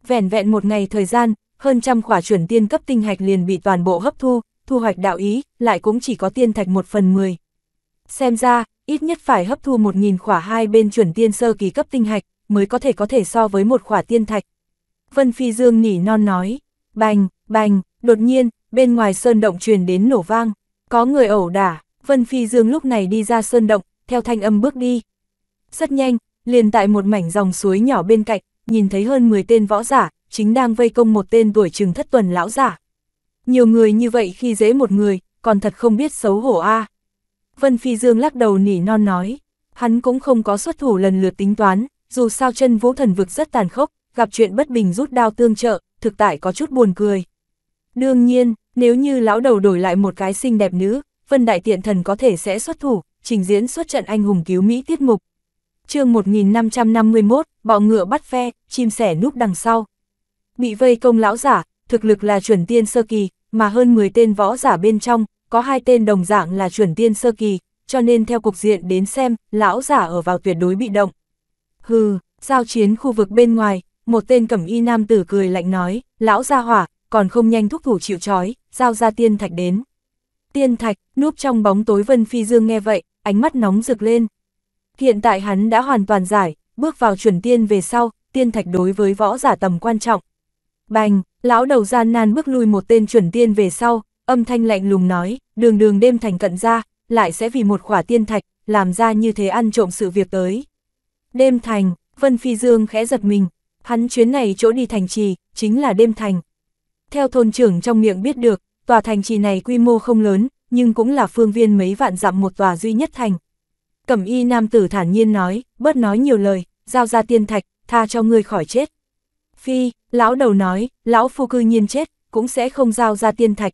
Vẹn vẹn một ngày thời gian, hơn trăm khỏa chuẩn tiên cấp tinh hạch liền bị toàn bộ hấp thu, thu hoạch đạo ý, lại cũng chỉ có tiên thạch một phần mười. Xem ra, ít nhất phải hấp thu một nghìn khỏa hai bên chuẩn tiên sơ kỳ cấp tinh hạch, mới có thể có thể so với một khỏa tiên thạch. Vân Phi Dương nỉ non nói, bành, bành, đột nhiên, bên ngoài sơn động truyền đến nổ vang, có người ẩu đả, Vân Phi Dương lúc này đi ra sơn động, theo thanh âm bước đi. Rất nhanh, liền tại một mảnh dòng suối nhỏ bên cạnh, nhìn thấy hơn 10 tên võ giả, chính đang vây công một tên tuổi chừng thất tuần lão giả. Nhiều người như vậy khi dễ một người, còn thật không biết xấu hổ a. Vân Phi Dương lắc đầu nỉ non nói, hắn cũng không có xuất thủ lần lượt tính toán, dù sao chân vũ thần vực rất tàn khốc, gặp chuyện bất bình rút đao tương trợ, thực tại có chút buồn cười. Đương nhiên, nếu như lão đầu đổi lại một cái xinh đẹp nữ, Vân Đại Tiện Thần có thể sẽ xuất thủ, trình diễn xuất trận anh hùng cứu Mỹ tiết mục. chương 1551, bọ ngựa bắt phe, chim sẻ núp đằng sau bị vây công lão giả, thực lực là chuẩn tiên sơ kỳ, mà hơn 10 tên võ giả bên trong, có hai tên đồng dạng là chuẩn tiên sơ kỳ, cho nên theo cục diện đến xem, lão giả ở vào tuyệt đối bị động. Hừ, giao chiến khu vực bên ngoài, một tên cẩm y nam tử cười lạnh nói, lão gia hỏa, còn không nhanh thúc thủ chịu trói, giao ra tiên thạch đến. Tiên thạch, núp trong bóng tối Vân Phi Dương nghe vậy, ánh mắt nóng rực lên. Hiện tại hắn đã hoàn toàn giải, bước vào chuẩn tiên về sau, tiên thạch đối với võ giả tầm quan trọng, Bành, lão đầu gian nan bước lui một tên chuẩn tiên về sau, âm thanh lạnh lùng nói, đường đường đêm thành cận ra, lại sẽ vì một khỏa tiên thạch, làm ra như thế ăn trộm sự việc tới. Đêm thành, Vân Phi Dương khẽ giật mình, hắn chuyến này chỗ đi thành trì, chính là đêm thành. Theo thôn trưởng trong miệng biết được, tòa thành trì này quy mô không lớn, nhưng cũng là phương viên mấy vạn dặm một tòa duy nhất thành. Cẩm y nam tử thản nhiên nói, bớt nói nhiều lời, giao ra tiên thạch, tha cho ngươi khỏi chết. Phi, Lão đầu nói, lão phu cư nhiên chết, cũng sẽ không giao ra tiên thạch.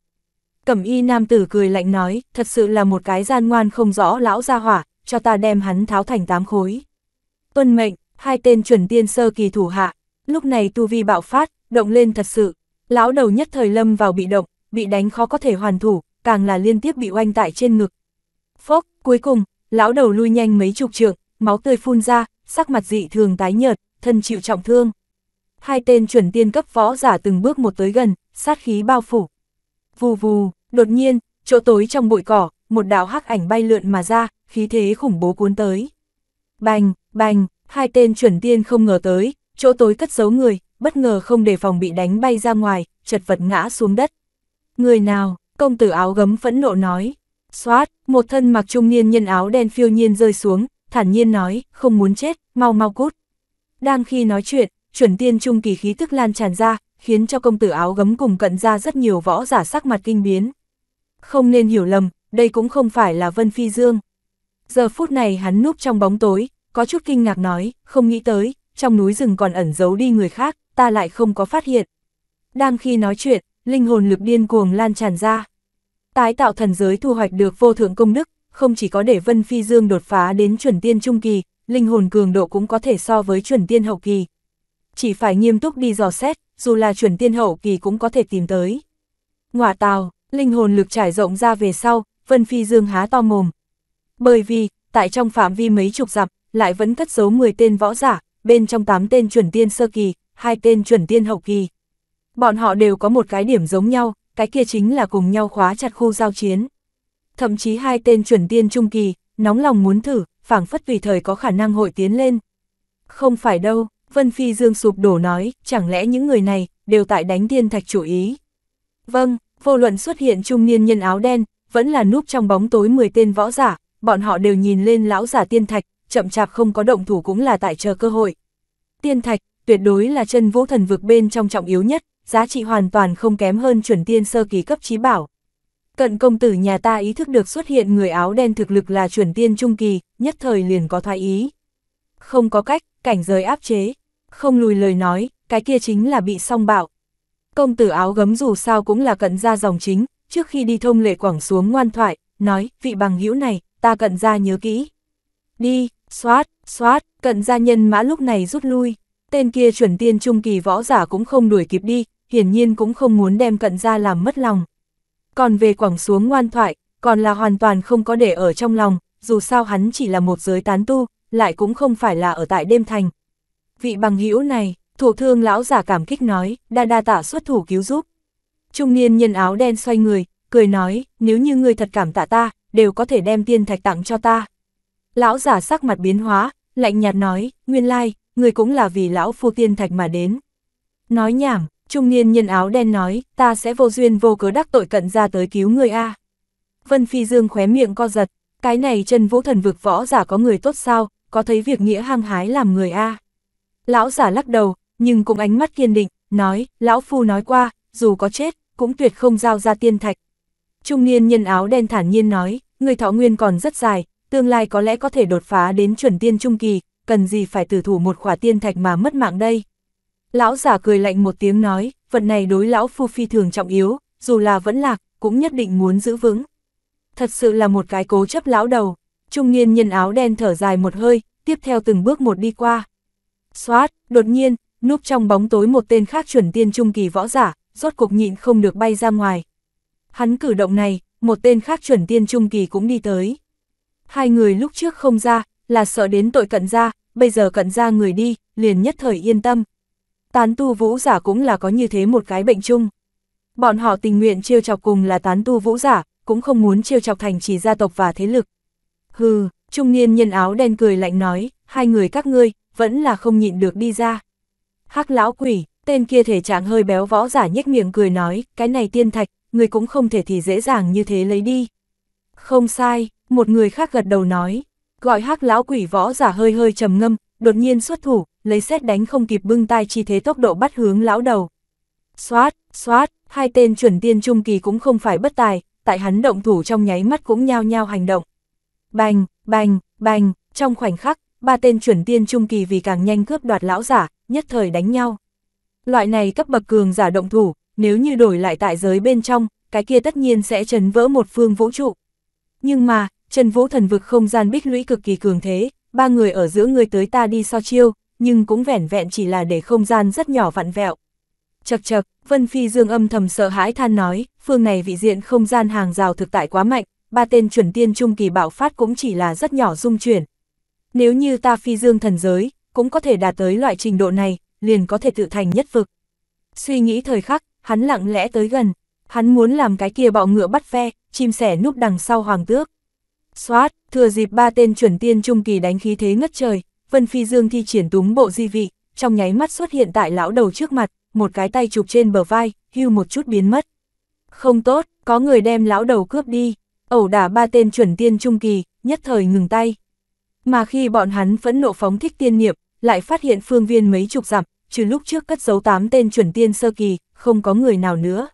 Cẩm y nam tử cười lạnh nói, thật sự là một cái gian ngoan không rõ lão ra hỏa, cho ta đem hắn tháo thành tám khối. Tuân mệnh, hai tên chuẩn tiên sơ kỳ thủ hạ, lúc này tu vi bạo phát, động lên thật sự. Lão đầu nhất thời lâm vào bị động, bị đánh khó có thể hoàn thủ, càng là liên tiếp bị oanh tại trên ngực. Phốc, cuối cùng, lão đầu lui nhanh mấy chục trượng, máu tươi phun ra, sắc mặt dị thường tái nhợt, thân chịu trọng thương hai tên chuẩn tiên cấp võ giả từng bước một tới gần, sát khí bao phủ. Vù vù, đột nhiên, chỗ tối trong bụi cỏ, một đạo hắc ảnh bay lượn mà ra, khí thế khủng bố cuốn tới. Bành, bành, hai tên chuẩn tiên không ngờ tới, chỗ tối cất giấu người, bất ngờ không đề phòng bị đánh bay ra ngoài, chật vật ngã xuống đất. Người nào, công tử áo gấm phẫn nộ nói. Xoát, một thân mặc trung niên nhân áo đen phiêu nhiên rơi xuống, thản nhiên nói, không muốn chết, mau mau cút. Đang khi nói chuyện, chuẩn tiên trung kỳ khí tức lan tràn ra, khiến cho công tử áo gấm cùng cận ra rất nhiều võ giả sắc mặt kinh biến. Không nên hiểu lầm, đây cũng không phải là Vân Phi Dương. Giờ phút này hắn núp trong bóng tối, có chút kinh ngạc nói, không nghĩ tới, trong núi rừng còn ẩn giấu đi người khác, ta lại không có phát hiện. Đang khi nói chuyện, linh hồn lực điên cuồng lan tràn ra. Tái tạo thần giới thu hoạch được vô thượng công đức, không chỉ có để Vân Phi Dương đột phá đến chuẩn tiên trung kỳ, linh hồn cường độ cũng có thể so với chuẩn tiên hậu kỳ chỉ phải nghiêm túc đi dò xét, dù là chuẩn tiên hậu kỳ cũng có thể tìm tới. Ngoả tào, linh hồn lực trải rộng ra về sau, Vân Phi Dương há to mồm. Bởi vì, tại trong phạm vi mấy chục dặm, lại vẫn cất giấu 10 tên võ giả, bên trong 8 tên chuẩn tiên sơ kỳ, hai tên chuẩn tiên hậu kỳ. Bọn họ đều có một cái điểm giống nhau, cái kia chính là cùng nhau khóa chặt khu giao chiến. Thậm chí hai tên chuẩn tiên trung kỳ, nóng lòng muốn thử, phảng phất vì thời có khả năng hội tiến lên. Không phải đâu, Vân Phi Dương sụp đổ nói, chẳng lẽ những người này đều tại đánh thiên thạch chủ ý. Vâng, vô luận xuất hiện trung niên nhân áo đen, vẫn là núp trong bóng tối 10 tên võ giả, bọn họ đều nhìn lên lão giả tiên thạch, chậm chạp không có động thủ cũng là tại chờ cơ hội. Tiên thạch, tuyệt đối là chân vũ thần vực bên trong trọng yếu nhất, giá trị hoàn toàn không kém hơn chuẩn tiên sơ kỳ cấp trí bảo. Cận công tử nhà ta ý thức được xuất hiện người áo đen thực lực là chuẩn tiên trung kỳ, nhất thời liền có thoái ý. Không có cách, cảnh giới áp chế, không lùi lời nói, cái kia chính là bị song bạo. Công tử áo gấm dù sao cũng là cận ra dòng chính, trước khi đi thông lệ quảng xuống ngoan thoại, nói, vị bằng hữu này, ta cận ra nhớ kỹ. Đi, xoát, xoát, cận gia nhân mã lúc này rút lui, tên kia chuẩn tiên trung kỳ võ giả cũng không đuổi kịp đi, hiển nhiên cũng không muốn đem cận gia làm mất lòng. Còn về quảng xuống ngoan thoại, còn là hoàn toàn không có để ở trong lòng, dù sao hắn chỉ là một giới tán tu, lại cũng không phải là ở tại đêm thành, Vị bằng hữu này, thủ thương lão giả cảm kích nói, đa đa tạ xuất thủ cứu giúp. Trung niên nhân áo đen xoay người, cười nói, nếu như ngươi thật cảm tạ ta, đều có thể đem tiên thạch tặng cho ta. Lão giả sắc mặt biến hóa, lạnh nhạt nói, nguyên lai, người cũng là vì lão phu tiên thạch mà đến. Nói nhảm, trung niên nhân áo đen nói, ta sẽ vô duyên vô cớ đắc tội cận ra tới cứu người a. Vân Phi Dương khóe miệng co giật, cái này chân vũ thần vực võ giả có người tốt sao, có thấy việc nghĩa hăng hái làm người a. Lão giả lắc đầu, nhưng cũng ánh mắt kiên định, nói, lão phu nói qua, dù có chết, cũng tuyệt không giao ra tiên thạch. Trung niên nhân áo đen thản nhiên nói, người thọ nguyên còn rất dài, tương lai có lẽ có thể đột phá đến chuẩn tiên trung kỳ, cần gì phải tử thủ một khỏa tiên thạch mà mất mạng đây. Lão giả cười lạnh một tiếng nói, vật này đối lão phu phi thường trọng yếu, dù là vẫn lạc, cũng nhất định muốn giữ vững. Thật sự là một cái cố chấp lão đầu, trung niên nhân áo đen thở dài một hơi, tiếp theo từng bước một đi qua. Xoát, đột nhiên, núp trong bóng tối một tên khác chuẩn tiên trung kỳ võ giả, rốt cuộc nhịn không được bay ra ngoài. Hắn cử động này, một tên khác chuẩn tiên trung kỳ cũng đi tới. Hai người lúc trước không ra, là sợ đến tội cận ra, bây giờ cận ra người đi, liền nhất thời yên tâm. Tán tu vũ giả cũng là có như thế một cái bệnh chung. Bọn họ tình nguyện trêu chọc cùng là tán tu vũ giả, cũng không muốn trêu chọc thành chỉ gia tộc và thế lực. Hừ, trung niên nhân áo đen cười lạnh nói, hai người các ngươi, vẫn là không nhịn được đi ra. Hắc lão quỷ, tên kia thể trạng hơi béo võ giả nhếch miệng cười nói, cái này tiên thạch, người cũng không thể thì dễ dàng như thế lấy đi. Không sai, một người khác gật đầu nói, gọi hắc lão quỷ võ giả hơi hơi trầm ngâm, đột nhiên xuất thủ, lấy xét đánh không kịp bưng tay chi thế tốc độ bắt hướng lão đầu. Xoát, xoát, hai tên chuẩn tiên trung kỳ cũng không phải bất tài, tại hắn động thủ trong nháy mắt cũng nhao nhao hành động. Bành, bành, bành, trong khoảnh khắc, ba tên chuẩn tiên trung kỳ vì càng nhanh cướp đoạt lão giả, nhất thời đánh nhau. Loại này cấp bậc cường giả động thủ, nếu như đổi lại tại giới bên trong, cái kia tất nhiên sẽ chấn vỡ một phương vũ trụ. Nhưng mà, Trần Vũ thần vực không gian bích lũy cực kỳ cường thế, ba người ở giữa người tới ta đi so chiêu, nhưng cũng vẻn vẹn chỉ là để không gian rất nhỏ vặn vẹo. Chật chật, Vân Phi Dương âm thầm sợ hãi than nói, phương này vị diện không gian hàng rào thực tại quá mạnh, ba tên chuẩn tiên trung kỳ bạo phát cũng chỉ là rất nhỏ dung chuyển, nếu như ta phi dương thần giới, cũng có thể đạt tới loại trình độ này, liền có thể tự thành nhất vực. Suy nghĩ thời khắc, hắn lặng lẽ tới gần, hắn muốn làm cái kia bạo ngựa bắt ve, chim sẻ núp đằng sau hoàng tước. Xoát, thừa dịp ba tên chuẩn tiên trung kỳ đánh khí thế ngất trời, Vân Phi Dương thi triển túng bộ di vị, trong nháy mắt xuất hiện tại lão đầu trước mặt, một cái tay chụp trên bờ vai, hưu một chút biến mất. Không tốt, có người đem lão đầu cướp đi, ẩu đả ba tên chuẩn tiên trung kỳ, nhất thời ngừng tay. Mà khi bọn hắn phẫn nộ phóng thích tiên niệm, lại phát hiện phương viên mấy chục dặm, trừ lúc trước cất giấu tám tên chuẩn tiên sơ kỳ, không có người nào nữa.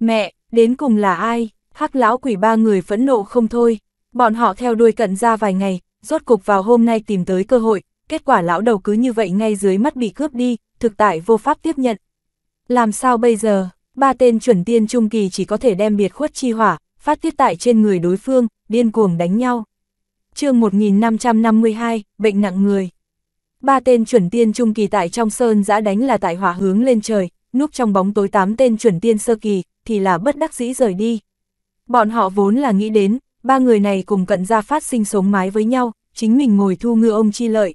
Mẹ, đến cùng là ai? Hắc lão quỷ ba người phẫn nộ không thôi. Bọn họ theo đuôi cận ra vài ngày, rốt cục vào hôm nay tìm tới cơ hội, kết quả lão đầu cứ như vậy ngay dưới mắt bị cướp đi, thực tại vô pháp tiếp nhận. Làm sao bây giờ, ba tên chuẩn tiên trung kỳ chỉ có thể đem biệt khuất chi hỏa, phát tiết tại trên người đối phương, điên cuồng đánh nhau chương 1552, bệnh nặng người. Ba tên chuẩn tiên trung kỳ tại trong sơn giã đánh là tại hỏa hướng lên trời, núp trong bóng tối tám tên chuẩn tiên sơ kỳ, thì là bất đắc dĩ rời đi. Bọn họ vốn là nghĩ đến, ba người này cùng cận ra phát sinh sống mái với nhau, chính mình ngồi thu ngư ông chi lợi.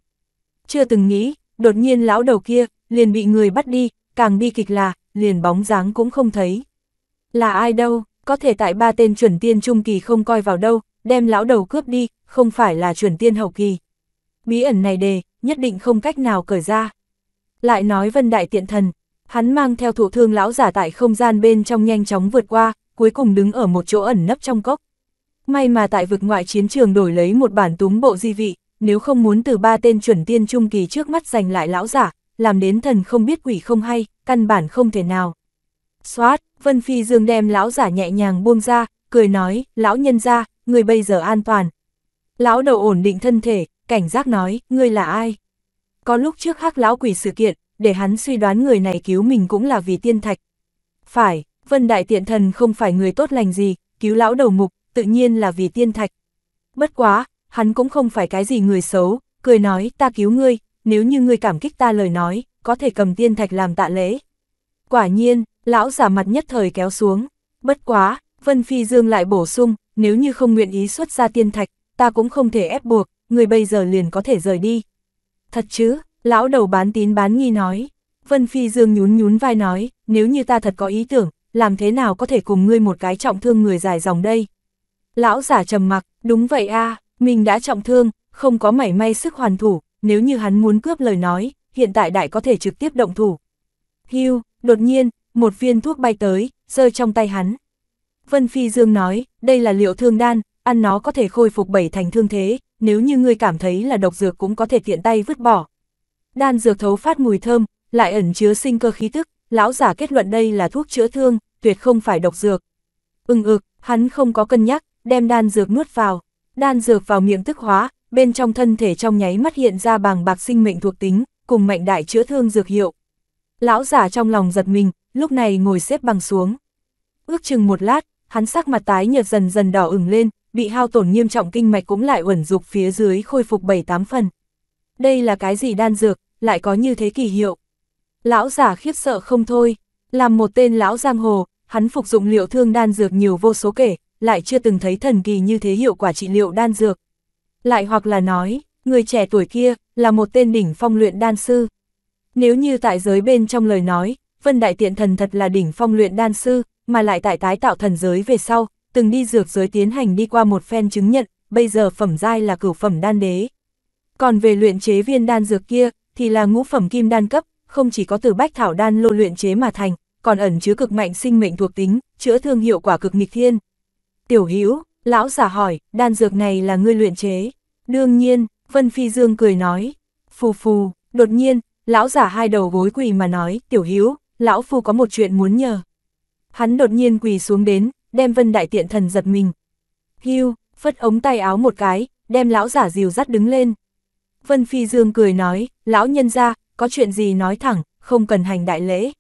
Chưa từng nghĩ, đột nhiên lão đầu kia, liền bị người bắt đi, càng bi kịch là, liền bóng dáng cũng không thấy. Là ai đâu, có thể tại ba tên chuẩn tiên trung kỳ không coi vào đâu, đem lão đầu cướp đi, không phải là chuyển tiên hậu kỳ. Bí ẩn này đề, nhất định không cách nào cởi ra. Lại nói Vân Đại Tiện Thần, hắn mang theo thủ thương lão giả tại không gian bên trong nhanh chóng vượt qua, cuối cùng đứng ở một chỗ ẩn nấp trong cốc. May mà tại vực ngoại chiến trường đổi lấy một bản túm bộ di vị, nếu không muốn từ ba tên chuẩn tiên trung kỳ trước mắt giành lại lão giả, làm đến thần không biết quỷ không hay, căn bản không thể nào. Xoát, Vân Phi Dương đem lão giả nhẹ nhàng buông ra, cười nói, lão nhân ra, người bây giờ an toàn. Lão đầu ổn định thân thể, cảnh giác nói, ngươi là ai? Có lúc trước hắc lão quỷ sự kiện, để hắn suy đoán người này cứu mình cũng là vì tiên thạch. Phải, Vân Đại Tiện Thần không phải người tốt lành gì, cứu lão đầu mục, tự nhiên là vì tiên thạch. Bất quá, hắn cũng không phải cái gì người xấu, cười nói, ta cứu ngươi, nếu như ngươi cảm kích ta lời nói, có thể cầm tiên thạch làm tạ lễ. Quả nhiên, lão giả mặt nhất thời kéo xuống, bất quá, Vân Phi Dương lại bổ sung, nếu như không nguyện ý xuất ra tiên thạch, ta cũng không thể ép buộc, người bây giờ liền có thể rời đi. Thật chứ, lão đầu bán tín bán nghi nói. Vân Phi Dương nhún nhún vai nói, nếu như ta thật có ý tưởng, làm thế nào có thể cùng ngươi một cái trọng thương người dài dòng đây? Lão giả trầm mặc, đúng vậy a, mình đã trọng thương, không có mảy may sức hoàn thủ, nếu như hắn muốn cướp lời nói, hiện tại đại có thể trực tiếp động thủ. Hưu, đột nhiên, một viên thuốc bay tới, rơi trong tay hắn. Vân Phi Dương nói, đây là liệu thương đan, ăn nó có thể khôi phục bảy thành thương thế, nếu như ngươi cảm thấy là độc dược cũng có thể tiện tay vứt bỏ. Đan dược thấu phát mùi thơm, lại ẩn chứa sinh cơ khí tức, lão giả kết luận đây là thuốc chữa thương, tuyệt không phải độc dược. Ưng ừ, ực, hắn không có cân nhắc, đem đan dược nuốt vào. Đan dược vào miệng tức hóa, bên trong thân thể trong nháy mắt hiện ra bàng bạc sinh mệnh thuộc tính, cùng mạnh đại chữa thương dược hiệu. Lão giả trong lòng giật mình, lúc này ngồi xếp bằng xuống. Ước chừng một lát, hắn sắc mặt tái nhợt dần dần đỏ ửng lên, bị hao tổn nghiêm trọng kinh mạch cũng lại uẩn dục phía dưới khôi phục 7-8 phần. Đây là cái gì đan dược, lại có như thế kỳ hiệu. Lão giả khiếp sợ không thôi, làm một tên lão giang hồ, hắn phục dụng liệu thương đan dược nhiều vô số kể, lại chưa từng thấy thần kỳ như thế hiệu quả trị liệu đan dược. Lại hoặc là nói, người trẻ tuổi kia là một tên đỉnh phong luyện đan sư. Nếu như tại giới bên trong lời nói, Vân Đại Tiện Thần thật là đỉnh phong luyện đan sư, mà lại tại tái tạo thần giới về sau, từng đi dược giới tiến hành đi qua một phen chứng nhận, bây giờ phẩm giai là cửu phẩm đan đế. Còn về luyện chế viên đan dược kia, thì là ngũ phẩm kim đan cấp, không chỉ có từ bách thảo đan lô luyện chế mà thành, còn ẩn chứa cực mạnh sinh mệnh thuộc tính, chữa thương hiệu quả cực nghịch thiên. Tiểu Hữu lão giả hỏi, đan dược này là ngươi luyện chế. Đương nhiên, Vân Phi Dương cười nói, phù phù, đột nhiên, lão giả hai đầu gối quỳ mà nói, Tiểu Hữu lão phu có một chuyện muốn nhờ. Hắn đột nhiên quỳ xuống đến, đem vân đại tiện thần giật mình. Hưu, phất ống tay áo một cái, đem lão giả dìu dắt đứng lên. Vân Phi Dương cười nói, lão nhân ra, có chuyện gì nói thẳng, không cần hành đại lễ.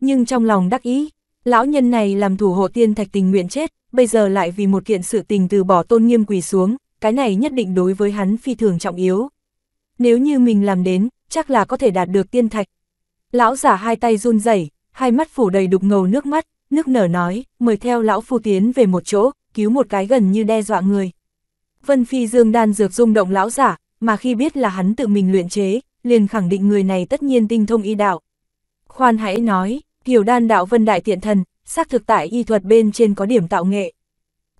Nhưng trong lòng đắc ý, lão nhân này làm thủ hộ tiên thạch tình nguyện chết, bây giờ lại vì một kiện sự tình từ bỏ tôn nghiêm quỳ xuống, cái này nhất định đối với hắn phi thường trọng yếu. Nếu như mình làm đến, chắc là có thể đạt được tiên thạch. Lão giả hai tay run rẩy, hai mắt phủ đầy đục ngầu nước mắt, nước nở nói, mời theo lão phu tiến về một chỗ, cứu một cái gần như đe dọa người. Vân Phi Dương đan dược rung động lão giả, mà khi biết là hắn tự mình luyện chế, liền khẳng định người này tất nhiên tinh thông y đạo. Khoan hãy nói, tiểu đan đạo Vân Đại Tiện Thần, xác thực tại y thuật bên trên có điểm tạo nghệ.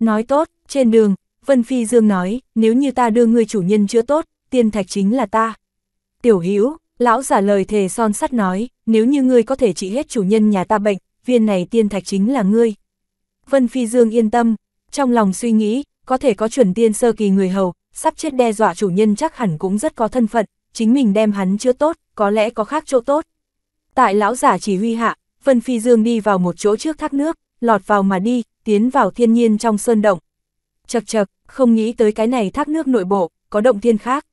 Nói tốt, trên đường, Vân Phi Dương nói, nếu như ta đưa người chủ nhân chưa tốt, tiên thạch chính là ta. Tiểu Hữu lão giả lời thề son sắt nói, nếu như ngươi có thể trị hết chủ nhân nhà ta bệnh, viên này tiên thạch chính là ngươi. Vân Phi Dương yên tâm, trong lòng suy nghĩ, có thể có chuẩn tiên sơ kỳ người hầu, sắp chết đe dọa chủ nhân chắc hẳn cũng rất có thân phận, chính mình đem hắn chưa tốt, có lẽ có khác chỗ tốt. Tại lão giả chỉ huy hạ, Vân Phi Dương đi vào một chỗ trước thác nước, lọt vào mà đi, tiến vào thiên nhiên trong sơn động. Chật chật, không nghĩ tới cái này thác nước nội bộ, có động thiên khác.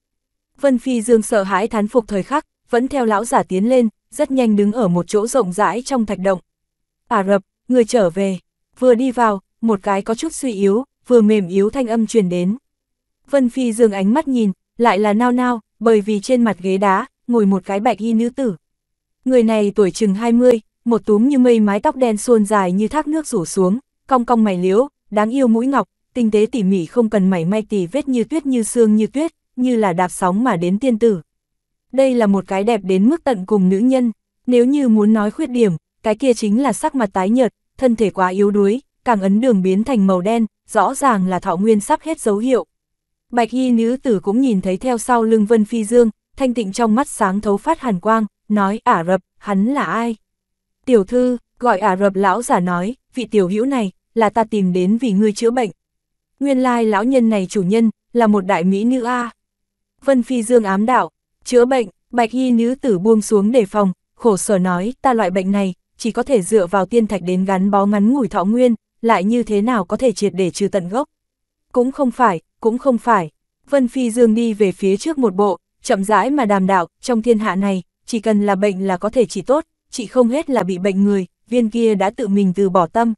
Vân Phi Dương sợ hãi thán phục thời khắc, vẫn theo lão giả tiến lên, rất nhanh đứng ở một chỗ rộng rãi trong thạch động. Ả Rập, người trở về. Vừa đi vào, một cái có chút suy yếu, vừa mềm yếu thanh âm truyền đến. Vân Phi dường ánh mắt nhìn, lại là nao nao, bởi vì trên mặt ghế đá, ngồi một cái bạch y nữ tử. Người này tuổi chừng 20, một túm như mây mái tóc đen suôn dài như thác nước rủ xuống, cong cong mày liễu, đáng yêu mũi ngọc, tinh tế tỉ mỉ không cần mảy may tỉ vết như tuyết như xương như tuyết, như là đạp sóng mà đến tiên tử. Đây là một cái đẹp đến mức tận cùng nữ nhân, nếu như muốn nói khuyết điểm, cái kia chính là sắc mặt tái nhợt, thân thể quá yếu đuối, càng ấn đường biến thành màu đen, rõ ràng là thọ nguyên sắp hết dấu hiệu. Bạch y nữ tử cũng nhìn thấy theo sau lưng Vân Phi Dương, thanh tịnh trong mắt sáng thấu phát hàn quang, nói Ả Rập, hắn là ai? Tiểu thư, gọi Ả Rập lão giả nói, vị tiểu hữu này, là ta tìm đến vì ngươi chữa bệnh. Nguyên lai lão nhân này chủ nhân, là một đại mỹ nữ A. Vân Phi Dương ám đạo, chữa bệnh, bạch y nữ tử buông xuống đề phòng, khổ sở nói, ta loại bệnh này, chỉ có thể dựa vào tiên thạch đến gắn bó ngắn ngủi thọ nguyên, lại như thế nào có thể triệt để trừ tận gốc. Cũng không phải, cũng không phải. Vân Phi Dương đi về phía trước một bộ, chậm rãi mà đàm đạo, trong thiên hạ này, chỉ cần là bệnh là có thể chỉ tốt, chỉ không hết là bị bệnh người, viên kia đã tự mình từ bỏ tâm.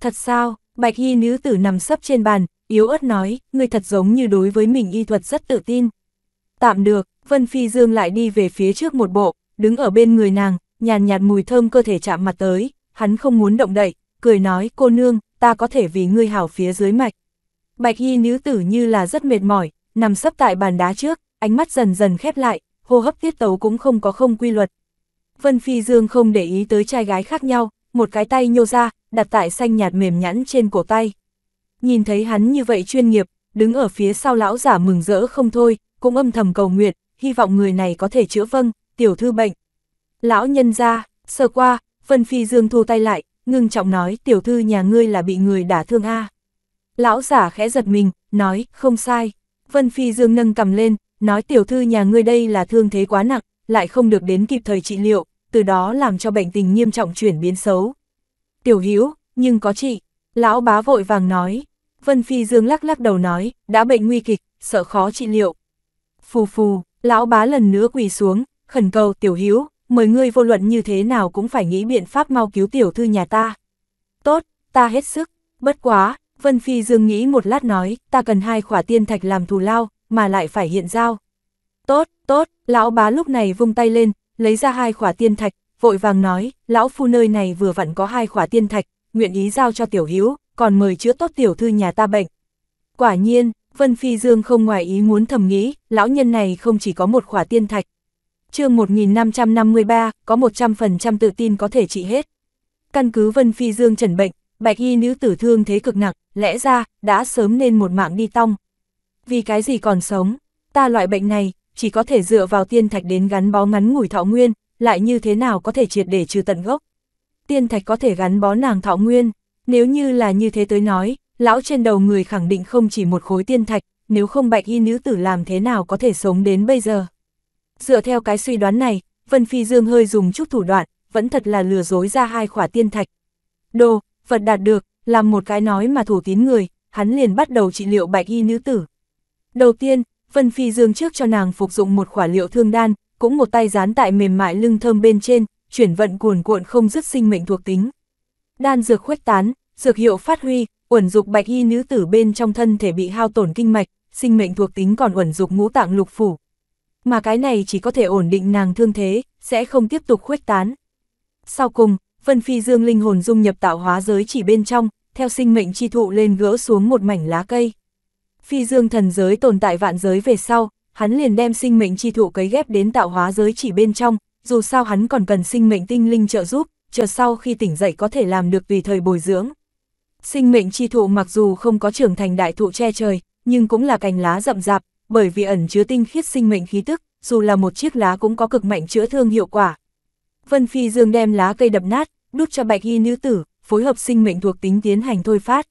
Thật sao, Bạch Y nữ tử nằm sấp trên bàn, yếu ớt nói, người thật giống như đối với mình y thuật rất tự tin. Tạm được, Vân Phi Dương lại đi về phía trước một bộ, đứng ở bên người nàng, nhàn nhạt, nhạt mùi thơm cơ thể chạm mặt tới, hắn không muốn động đậy, cười nói cô nương, ta có thể vì ngươi hảo phía dưới mạch. Bạch y nữ tử như là rất mệt mỏi, nằm sấp tại bàn đá trước, ánh mắt dần dần khép lại, hô hấp tiết tấu cũng không có không quy luật. Vân Phi Dương không để ý tới trai gái khác nhau, một cái tay nhô ra, đặt tại xanh nhạt mềm nhẵn trên cổ tay. Nhìn thấy hắn như vậy chuyên nghiệp, đứng ở phía sau lão giả mừng rỡ không thôi, cũng âm thầm cầu nguyện, hy vọng người này có thể chữa vâng, tiểu thư bệnh. Lão nhân ra, sơ qua, Vân Phi Dương thu tay lại, ngưng trọng nói tiểu thư nhà ngươi là bị người đả thương a Lão giả khẽ giật mình, nói, không sai. Vân Phi Dương nâng cầm lên, nói tiểu thư nhà ngươi đây là thương thế quá nặng, lại không được đến kịp thời trị liệu, từ đó làm cho bệnh tình nghiêm trọng chuyển biến xấu. Tiểu hiếu nhưng có trị, lão bá vội vàng nói. Vân Phi Dương lắc lắc đầu nói, đã bệnh nguy kịch, sợ khó trị liệu. Phù phù, lão bá lần nữa quỳ xuống, khẩn cầu tiểu hiếu mời ngươi vô luận như thế nào cũng phải nghĩ biện pháp mau cứu tiểu thư nhà ta. Tốt, ta hết sức, bất quá, Vân Phi Dương nghĩ một lát nói, ta cần hai khỏa tiên thạch làm thù lao, mà lại phải hiện giao. Tốt, tốt, lão bá lúc này vung tay lên, lấy ra hai khỏa tiên thạch, vội vàng nói, lão phu nơi này vừa vặn có hai khỏa tiên thạch, nguyện ý giao cho tiểu hiếu, còn mời chữa tốt tiểu thư nhà ta bệnh. Quả nhiên, Vân Phi Dương không ngoài ý muốn thầm nghĩ, lão nhân này không chỉ có một khỏa tiên thạch, chương 1553, có 100% tự tin có thể trị hết. Căn cứ Vân Phi Dương trần bệnh, bạch y nữ tử thương thế cực nặng, lẽ ra, đã sớm nên một mạng đi tong. Vì cái gì còn sống, ta loại bệnh này, chỉ có thể dựa vào tiên thạch đến gắn bó ngắn ngủi thọ nguyên, lại như thế nào có thể triệt để trừ tận gốc. Tiên thạch có thể gắn bó nàng thọ nguyên, nếu như là như thế tới nói, lão trên đầu người khẳng định không chỉ một khối tiên thạch, nếu không bạch y nữ tử làm thế nào có thể sống đến bây giờ. Dựa theo cái suy đoán này, Vân Phi Dương hơi dùng chút thủ đoạn, vẫn thật là lừa dối ra hai khỏa tiên thạch. Đồ, vật đạt được, làm một cái nói mà thủ tín người, hắn liền bắt đầu trị liệu bạch y nữ tử. Đầu tiên, Vân Phi Dương trước cho nàng phục dụng một khỏa liệu thương đan, cũng một tay dán tại mềm mại lưng thơm bên trên, chuyển vận cuồn cuộn không dứt sinh mệnh thuộc tính. Đan dược khuếch tán, dược hiệu phát huy, uẩn dục bạch y nữ tử bên trong thân thể bị hao tổn kinh mạch, sinh mệnh thuộc tính còn uẩn dục ngũ tạng lục phủ, mà cái này chỉ có thể ổn định nàng thương thế, sẽ không tiếp tục khuếch tán. Sau cùng, Vân Phi Dương linh hồn dung nhập tạo hóa giới chỉ bên trong, theo sinh mệnh chi thụ lên gỡ xuống một mảnh lá cây. Phi Dương thần giới tồn tại vạn giới về sau, hắn liền đem sinh mệnh chi thụ cấy ghép đến tạo hóa giới chỉ bên trong, dù sao hắn còn cần sinh mệnh tinh linh trợ giúp, chờ sau khi tỉnh dậy có thể làm được tùy thời bồi dưỡng. Sinh mệnh chi thụ mặc dù không có trưởng thành đại thụ che trời, nhưng cũng là cành lá rậm rạp, bởi vì ẩn chứa tinh khiết sinh mệnh khí tức, dù là một chiếc lá cũng có cực mạnh chữa thương hiệu quả. Vân Phi Dương đem lá cây đập nát, đút cho bạch y nữ tử, phối hợp sinh mệnh thuộc tính tiến hành thôi phát.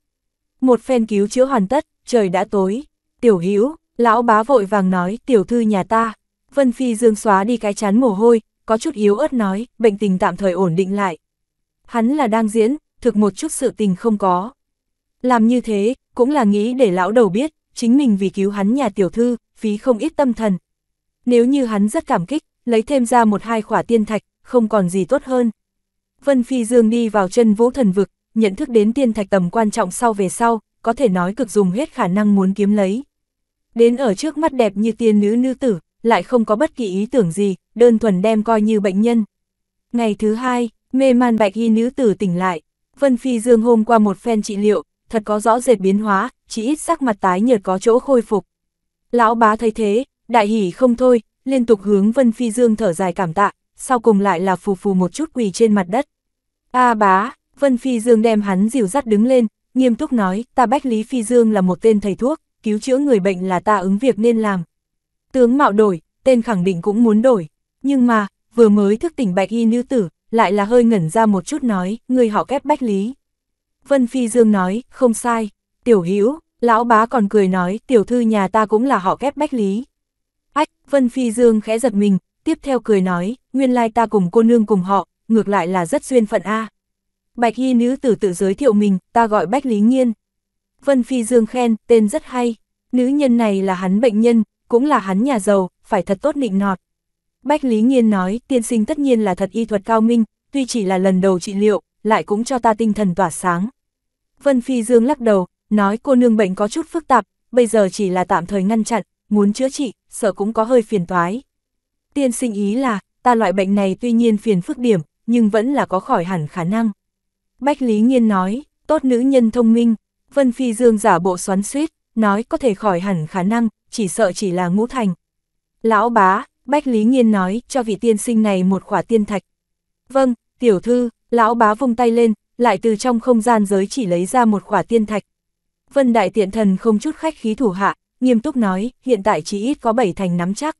Một phen cứu chữa hoàn tất, trời đã tối. Tiểu Hữu lão bá vội vàng nói, tiểu thư nhà ta. Vân Phi Dương xóa đi cái chán mồ hôi, có chút yếu ớt nói, bệnh tình tạm thời ổn định lại. Hắn là đang diễn, thực một chút sự tình không có. Làm như thế, cũng là nghĩ để lão đầu biết, chính mình vì cứu hắn nhà tiểu thư, phí không ít tâm thần. Nếu như hắn rất cảm kích, lấy thêm ra một hai khỏa tiên thạch, không còn gì tốt hơn. Vân Phi Dương đi vào chân vũ thần vực, nhận thức đến tiên thạch tầm quan trọng sau về sau, có thể nói cực dùng hết khả năng muốn kiếm lấy. Đến ở trước mắt đẹp như tiên nữ nữ tử, lại không có bất kỳ ý tưởng gì, đơn thuần đem coi như bệnh nhân. Ngày thứ hai, mê man bạch y nữ tử tỉnh lại, Vân Phi Dương hôm qua một phen trị liệu, thật có rõ rệt biến hóa, chỉ ít sắc mặt tái nhợt có chỗ khôi phục. Lão bá thấy thế, đại hỉ không thôi, liên tục hướng Vân Phi Dương thở dài cảm tạ, sau cùng lại là phù phù một chút quỳ trên mặt đất. A bá, Vân Phi Dương đem hắn dìu dắt đứng lên, nghiêm túc nói, ta Bách Lý Phi Dương là một tên thầy thuốc, cứu chữa người bệnh là ta ứng việc nên làm. Tướng mạo đổi, tên khẳng định cũng muốn đổi, nhưng mà, vừa mới thức tỉnh bạch y nữ tử, lại là hơi ngẩn ra một chút nói, người họ kép Bách Lý. Vân Phi Dương nói, không sai tiểu hữu lão bá còn cười nói, tiểu thư nhà ta cũng là họ kép bách lý. Ách, Vân Phi Dương khẽ giật mình, tiếp theo cười nói, nguyên lai ta cùng cô nương cùng họ, ngược lại là rất duyên phận a. Bạch y nữ tử tự giới thiệu mình, ta gọi Bách Lý Nghiên. Vân Phi Dương khen, tên rất hay, nữ nhân này là hắn bệnh nhân, cũng là hắn nhà giàu, phải thật tốt nịnh nọt. Bách Lý Nghiên nói, tiên sinh tất nhiên là thật y thuật cao minh, tuy chỉ là lần đầu trị liệu, lại cũng cho ta tinh thần tỏa sáng. Vân Phi Dương lắc đầu, nói cô nương bệnh có chút phức tạp, bây giờ chỉ là tạm thời ngăn chặn, muốn chữa trị, sợ cũng có hơi phiền toái. Tiên sinh ý là, ta loại bệnh này tuy nhiên phiền phức điểm, nhưng vẫn là có khỏi hẳn khả năng. Bách Lý Nghiên nói, tốt nữ nhân thông minh, Vân Phi Dương giả bộ xoắn suýt, nói có thể khỏi hẳn khả năng, chỉ sợ chỉ là ngũ thành. Lão bá, Bách Lý Nghiên nói, cho vị tiên sinh này một khỏa tiên thạch. Vâng, tiểu thư, lão bá vung tay lên, lại từ trong không gian giới chỉ lấy ra một khỏa tiên thạch, Vân Đại Tiện Thần không chút khách khí thủ hạ, nghiêm túc nói, hiện tại chỉ ít có bảy thành nắm chắc.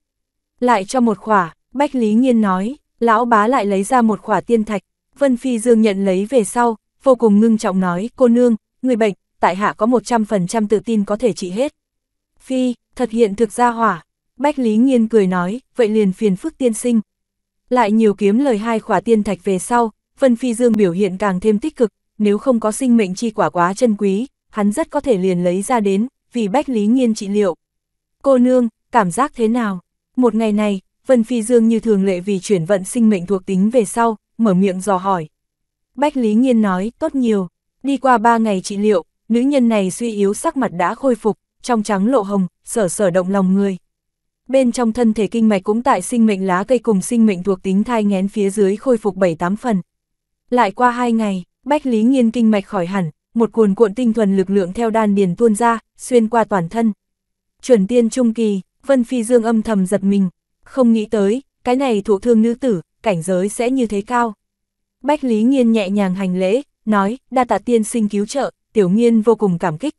Lại cho một khỏa, Bách Lý Nghiên nói, lão bá lại lấy ra một khỏa tiên thạch, Vân Phi Dương nhận lấy về sau, vô cùng ngưng trọng nói, cô nương, người bệnh, tại hạ có 100% tự tin có thể trị hết. Phi, thật hiện thực ra hỏa, Bách Lý Nghiên cười nói, vậy liền phiền phức tiên sinh. Lại nhiều kiếm lời hai khỏa tiên thạch về sau, Vân Phi Dương biểu hiện càng thêm tích cực, nếu không có sinh mệnh chi quả quá chân quý, hắn rất có thể liền lấy ra đến, vì Bách Lý Nghiên trị liệu. Cô nương, cảm giác thế nào? Một ngày này, Vân Phi Dương như thường lệ vì chuyển vận sinh mệnh thuộc tính về sau, mở miệng dò hỏi. Bách Lý Nghiên nói, tốt nhiều. Đi qua ba ngày trị liệu, nữ nhân này suy yếu sắc mặt đã khôi phục, trong trắng lộ hồng, sở sở động lòng người. Bên trong thân thể kinh mạch cũng tại sinh mệnh lá cây cùng sinh mệnh thuộc tính thai ngén phía dưới khôi phục 7-8 phần. Lại qua hai ngày, Bách Lý Nghiên kinh mạch khỏi hẳn, một cuồn cuộn tinh thuần lực lượng theo đan điền tuôn ra, xuyên qua toàn thân. Chuẩn tiên trung kỳ, Vân Phi Dương âm thầm giật mình, không nghĩ tới, cái này thụ thương nữ tử, cảnh giới sẽ như thế cao. Bách Lý Nghiên nhẹ nhàng hành lễ, nói, đa tạ tiên sinh cứu trợ, tiểu nghiên vô cùng cảm kích.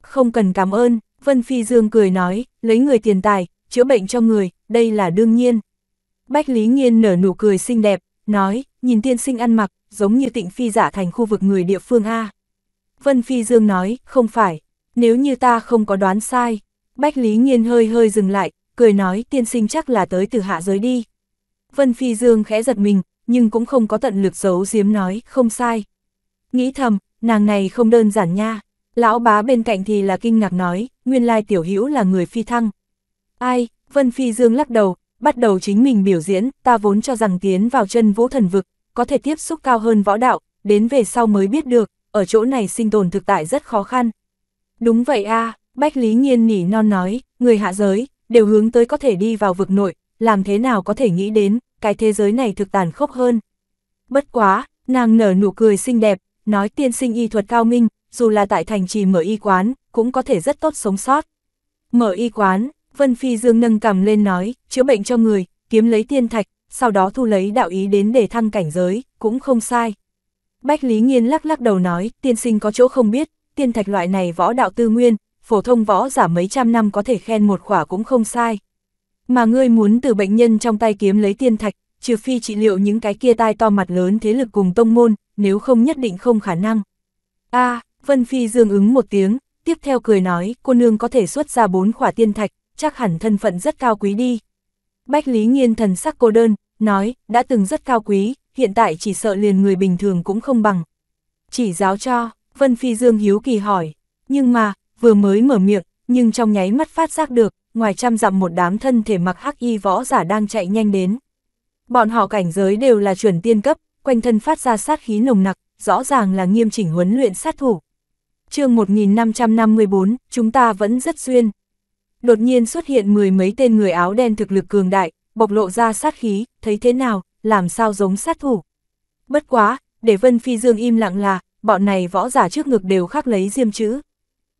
Không cần cảm ơn, Vân Phi Dương cười nói, lấy người tiền tài, chữa bệnh cho người, đây là đương nhiên. Bách Lý Nghiên nở nụ cười xinh đẹp, nói, nhìn tiên sinh ăn mặc, giống như tịnh phi giả thành khu vực người địa phương A. Vân Phi Dương nói, không phải, nếu như ta không có đoán sai. Bách Lý Nhiên hơi hơi dừng lại, cười nói tiên sinh chắc là tới từ hạ giới đi. Vân Phi Dương khẽ giật mình, nhưng cũng không có tận lực giấu giếm nói, không sai. Nghĩ thầm, nàng này không đơn giản nha. Lão bá bên cạnh thì là kinh ngạc nói, nguyên lai tiểu hữu là người phi thăng. Ai, Vân Phi Dương lắc đầu, bắt đầu chính mình biểu diễn, ta vốn cho rằng tiến vào chân vũ thần vực, có thể tiếp xúc cao hơn võ đạo, đến về sau mới biết được, ở chỗ này sinh tồn thực tại rất khó khăn. Đúng vậy a à, Bách Lý Nhiên nỉ non nói, người hạ giới, đều hướng tới có thể đi vào vực nội, làm thế nào có thể nghĩ đến, cái thế giới này thực tàn khốc hơn. Bất quá, nàng nở nụ cười xinh đẹp, nói tiên sinh y thuật cao minh, dù là tại thành trì mở y quán, cũng có thể rất tốt sống sót. Mở y quán, Vân Phi Dương nâng cầm lên nói, chữa bệnh cho người, kiếm lấy tiên thạch, sau đó thu lấy đạo ý đến để thăng cảnh giới, cũng không sai. Bách Lý Nghiên lắc lắc đầu nói, tiên sinh có chỗ không biết, tiên thạch loại này võ đạo tư nguyên, phổ thông võ giả mấy trăm năm có thể khen một khỏa cũng không sai. Mà ngươi muốn từ bệnh nhân trong tay kiếm lấy tiên thạch, trừ phi trị liệu những cái kia tai to mặt lớn thế lực cùng tông môn, nếu không nhất định không khả năng. a Vân Phi dương ứng một tiếng, tiếp theo cười nói, cô nương có thể xuất ra bốn khỏa tiên thạch, chắc hẳn thân phận rất cao quý đi. Bách Lý Nghiên thần sắc cô đơn, nói, đã từng rất cao quý, hiện tại chỉ sợ liền người bình thường cũng không bằng. Chỉ giáo cho, Vân Phi Dương hiếu kỳ hỏi, nhưng mà, vừa mới mở miệng, nhưng trong nháy mắt phát giác được, ngoài trăm dặm một đám thân thể mặc hắc y võ giả đang chạy nhanh đến. Bọn họ cảnh giới đều là chuẩn tiên cấp, quanh thân phát ra sát khí nồng nặc, rõ ràng là nghiêm chỉnh huấn luyện sát thủ. chương 1554, chúng ta vẫn rất duyên. Đột nhiên xuất hiện mười mấy tên người áo đen thực lực cường đại, bộc lộ ra sát khí, thấy thế nào, làm sao giống sát thủ. Bất quá, để Vân Phi Dương im lặng là, bọn này võ giả trước ngực đều khắc lấy diêm chữ.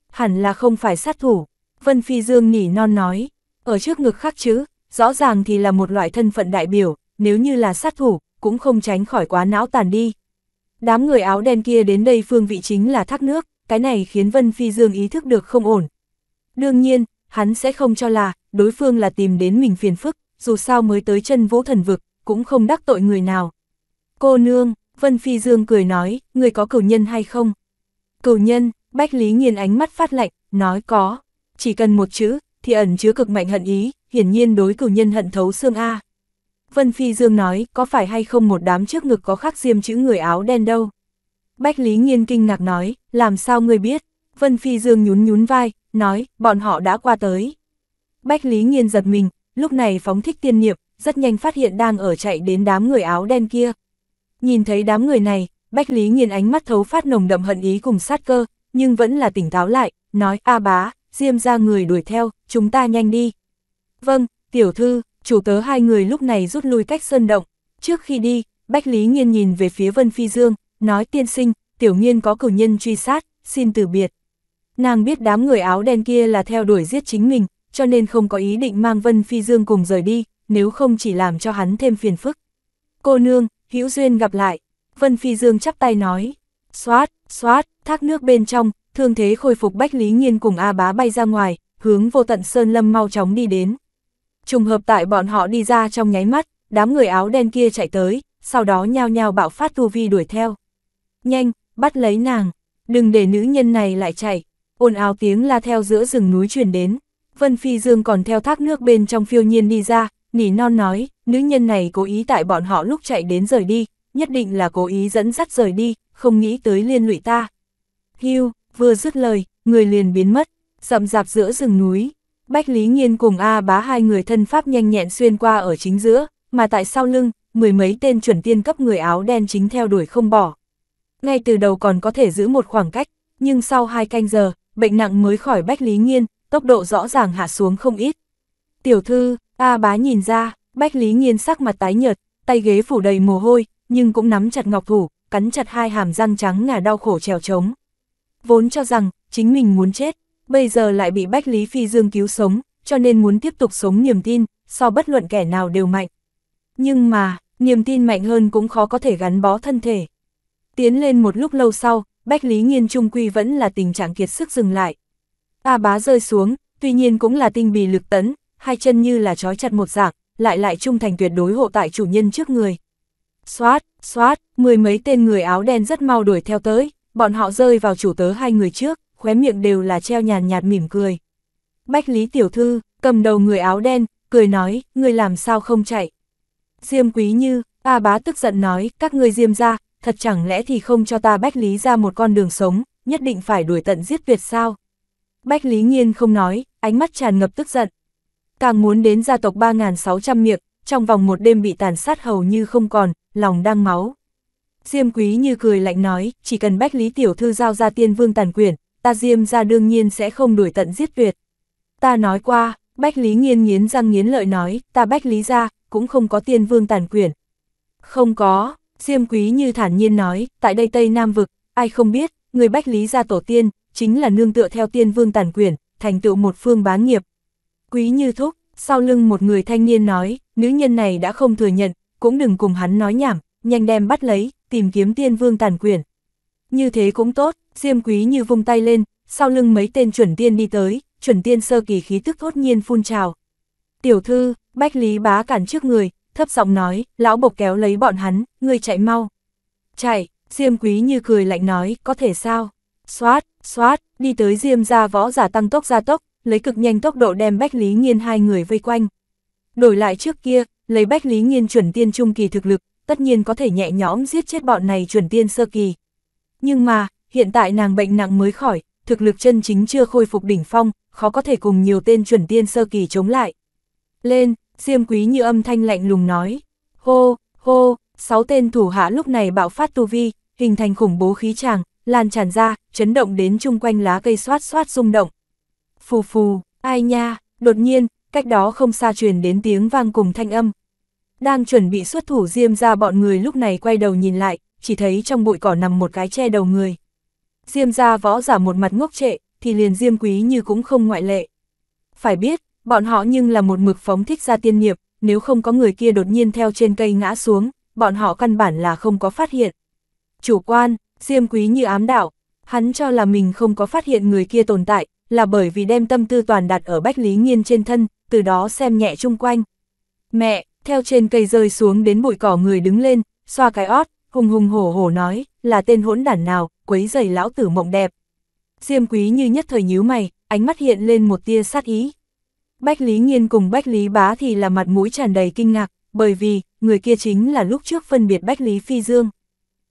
Hẳn là không phải sát thủ, Vân Phi Dương nỉ non nói, ở trước ngực khắc chữ, rõ ràng thì là một loại thân phận đại biểu, nếu như là sát thủ, cũng không tránh khỏi quá não tàn đi. Đám người áo đen kia đến đây phương vị chính là thác nước, cái này khiến Vân Phi Dương ý thức được không ổn. Đương nhiên, hắn sẽ không cho là, đối phương là tìm đến mình phiền phức, dù sao mới tới chân vũ thần vực, cũng không đắc tội người nào. Cô nương, Vân Phi Dương cười nói, người có cửu nhân hay không? Cửu nhân, Bách Lý nghiền ánh mắt phát lạnh, nói có, chỉ cần một chữ, thì ẩn chứa cực mạnh hận ý, hiển nhiên đối cửu nhân hận thấu xương A. Vân Phi Dương nói, có phải hay không một đám trước ngực có khắc diêm chữ người áo đen đâu? Bách Lý nghiên kinh ngạc nói, làm sao người biết? Vân Phi Dương nhún nhún vai, nói, bọn họ đã qua tới. Bách Lý nghiên giật mình, lúc này phóng thích tiên niệm, rất nhanh phát hiện đang ở chạy đến đám người áo đen kia. Nhìn thấy đám người này, Bách Lý Nghiên ánh mắt thấu phát nồng đậm hận ý cùng sát cơ, nhưng vẫn là tỉnh táo lại, nói a bá, diêm ra người đuổi theo, chúng ta nhanh đi. Vâng, tiểu thư, chủ tớ hai người lúc này rút lui cách sơn động. Trước khi đi, Bách Lý Nghiên nhìn về phía Vân Phi Dương, nói tiên sinh, tiểu nghiên có cử nhân truy sát, xin từ biệt. Nàng biết đám người áo đen kia là theo đuổi giết chính mình, cho nên không có ý định mang Vân Phi Dương cùng rời đi, nếu không chỉ làm cho hắn thêm phiền phức. Cô nương, hữu duyên gặp lại. Vân Phi Dương chắp tay nói. Xoát, xoát, thác nước bên trong, thương thế khôi phục Bách Lý nhiên cùng A Bá bay ra ngoài, hướng vô tận Sơn Lâm mau chóng đi đến. Trùng hợp tại bọn họ đi ra trong nháy mắt, đám người áo đen kia chạy tới, sau đó nhao nhao bạo phát tu vi đuổi theo. Nhanh, bắt lấy nàng, đừng để nữ nhân này lại chạy. Ồn ào tiếng la theo giữa rừng núi truyền đến. Vân Phi Dương còn theo thác nước bên trong phiêu nhiên đi ra, nỉ non nói, nữ nhân này cố ý tại bọn họ lúc chạy đến rời đi, nhất định là cố ý dẫn dắt rời đi, không nghĩ tới liên lụy ta. hưu vừa dứt lời, người liền biến mất, rậm rạp giữa rừng núi. Bách Lý nhiên cùng A bá hai người thân pháp nhanh nhẹn xuyên qua ở chính giữa, mà tại sau lưng, mười mấy tên chuẩn tiên cấp người áo đen chính theo đuổi không bỏ. Ngay từ đầu còn có thể giữ một khoảng cách, nhưng sau hai canh giờ, bệnh nặng mới khỏi Bách Lý nhiên tốc độ rõ ràng hạ xuống không ít. Tiểu thư, A bá nhìn ra, Bách Lý Nghiên sắc mặt tái nhợt, tay ghế phủ đầy mồ hôi, nhưng cũng nắm chặt ngọc thủ, cắn chặt hai hàm răng trắng ngà đau khổ trèo trống. Vốn cho rằng, chính mình muốn chết, bây giờ lại bị Bách Lý Phi Dương cứu sống, cho nên muốn tiếp tục sống niềm tin, so bất luận kẻ nào đều mạnh. Nhưng mà, niềm tin mạnh hơn cũng khó có thể gắn bó thân thể. Tiến lên một lúc lâu sau, Bách Lý Nghiên Trung Quy vẫn là tình trạng kiệt sức dừng lại. A bá rơi xuống, tuy nhiên cũng là tinh bì lực tấn, hai chân như là trói chặt một dạng, lại lại trung thành tuyệt đối hộ tại chủ nhân trước người. Xoát, xoát, mười mấy tên người áo đen rất mau đuổi theo tới, bọn họ rơi vào chủ tớ hai người trước, khóe miệng đều là treo nhàn nhạt mỉm cười. Bách Lý Tiểu Thư, cầm đầu người áo đen, cười nói, người làm sao không chạy. Diêm Quý Như, A Bá tức giận nói, các người Diêm ra, thật chẳng lẽ thì không cho ta Bách Lý ra một con đường sống, nhất định phải đuổi tận giết tuyệt sao. Bách Lý Nghiên không nói, ánh mắt tràn ngập tức giận, càng muốn đến gia tộc 3.600 miệng, trong vòng một đêm bị tàn sát hầu như không còn, lòng đang máu. Diêm quý như cười lạnh nói, chỉ cần bách lý tiểu thư giao ra tiên vương tàn quyển, ta diêm ra đương nhiên sẽ không đuổi tận giết tuyệt. Ta nói qua, bách lý nghiên nghiến răng nghiến lợi nói, ta bách lý ra, cũng không có tiên vương tàn quyển. Không có, diêm quý như thản nhiên nói, tại đây Tây Nam Vực, ai không biết, người bách lý ra tổ tiên, chính là nương tựa theo tiên vương tàn quyển, thành tựu một phương bá nghiệp, Quý Như Thúc, sau lưng một người thanh niên nói, nữ nhân này đã không thừa nhận, cũng đừng cùng hắn nói nhảm, nhanh đem bắt lấy, tìm kiếm tiên vương tàn quyển. Như thế cũng tốt, Diêm Quý Như vung tay lên, sau lưng mấy tên chuẩn tiên đi tới, chuẩn tiên sơ kỳ khí tức thốt nhiên phun trào. Tiểu thư, Bách Lý bá cản trước người, thấp giọng nói, lão bộc kéo lấy bọn hắn, người chạy mau. Chạy, Diêm Quý Như cười lạnh nói, có thể sao? Xoát, xoát, đi tới Diêm ra võ giả tăng tốc ra tốc, lấy cực nhanh tốc độ đem Bách Lý Nghiên hai người vây quanh. Đổi lại trước kia, lấy Bách Lý Nghiên chuẩn tiên trung kỳ thực lực, tất nhiên có thể nhẹ nhõm giết chết bọn này chuẩn tiên sơ kỳ. Nhưng mà, hiện tại nàng bệnh nặng mới khỏi, thực lực chân chính chưa khôi phục đỉnh phong, khó có thể cùng nhiều tên chuẩn tiên sơ kỳ chống lại. Lên, Diêm Quý như âm thanh lạnh lùng nói, hô, hô, sáu tên thủ hạ lúc này bạo phát tu vi, hình thành khủng bố khí tràng, lan tràn ra, chấn động đến chung quanh lá cây xoát xoát rung động, phù phù, ai nha, đột nhiên, cách đó không xa truyền đến tiếng vang cùng thanh âm. Đang chuẩn bị xuất thủ diêm ra bọn người lúc này quay đầu nhìn lại, chỉ thấy trong bụi cỏ nằm một cái che đầu người. Diêm ra võ giả một mặt ngốc trệ, thì liền diêm quý như cũng không ngoại lệ. Phải biết, bọn họ nhưng là một mực phóng thích ra tiên nghiệp, nếu không có người kia đột nhiên theo trên cây ngã xuống, bọn họ căn bản là không có phát hiện. Chủ quan, diêm quý như ám đạo, hắn cho là mình không có phát hiện người kia tồn tại, là bởi vì đem tâm tư toàn đặt ở Bách Lý Nghiên trên thân, từ đó xem nhẹ chung quanh. Mẹ, theo trên cây rơi xuống đến bụi cỏ người đứng lên, xoa cái ót, hùng hùng hổ hổ nói, là tên hỗn đản nào, quấy giày lão tử mộng đẹp. Diêm quý như nhất thời nhíu mày, ánh mắt hiện lên một tia sát ý. Bách Lý Nghiên cùng Bách Lý Bá thì là mặt mũi tràn đầy kinh ngạc, bởi vì, người kia chính là lúc trước phân biệt Bách Lý Phi Dương.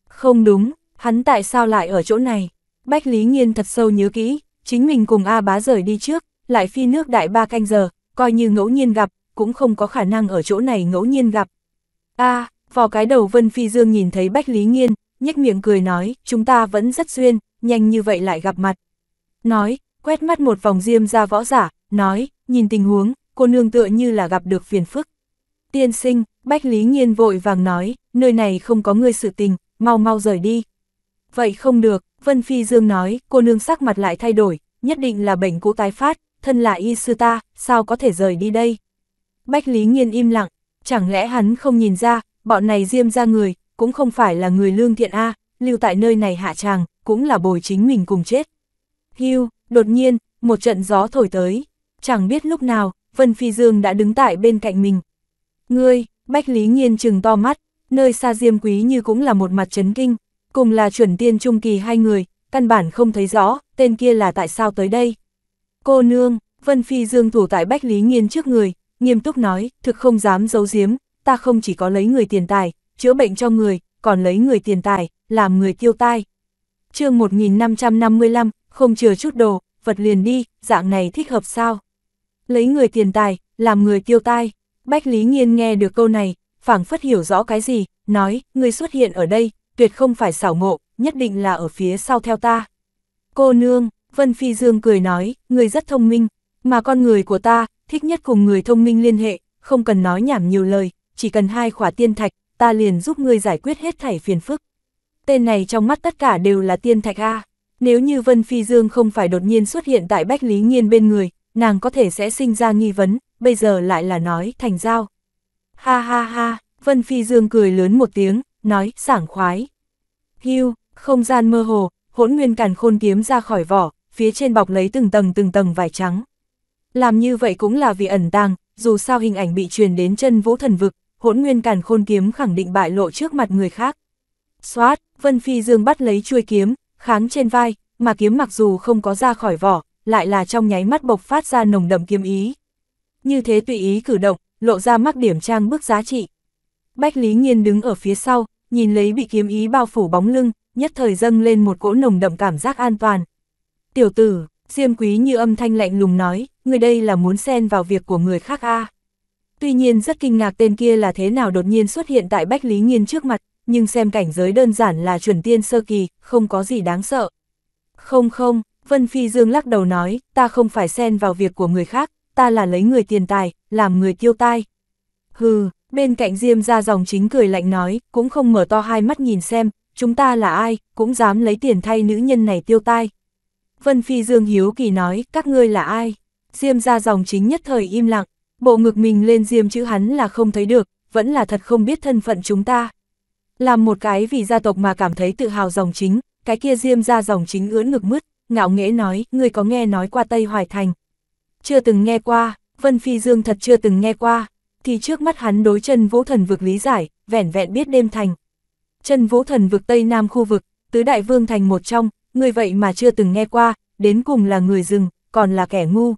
Không đúng, hắn tại sao lại ở chỗ này? Bách Lý Nghiên thật sâu nhớ kỹ, chính mình cùng A bá rời đi trước, lại phi nước đại ba canh giờ, coi như ngẫu nhiên gặp, cũng không có khả năng ở chỗ này ngẫu nhiên gặp. A, à, vào cái đầu Vân Phi Dương nhìn thấy Bách Lý Nghiên, nhếch miệng cười nói, chúng ta vẫn rất duyên, nhanh như vậy lại gặp mặt. Nói, quét mắt một vòng diêm ra võ giả, nói, nhìn tình huống, cô nương tựa như là gặp được phiền phức. Tiên sinh, Bách Lý Nghiên vội vàng nói, nơi này không có người sự tình, mau mau rời đi. Vậy không được, Vân Phi Dương nói, cô nương sắc mặt lại thay đổi, nhất định là bệnh cũ tái phát, thân là y sư ta, sao có thể rời đi đây? Bách Lý nhiên im lặng, chẳng lẽ hắn không nhìn ra, bọn này diêm ra người, cũng không phải là người lương thiện A, lưu tại nơi này hạ tràng, cũng là bồi chính mình cùng chết. hưu, đột nhiên, một trận gió thổi tới, chẳng biết lúc nào, Vân Phi Dương đã đứng tại bên cạnh mình. Ngươi, Bách Lý nhiên trừng to mắt, nơi xa diêm quý như cũng là một mặt chấn kinh, cùng là chuẩn tiên trung kỳ hai người, căn bản không thấy rõ, tên kia là tại sao tới đây. Cô nương, Vân Phi Dương thủ tại Bách Lý Nghiên trước người, nghiêm túc nói, thực không dám giấu giếm, ta không chỉ có lấy người tiền tài, chữa bệnh cho người, còn lấy người tiền tài, làm người tiêu tai. chương 1555, không chừa chút đồ, vật liền đi, dạng này thích hợp sao? Lấy người tiền tài, làm người tiêu tai. Bách Lý Nghiên nghe được câu này, phảng phất hiểu rõ cái gì, nói, người xuất hiện ở đây, tuyệt không phải xảo ngộ, nhất định là ở phía sau theo ta. Cô nương, Vân Phi Dương cười nói, người rất thông minh, mà con người của ta, thích nhất cùng người thông minh liên hệ, không cần nói nhảm nhiều lời, chỉ cần hai khỏa tiên thạch, ta liền giúp ngươi giải quyết hết thảy phiền phức. Tên này trong mắt tất cả đều là tiên thạch A. Nếu như Vân Phi Dương không phải đột nhiên xuất hiện tại Bách Lý nhiên bên người, nàng có thể sẽ sinh ra nghi vấn, bây giờ lại là nói thành giao. Ha ha ha, Vân Phi Dương cười lớn một tiếng, nói sảng khoái. Hưu, không gian mơ hồ, hỗn nguyên càn khôn kiếm ra khỏi vỏ, phía trên bọc lấy từng tầng từng tầng vải trắng. Làm như vậy cũng là vì ẩn tàng, dù sao hình ảnh bị truyền đến chân vũ thần vực, hỗn nguyên càn khôn kiếm khẳng định bại lộ trước mặt người khác. Xoát, Vân Phi Dương bắt lấy chuôi kiếm, kháng trên vai, mà kiếm mặc dù không có ra khỏi vỏ, lại là trong nháy mắt bộc phát ra nồng đậm kiếm ý. Như thế tùy ý cử động, lộ ra mắc điểm trang bức giá trị. Bách Lý Nghiên đứng ở phía sau, nhìn lấy bị kiếm ý bao phủ bóng lưng, nhất thời dâng lên một cỗ nồng đậm cảm giác an toàn. Tiểu tử, Diêm Quý như âm thanh lạnh lùng nói, người đây là muốn xen vào việc của người khác a. Tuy nhiên rất kinh ngạc tên kia là thế nào đột nhiên xuất hiện tại Bách Lý Nghiên trước mặt, nhưng xem cảnh giới đơn giản là chuẩn tiên sơ kỳ, không có gì đáng sợ. Không không, Vân Phi Dương lắc đầu nói, ta không phải xen vào việc của người khác, ta là lấy người tiền tài, làm người tiêu tai. Hừ, Bên cạnh Diêm ra dòng chính cười lạnh nói, cũng không mở to hai mắt nhìn xem, chúng ta là ai, cũng dám lấy tiền thay nữ nhân này tiêu tai. Vân Phi Dương Hiếu Kỳ nói, các ngươi là ai? Diêm ra dòng chính nhất thời im lặng, bộ ngực mình lên Diêm chữ hắn là không thấy được, vẫn là thật không biết thân phận chúng ta. Làm một cái vì gia tộc mà cảm thấy tự hào dòng chính, cái kia Diêm ra dòng chính ưỡn ngực mứt, ngạo nghễ nói, ngươi có nghe nói qua Tây Hoài Thành? Chưa từng nghe qua, Vân Phi Dương thật chưa từng nghe qua thì trước mắt hắn đối chân vũ thần vực lý giải, vẻn vẹn biết đêm thành. Chân vũ thần vực Tây Nam khu vực, tứ đại vương thành một trong, người vậy mà chưa từng nghe qua, đến cùng là người rừng, còn là kẻ ngu.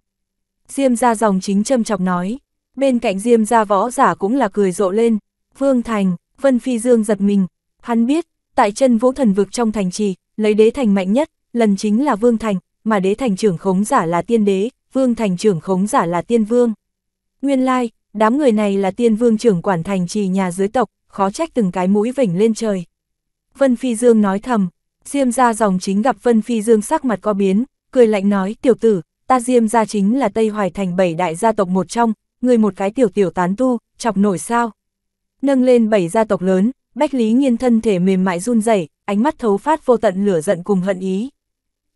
Diêm ra dòng chính châm chọc nói, bên cạnh diêm ra võ giả cũng là cười rộ lên, vương thành, vân phi dương giật mình, hắn biết, tại chân vũ thần vực trong thành trì, lấy đế thành mạnh nhất, lần chính là vương thành, mà đế thành trưởng khống giả là tiên đế, vương thành trưởng khống giả là tiên vương. Nguyên lai, đám người này là tiên vương trưởng quản thành trì nhà dưới tộc, khó trách từng cái mũi vỉnh lên trời. Vân Phi Dương nói thầm, Diêm ra dòng chính gặp Vân Phi Dương sắc mặt có biến, cười lạnh nói, tiểu tử, ta Diêm ra chính là Tây Hoài Thành bảy đại gia tộc một trong, người một cái tiểu tiểu tán tu, chọc nổi sao. Nâng lên bảy gia tộc lớn, Bách Lý Nghiên thân thể mềm mại run rẩy, ánh mắt thấu phát vô tận lửa giận cùng hận ý.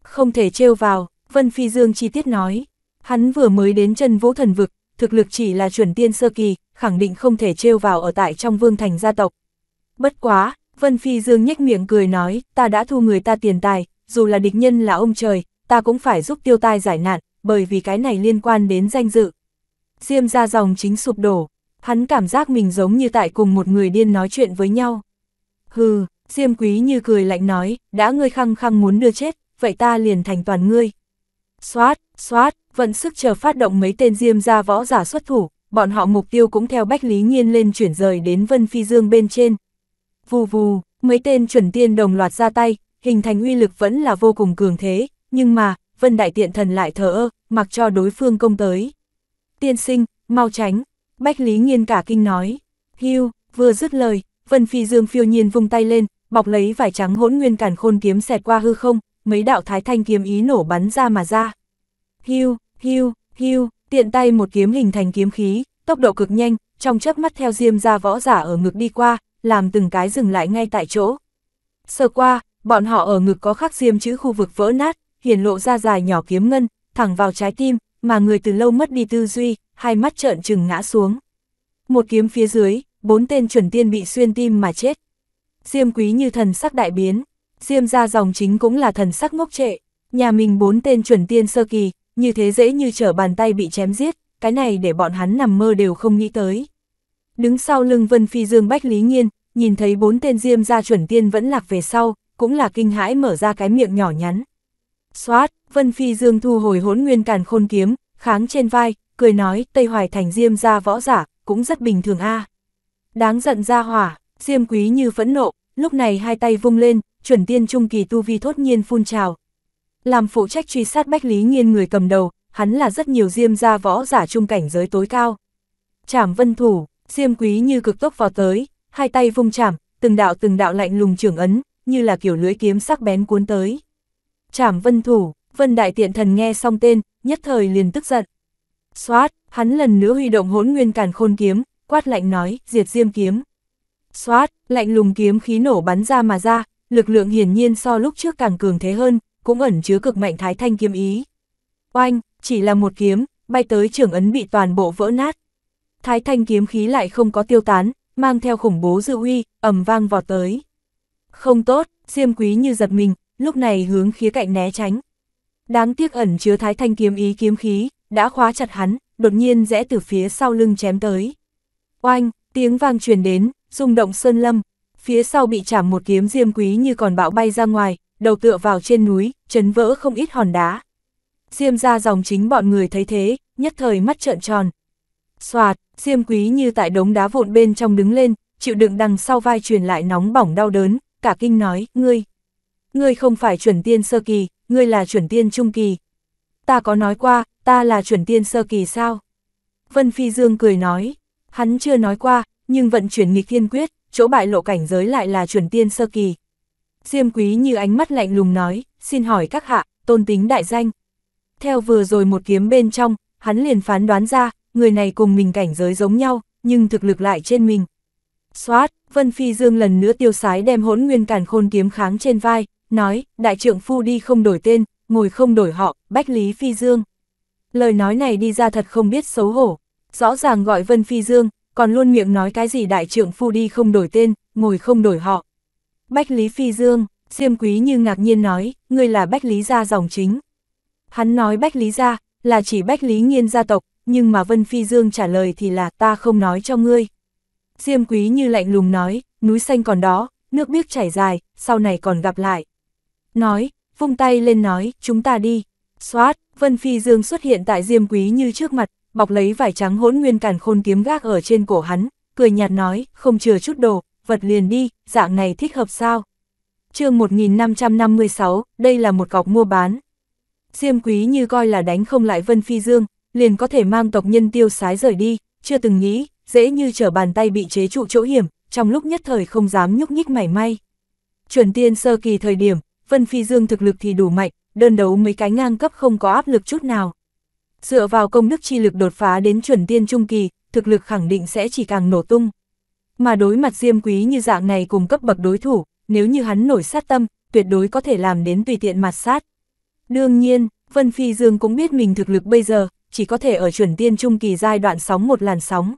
Không thể trêu vào, Vân Phi Dương chi tiết nói, hắn vừa mới đến chân vũ thần vực, thực lực chỉ là chuẩn tiên sơ kỳ, khẳng định không thể trêu vào ở tại trong vương thành gia tộc. Bất quá, Vân Phi Dương nhếch miệng cười nói, ta đã thu người ta tiền tài, dù là địch nhân là ông trời, ta cũng phải giúp tiêu tai giải nạn, bởi vì cái này liên quan đến danh dự. Diêm ra dòng chính sụp đổ, hắn cảm giác mình giống như tại cùng một người điên nói chuyện với nhau. Hừ, Diêm quý như cười lạnh nói, đã ngươi khăng khăng muốn đưa chết, vậy ta liền thành toàn ngươi. Xoát, xoát, vận sức chờ phát động mấy tên diêm ra võ giả xuất thủ, bọn họ mục tiêu cũng theo Bách Lý Nhiên lên chuyển rời đến Vân Phi Dương bên trên. Vù vù, mấy tên chuẩn tiên đồng loạt ra tay, hình thành uy lực vẫn là vô cùng cường thế, nhưng mà, Vân Đại Tiện Thần lại thở ơ, mặc cho đối phương công tới. Tiên sinh, mau tránh, Bách Lý Nhiên cả kinh nói. Hưu, vừa dứt lời, Vân Phi Dương phiêu nhiên vung tay lên, bọc lấy vải trắng hỗn nguyên cản khôn kiếm xẹt qua hư không, mấy đạo thái thanh kiếm ý nổ bắn ra mà ra. Hưu, hiu, hiu, tiện tay một kiếm hình thành kiếm khí, tốc độ cực nhanh, trong chớp mắt theo diêm ra võ giả ở ngực đi qua, làm từng cái dừng lại ngay tại chỗ. Sơ qua, bọn họ ở ngực có khắc diêm chữ khu vực vỡ nát, hiển lộ ra dài nhỏ kiếm ngân, thẳng vào trái tim, mà người từ lâu mất đi tư duy, hai mắt trợn trừng ngã xuống. Một kiếm phía dưới, bốn tên chuẩn tiên bị xuyên tim mà chết. Diêm quý như thần sắc đại biến, diêm ra dòng chính cũng là thần sắc ngốc trệ, nhà mình bốn tên chuẩn tiên sơ kỳ, như thế dễ như trở bàn tay bị chém giết, cái này để bọn hắn nằm mơ đều không nghĩ tới. Đứng sau lưng Vân Phi Dương Bách Lý Nhiên nhìn thấy bốn tên diêm gia chuẩn tiên vẫn lạc về sau, cũng là kinh hãi mở ra cái miệng nhỏ nhắn. Xoát, Vân Phi Dương thu hồi hốn nguyên càn khôn kiếm, kháng trên vai, cười nói Tây Hoài Thành diêm gia võ giả, cũng rất bình thường a Đáng giận ra hỏa, diêm quý như phẫn nộ, lúc này hai tay vung lên, chuẩn tiên trung kỳ tu vi thốt nhiên phun trào, làm phụ trách truy sát Bách Lý Nghiên người cầm đầu, hắn là rất nhiều diêm gia võ giả trung cảnh giới tối cao. Chảm vân thủ, diêm quý như cực tốc vào tới, hai tay vung chảm, từng đạo từng đạo lạnh lùng trưởng ấn, như là kiểu lưới kiếm sắc bén cuốn tới. Chảm vân thủ, vân đại tiện thần nghe xong tên, nhất thời liền tức giận. Xoát, hắn lần nữa huy động hỗn nguyên càn khôn kiếm, quát lạnh nói, diệt diêm kiếm. Xoát, lạnh lùng kiếm khí nổ bắn ra mà ra, lực lượng hiển nhiên so lúc trước càng cường thế hơn, cũng ẩn chứa cực mạnh thái thanh kiếm ý. Oanh, chỉ là một kiếm, bay tới trưởng ấn bị toàn bộ vỡ nát. Thái thanh kiếm khí lại không có tiêu tán, mang theo khủng bố dự uy, ầm vang vọt tới. Không tốt, Diêm Quý như giật mình, lúc này hướng khía cạnh né tránh. Đáng tiếc ẩn chứa thái thanh kiếm ý kiếm khí, đã khóa chặt hắn, đột nhiên rẽ từ phía sau lưng chém tới. Oanh, tiếng vang truyền đến, rung động sơn lâm, phía sau bị chạm một kiếm Diêm Quý như còn bão bay ra ngoài, đầu tựa vào trên núi, chấn vỡ không ít hòn đá. Diêm ra dòng chính bọn người thấy thế, nhất thời mắt trợn tròn. Xoạt, Diêm quý như tại đống đá vụn bên trong đứng lên, chịu đựng đằng sau vai truyền lại nóng bỏng đau đớn, cả kinh nói, ngươi. Ngươi không phải chuẩn tiên sơ kỳ, ngươi là chuẩn tiên trung kỳ. Ta có nói qua, ta là chuẩn tiên sơ kỳ sao? Vân Phi Dương cười nói, hắn chưa nói qua, nhưng vận chuyển nghịch thiên quyết, chỗ bại lộ cảnh giới lại là chuẩn tiên sơ kỳ. Diêm quý như ánh mắt lạnh lùng nói, xin hỏi các hạ, tôn tính đại danh. Theo vừa rồi một kiếm bên trong, hắn liền phán đoán ra, người này cùng mình cảnh giới giống nhau, nhưng thực lực lại trên mình. Xoát, Vân Phi Dương lần nữa tiêu sái đem hỗn nguyên càn khôn kiếm kháng trên vai, nói, đại trưởng phu đi không đổi tên, ngồi không đổi họ, bách lý Phi Dương. Lời nói này đi ra thật không biết xấu hổ, rõ ràng gọi Vân Phi Dương, còn luôn miệng nói cái gì đại trưởng phu đi không đổi tên, ngồi không đổi họ. Bách Lý Phi Dương, Diêm Quý như ngạc nhiên nói, ngươi là Bách Lý gia dòng chính. Hắn nói Bách Lý gia, là chỉ Bách Lý nghiên gia tộc, nhưng mà Vân Phi Dương trả lời thì là ta không nói cho ngươi. Diêm Quý như lạnh lùng nói, núi xanh còn đó, nước biếc chảy dài, sau này còn gặp lại. Nói, vung tay lên nói, chúng ta đi. Xoát, Vân Phi Dương xuất hiện tại Diêm Quý như trước mặt, bọc lấy vải trắng hỗn nguyên càn khôn kiếm gác ở trên cổ hắn, cười nhạt nói, không chừa chút đồ, vật liền đi, dạng này thích hợp sao? chương 1556, đây là một cọc mua bán. Diêm quý như coi là đánh không lại Vân Phi Dương, liền có thể mang tộc nhân tiêu sái rời đi, chưa từng nghĩ, dễ như trở bàn tay bị chế trụ chỗ hiểm, trong lúc nhất thời không dám nhúc nhích mảy may. Chuẩn tiên sơ kỳ thời điểm, Vân Phi Dương thực lực thì đủ mạnh, đơn đấu mấy cái ngang cấp không có áp lực chút nào. Dựa vào công đức chi lực đột phá đến chuẩn tiên trung kỳ, thực lực khẳng định sẽ chỉ càng nổ tung. Mà đối mặt Diêm Quý như dạng này cùng cấp bậc đối thủ, nếu như hắn nổi sát tâm, tuyệt đối có thể làm đến tùy tiện mặt sát. Đương nhiên, Vân Phi Dương cũng biết mình thực lực bây giờ, chỉ có thể ở chuẩn tiên trung kỳ giai đoạn sóng một làn sóng.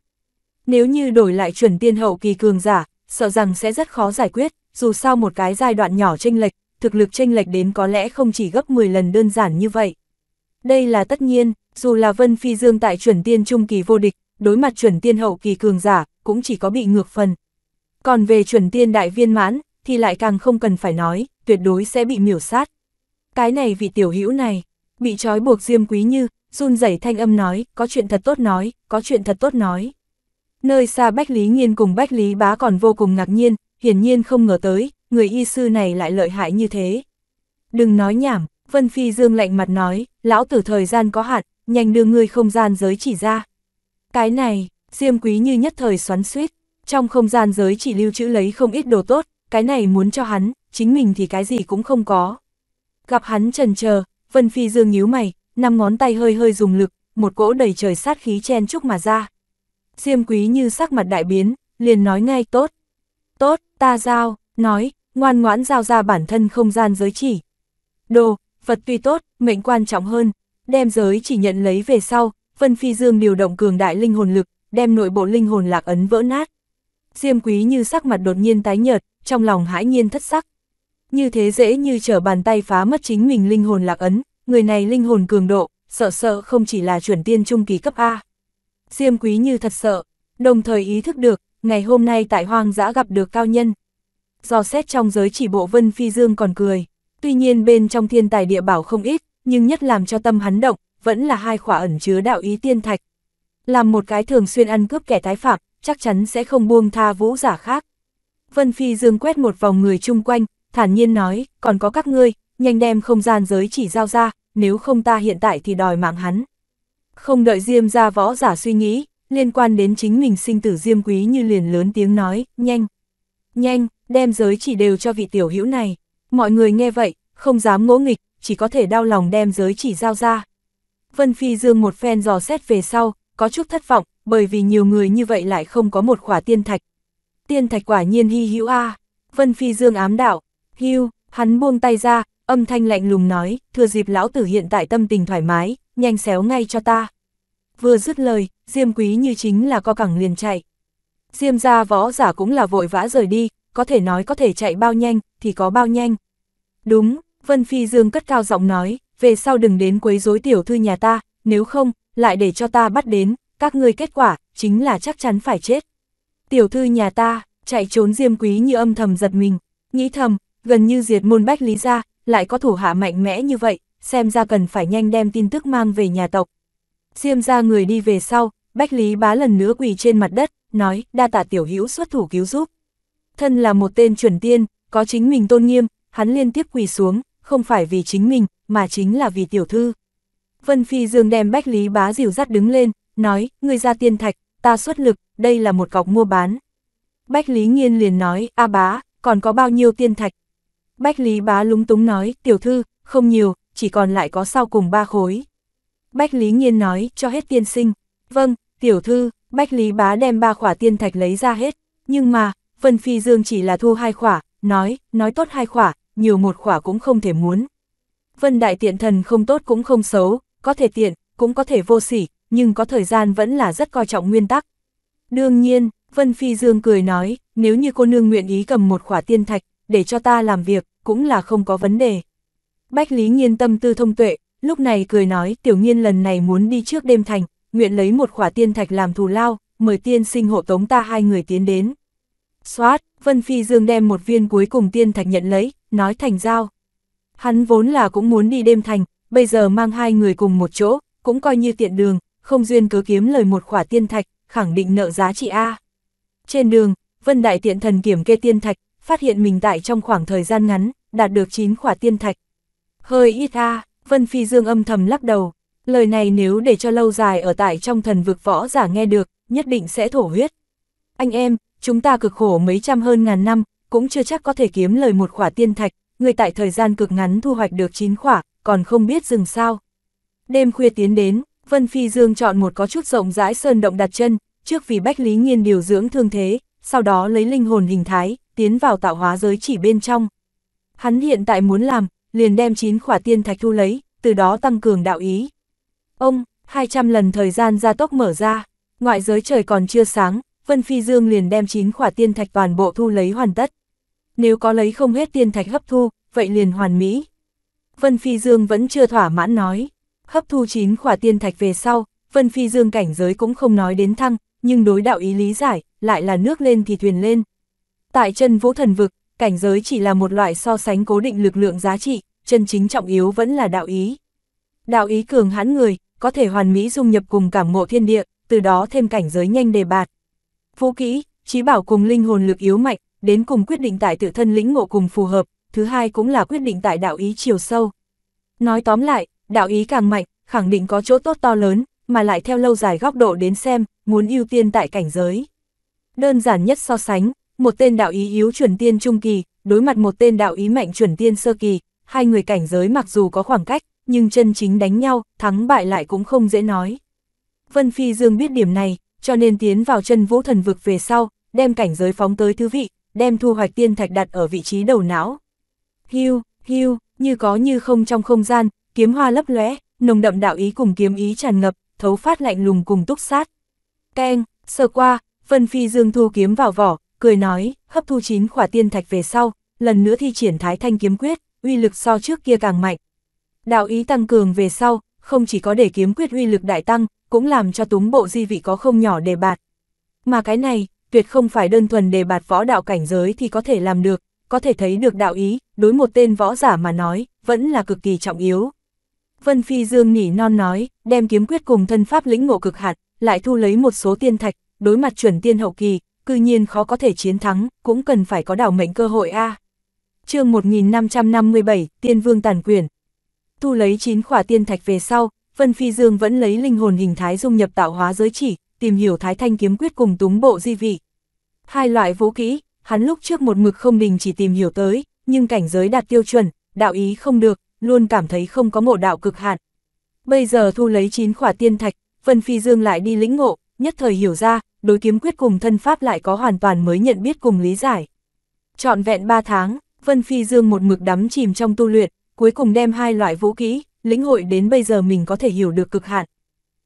Nếu như đổi lại chuẩn tiên hậu kỳ cường giả, sợ rằng sẽ rất khó giải quyết, dù sao một cái giai đoạn nhỏ chênh lệch, thực lực chênh lệch đến có lẽ không chỉ gấp 10 lần đơn giản như vậy. Đây là tất nhiên, dù là Vân Phi Dương tại chuẩn tiên trung kỳ vô địch, đối mặt chuẩn tiên hậu kỳ cường giả, cũng chỉ có bị ngược phần. Còn về chuẩn tiên đại viên mãn, thì lại càng không cần phải nói, tuyệt đối sẽ bị miểu sát. Cái này vị tiểu hữu này, bị trói buộc diêm quý như, run rẩy thanh âm nói, có chuyện thật tốt nói, có chuyện thật tốt nói. Nơi xa Bách Lý Nghiên cùng Bách Lý Bá còn vô cùng ngạc nhiên, hiển nhiên không ngờ tới, người y sư này lại lợi hại như thế. Đừng nói nhảm, Vân Phi Dương lạnh mặt nói, lão tử thời gian có hạn, nhanh đưa ngươi không gian giới chỉ ra. Cái này, Diêm quý như nhất thời xoắn suýt, trong không gian giới chỉ lưu trữ lấy không ít đồ tốt, cái này muốn cho hắn, chính mình thì cái gì cũng không có. Gặp hắn trần chờ, Vân Phi Dương nhíu mày, năm ngón tay hơi hơi dùng lực, một cỗ đầy trời sát khí chen chúc mà ra. Diêm quý như sắc mặt đại biến, liền nói ngay tốt. Tốt, ta giao, nói, ngoan ngoãn giao ra bản thân không gian giới chỉ. Đồ, vật tuy tốt, mệnh quan trọng hơn, đem giới chỉ nhận lấy về sau, Vân Phi Dương điều động cường đại linh hồn lực, đem nội bộ linh hồn lạc ấn vỡ nát. Diêm quý như sắc mặt đột nhiên tái nhợt, trong lòng hãi nhiên thất sắc. Như thế dễ như trở bàn tay phá mất chính mình linh hồn lạc ấn, người này linh hồn cường độ, sợ sợ không chỉ là chuẩn tiên trung kỳ cấp A. Diêm quý như thật sợ, đồng thời ý thức được, ngày hôm nay tại hoang dã gặp được cao nhân. Do xét trong giới chỉ bộ Vân Phi Dương còn cười, tuy nhiên bên trong thiên tài địa bảo không ít, nhưng nhất làm cho tâm hắn động, vẫn là hai khỏa ẩn chứa đạo ý tiên thạch. Làm một cái thường xuyên ăn cướp kẻ tái phạm, chắc chắn sẽ không buông tha vũ giả khác. Vân Phi Dương quét một vòng người chung quanh, thản nhiên nói, còn có các ngươi, nhanh đem không gian giới chỉ giao ra, nếu không ta hiện tại thì đòi mạng hắn. Không đợi Diêm ra võ giả suy nghĩ, liên quan đến chính mình sinh tử Diêm Quý như liền lớn tiếng nói, nhanh, nhanh, đem giới chỉ đều cho vị tiểu hữu này. Mọi người nghe vậy, không dám ngỗ nghịch, chỉ có thể đau lòng đem giới chỉ giao ra. Vân Phi Dương một phen dò xét về sau, có chút thất vọng, bởi vì nhiều người như vậy lại không có một khỏa tiên thạch. Tiên thạch quả nhiên hy hữu a Vân Phi Dương ám đạo, hưu, hắn buông tay ra, âm thanh lạnh lùng nói, thừa dịp lão tử hiện tại tâm tình thoải mái, nhanh xéo ngay cho ta. Vừa dứt lời, Diêm Quý như chính là co cẳng liền chạy. Diêm gia võ giả cũng là vội vã rời đi, có thể nói có thể chạy bao nhanh, thì có bao nhanh. Đúng, Vân Phi Dương cất cao giọng nói, về sau đừng đến quấy rối tiểu thư nhà ta, nếu không, lại để cho ta bắt đến, các ngươi kết quả, chính là chắc chắn phải chết. Tiểu thư nhà ta, chạy trốn diêm quý như âm thầm giật mình, nghĩ thầm, gần như diệt môn bách lý ra, lại có thủ hạ mạnh mẽ như vậy, xem ra cần phải nhanh đem tin tức mang về nhà tộc. Diêm ra người đi về sau, bách lý bá lần nữa quỳ trên mặt đất, nói, đa tạ tiểu hữu xuất thủ cứu giúp. Thân là một tên chuẩn tiên, có chính mình tôn nghiêm, hắn liên tiếp quỳ xuống, không phải vì chính mình, mà chính là vì tiểu thư. Vân Phi Dương đem Bách Lý Bá Diểu dắt đứng lên, nói, ngươi ra tiên thạch, ta xuất lực, đây là một cọc mua bán. Bách Lý Nghiên liền nói, a bá, còn có bao nhiêu tiên thạch? Bách Lý Bá lúng túng nói, tiểu thư, không nhiều, chỉ còn lại có sau cùng ba khối. Bách Lý Nghiên nói, cho hết tiên sinh. Vâng, tiểu thư, Bách Lý Bá đem ba khỏa tiên thạch lấy ra hết, nhưng mà, Vân Phi Dương chỉ là thu hai khỏa, nói, nói tốt hai khỏa, nhiều một khỏa cũng không thể muốn. Vân Đại Tiện Thần không tốt cũng không xấu, có thể tiện, cũng có thể vô sỉ, nhưng có thời gian vẫn là rất coi trọng nguyên tắc. Đương nhiên, Vân Phi Dương cười nói, nếu như cô nương nguyện ý cầm một khỏa tiên thạch, để cho ta làm việc, cũng là không có vấn đề. Bách Lý Nghiên tâm tư thông tuệ, lúc này cười nói tiểu nghiên lần này muốn đi trước đêm thành, nguyện lấy một khỏa tiên thạch làm thù lao, mời tiên sinh hộ tống ta hai người tiến đến. Xoát, Vân Phi Dương đem một viên cuối cùng tiên thạch nhận lấy, nói thành giao. Hắn vốn là cũng muốn đi đêm thành, bây giờ mang hai người cùng một chỗ, cũng coi như tiện đường, không duyên cứ kiếm lời một khỏa tiên thạch, khẳng định nợ giá trị A. Trên đường, Vân Đại Tiện Thần kiểm kê tiên thạch, phát hiện mình tại trong khoảng thời gian ngắn, đạt được 9 khỏa tiên thạch. Hơi ít A, Vân Phi Dương âm thầm lắc đầu, lời này nếu để cho lâu dài ở tại trong thần vực võ giả nghe được, nhất định sẽ thổ huyết. Anh em, chúng ta cực khổ mấy trăm hơn ngàn năm, cũng chưa chắc có thể kiếm lời một khỏa tiên thạch, người tại thời gian cực ngắn thu hoạch được 9 khỏa, còn không biết dừng sao. Đêm khuya tiến đến, Vân Phi Dương chọn một có chút rộng rãi sơn động đặt chân, trước vì Bách Lý Nghiên điều dưỡng thương thế, sau đó lấy linh hồn hình thái, tiến vào tạo hóa giới chỉ bên trong. Hắn hiện tại muốn làm, liền đem 9 khỏa tiên thạch thu lấy, từ đó tăng cường đạo ý. Ông, 200 lần thời gian gia tốc mở ra, ngoại giới trời còn chưa sáng, Vân Phi Dương liền đem 9 khỏa tiên thạch toàn bộ thu lấy hoàn tất. Nếu có lấy không hết tiên thạch hấp thu, vậy liền hoàn mỹ. Vân Phi Dương vẫn chưa thỏa mãn nói. Hấp thu chín khỏa tiên thạch về sau, Vân Phi Dương cảnh giới cũng không nói đến thăng, nhưng đối đạo ý lý giải, lại là nước lên thì thuyền lên. Tại chân vũ thần vực, cảnh giới chỉ là một loại so sánh cố định lực lượng giá trị, chân chính trọng yếu vẫn là đạo ý. Đạo ý cường hãn người, có thể hoàn mỹ dung nhập cùng cảm ngộ thiên địa, từ đó thêm cảnh giới nhanh đề bạt. Vũ kỹ, trí bảo cùng linh hồn lực yếu mạnh, đến cùng quyết định tại tự thân lĩnh ngộ cùng phù hợp, thứ hai cũng là quyết định tại đạo ý chiều sâu. Nói tóm lại, đạo ý càng mạnh, khẳng định có chỗ tốt to lớn, mà lại theo lâu dài góc độ đến xem, muốn ưu tiên tại cảnh giới. Đơn giản nhất so sánh, một tên đạo ý yếu chuẩn tiên trung kỳ, đối mặt một tên đạo ý mạnh chuẩn tiên sơ kỳ, hai người cảnh giới mặc dù có khoảng cách, nhưng chân chính đánh nhau, thắng bại lại cũng không dễ nói. Vân Phi Dương biết điểm này, cho nên tiến vào chân vũ thần vực về sau, đem cảnh giới phóng tới thứ vị, đem thu hoạch tiên thạch đặt ở vị trí đầu não, Hưu, hưu, như có như không trong không gian, kiếm hoa lấp lóe, nồng đậm đạo ý cùng kiếm ý tràn ngập, thấu phát lạnh lùng cùng túc sát. Keng, sơ qua, Vân Phi Dương thu kiếm vào vỏ, cười nói, hấp thu chín khỏa tiên thạch về sau, lần nữa thi triển thái thanh kiếm quyết, uy lực so trước kia càng mạnh. Đạo ý tăng cường về sau, không chỉ có để kiếm quyết uy lực đại tăng, cũng làm cho túng bộ di vị có không nhỏ đề bạt. Mà cái này, tuyệt không phải đơn thuần đề bạt võ đạo cảnh giới thì có thể làm được, có thể thấy được đạo ý, đối một tên võ giả mà nói, vẫn là cực kỳ trọng yếu. Vân Phi Dương nỉ non nói, đem kiếm quyết cùng thân pháp lĩnh ngộ cực hạt, lại thu lấy một số tiên thạch, đối mặt chuẩn tiên hậu kỳ, cư nhiên khó có thể chiến thắng, cũng cần phải có đảo mệnh cơ hội a. À. Chương 1557, Tiên Vương Tàn Quyền. Thu lấy 9 khỏa tiên thạch về sau, Vân Phi Dương vẫn lấy linh hồn hình thái dung nhập tạo hóa giới chỉ, tìm hiểu Thái Thanh kiếm quyết cùng túng bộ di vị. Hai loại vũ kỹ, hắn lúc trước một mực không đình chỉ tìm hiểu tới, nhưng cảnh giới đạt tiêu chuẩn, đạo ý không được, luôn cảm thấy không có ngộ đạo cực hạn. Bây giờ thu lấy chín khỏa tiên thạch, Vân Phi Dương lại đi lĩnh ngộ, nhất thời hiểu ra, đối kiếm quyết cùng thân pháp lại có hoàn toàn mới nhận biết cùng lý giải. Chọn vẹn 3 tháng, Vân Phi Dương một mực đắm chìm trong tu luyện, cuối cùng đem hai loại vũ kỹ, lĩnh hội đến bây giờ mình có thể hiểu được cực hạn.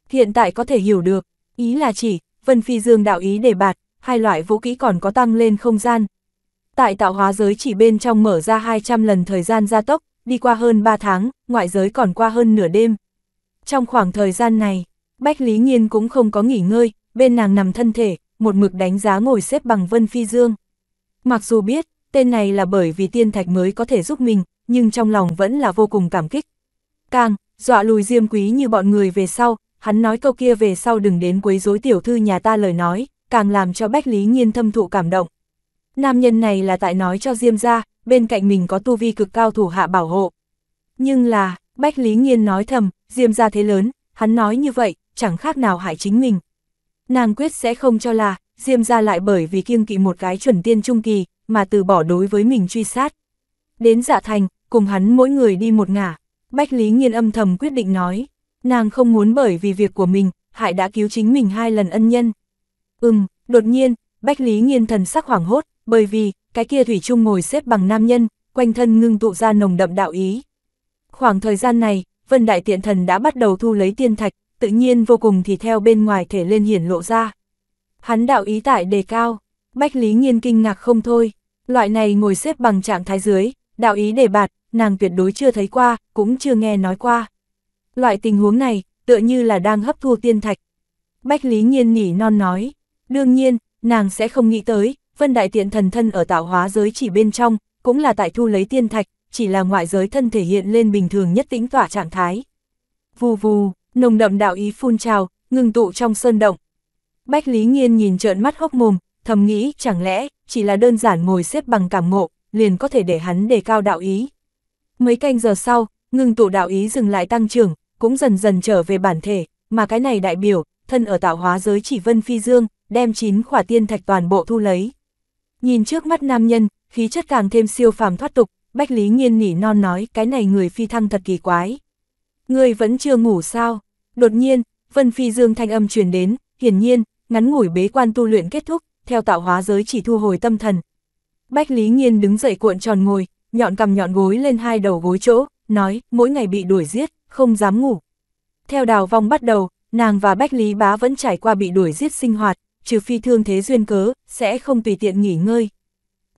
Hiện tại có thể hiểu được, ý là chỉ, Vân Phi Dương đạo ý để bạt, hai loại vũ kỹ còn có tăng lên không gian. Tại tạo hóa giới chỉ bên trong mở ra 200 lần thời gian gia tốc, đi qua hơn 3 tháng, ngoại giới còn qua hơn nửa đêm. Trong khoảng thời gian này, Bách Lý nhiên cũng không có nghỉ ngơi, bên nàng nằm thân thể, một mực đánh giá ngồi xếp bằng Vân Phi Dương. Mặc dù biết, tên này là bởi vì tiên thạch mới có thể giúp mình, nhưng trong lòng vẫn là vô cùng cảm kích. Càng, dọa lùi diêm quý như bọn người về sau, hắn nói câu kia về sau đừng đến quấy rối tiểu thư nhà ta lời nói, càng làm cho Bách Lý Nhiên thâm thụ cảm động. Nam nhân này là tại nói cho Diêm ra, bên cạnh mình có tu vi cực cao thủ hạ bảo hộ. Nhưng là, Bách Lý Nhiên nói thầm, Diêm ra thế lớn, hắn nói như vậy, chẳng khác nào hại chính mình. Nàng quyết sẽ không cho là, Diêm ra lại bởi vì kiêng kỵ một cái chuẩn tiên trung kỳ, mà từ bỏ đối với mình truy sát. Đến dạ thành, cùng hắn mỗi người đi một ngả, Bách Lý Nhiên âm thầm quyết định nói, nàng không muốn bởi vì việc của mình, hại đã cứu chính mình hai lần ân nhân. Ừm, đột nhiên, Bách Lý Nghiên thần sắc hoảng hốt, bởi vì, cái kia Thủy chung ngồi xếp bằng nam nhân, quanh thân ngưng tụ ra nồng đậm đạo ý. Khoảng thời gian này, Vân Đại Tiện Thần đã bắt đầu thu lấy tiên thạch, tự nhiên vô cùng thì theo bên ngoài thể lên hiển lộ ra. Hắn đạo ý tại đề cao, Bách Lý Nghiên kinh ngạc không thôi, loại này ngồi xếp bằng trạng thái dưới, đạo ý đề bạt, nàng tuyệt đối chưa thấy qua, cũng chưa nghe nói qua. Loại tình huống này, tựa như là đang hấp thu tiên thạch. Bách Lý Nghiên nỉ non nói, Đương nhiên, nàng sẽ không nghĩ tới, Vân Đại Tiện Thần thân ở tạo hóa giới chỉ bên trong, cũng là tại thu lấy tiên thạch, chỉ là ngoại giới thân thể hiện lên bình thường nhất tĩnh tỏa trạng thái. Vù vù, nồng đậm đạo ý phun trào, ngừng tụ trong sơn động. Bách Lý Nghiên nhìn trợn mắt hốc mồm, thầm nghĩ chẳng lẽ chỉ là đơn giản ngồi xếp bằng cảm ngộ, liền có thể để hắn đề cao đạo ý. Mấy canh giờ sau, ngừng tụ đạo ý dừng lại tăng trưởng, cũng dần dần trở về bản thể, mà cái này đại biểu, thân ở tạo hóa giới chỉ Vân Phi Dương, đem chín khỏa tiên thạch toàn bộ thu lấy. Nhìn trước mắt nam nhân, khí chất càng thêm siêu phàm thoát tục, Bách Lý Nghiên nỉ non nói cái này người phi thăng thật kỳ quái. Người vẫn chưa ngủ sao? Đột nhiên, Vân Phi Dương thanh âm truyền đến, hiển nhiên, ngắn ngủi bế quan tu luyện kết thúc, theo tạo hóa giới chỉ thu hồi tâm thần. Bách Lý Nghiên đứng dậy cuộn tròn ngồi, nhọn cầm nhọn gối lên hai đầu gối chỗ, nói, mỗi ngày bị đuổi giết, không dám ngủ. Theo đào vong bắt đầu, nàng và Bách Lý Bá vẫn trải qua bị đuổi giết sinh hoạt, trừ phi thương thế duyên cớ, sẽ không tùy tiện nghỉ ngơi.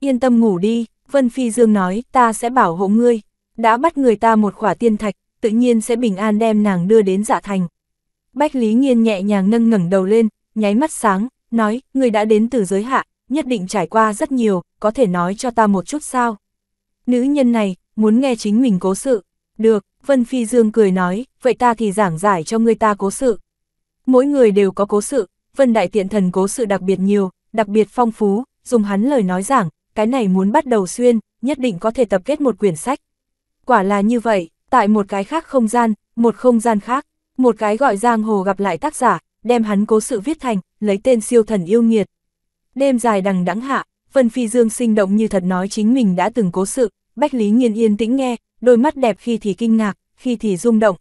Yên tâm ngủ đi, Vân Phi Dương nói, ta sẽ bảo hộ ngươi, đã bắt người ta một khỏa tiên thạch, tự nhiên sẽ bình an đem nàng đưa đến dạ thành. Bách Lý nhiên nhẹ nhàng nâng ngẩng đầu lên, nháy mắt sáng, nói, ngươi đã đến từ giới hạ, nhất định trải qua rất nhiều, có thể nói cho ta một chút sao. Nữ nhân này, muốn nghe chính mình cố sự. Được, Vân Phi Dương cười nói, vậy ta thì giảng giải cho ngươi ta cố sự. Mỗi người đều có cố sự, Vân Đại Tiện Thần cố sự đặc biệt nhiều, đặc biệt phong phú, dùng hắn lời nói giảng, cái này muốn bắt đầu xuyên, nhất định có thể tập kết một quyển sách. Quả là như vậy, tại một cái khác không gian, một không gian khác, một cái gọi giang hồ gặp lại tác giả, đem hắn cố sự viết thành, lấy tên siêu thần yêu nghiệt. Đêm dài đằng đẵng hạ, Vân Phi Dương sinh động như thật nói chính mình đã từng cố sự, Bách Lý nhiên yên tĩnh nghe, đôi mắt đẹp khi thì kinh ngạc, khi thì rung động.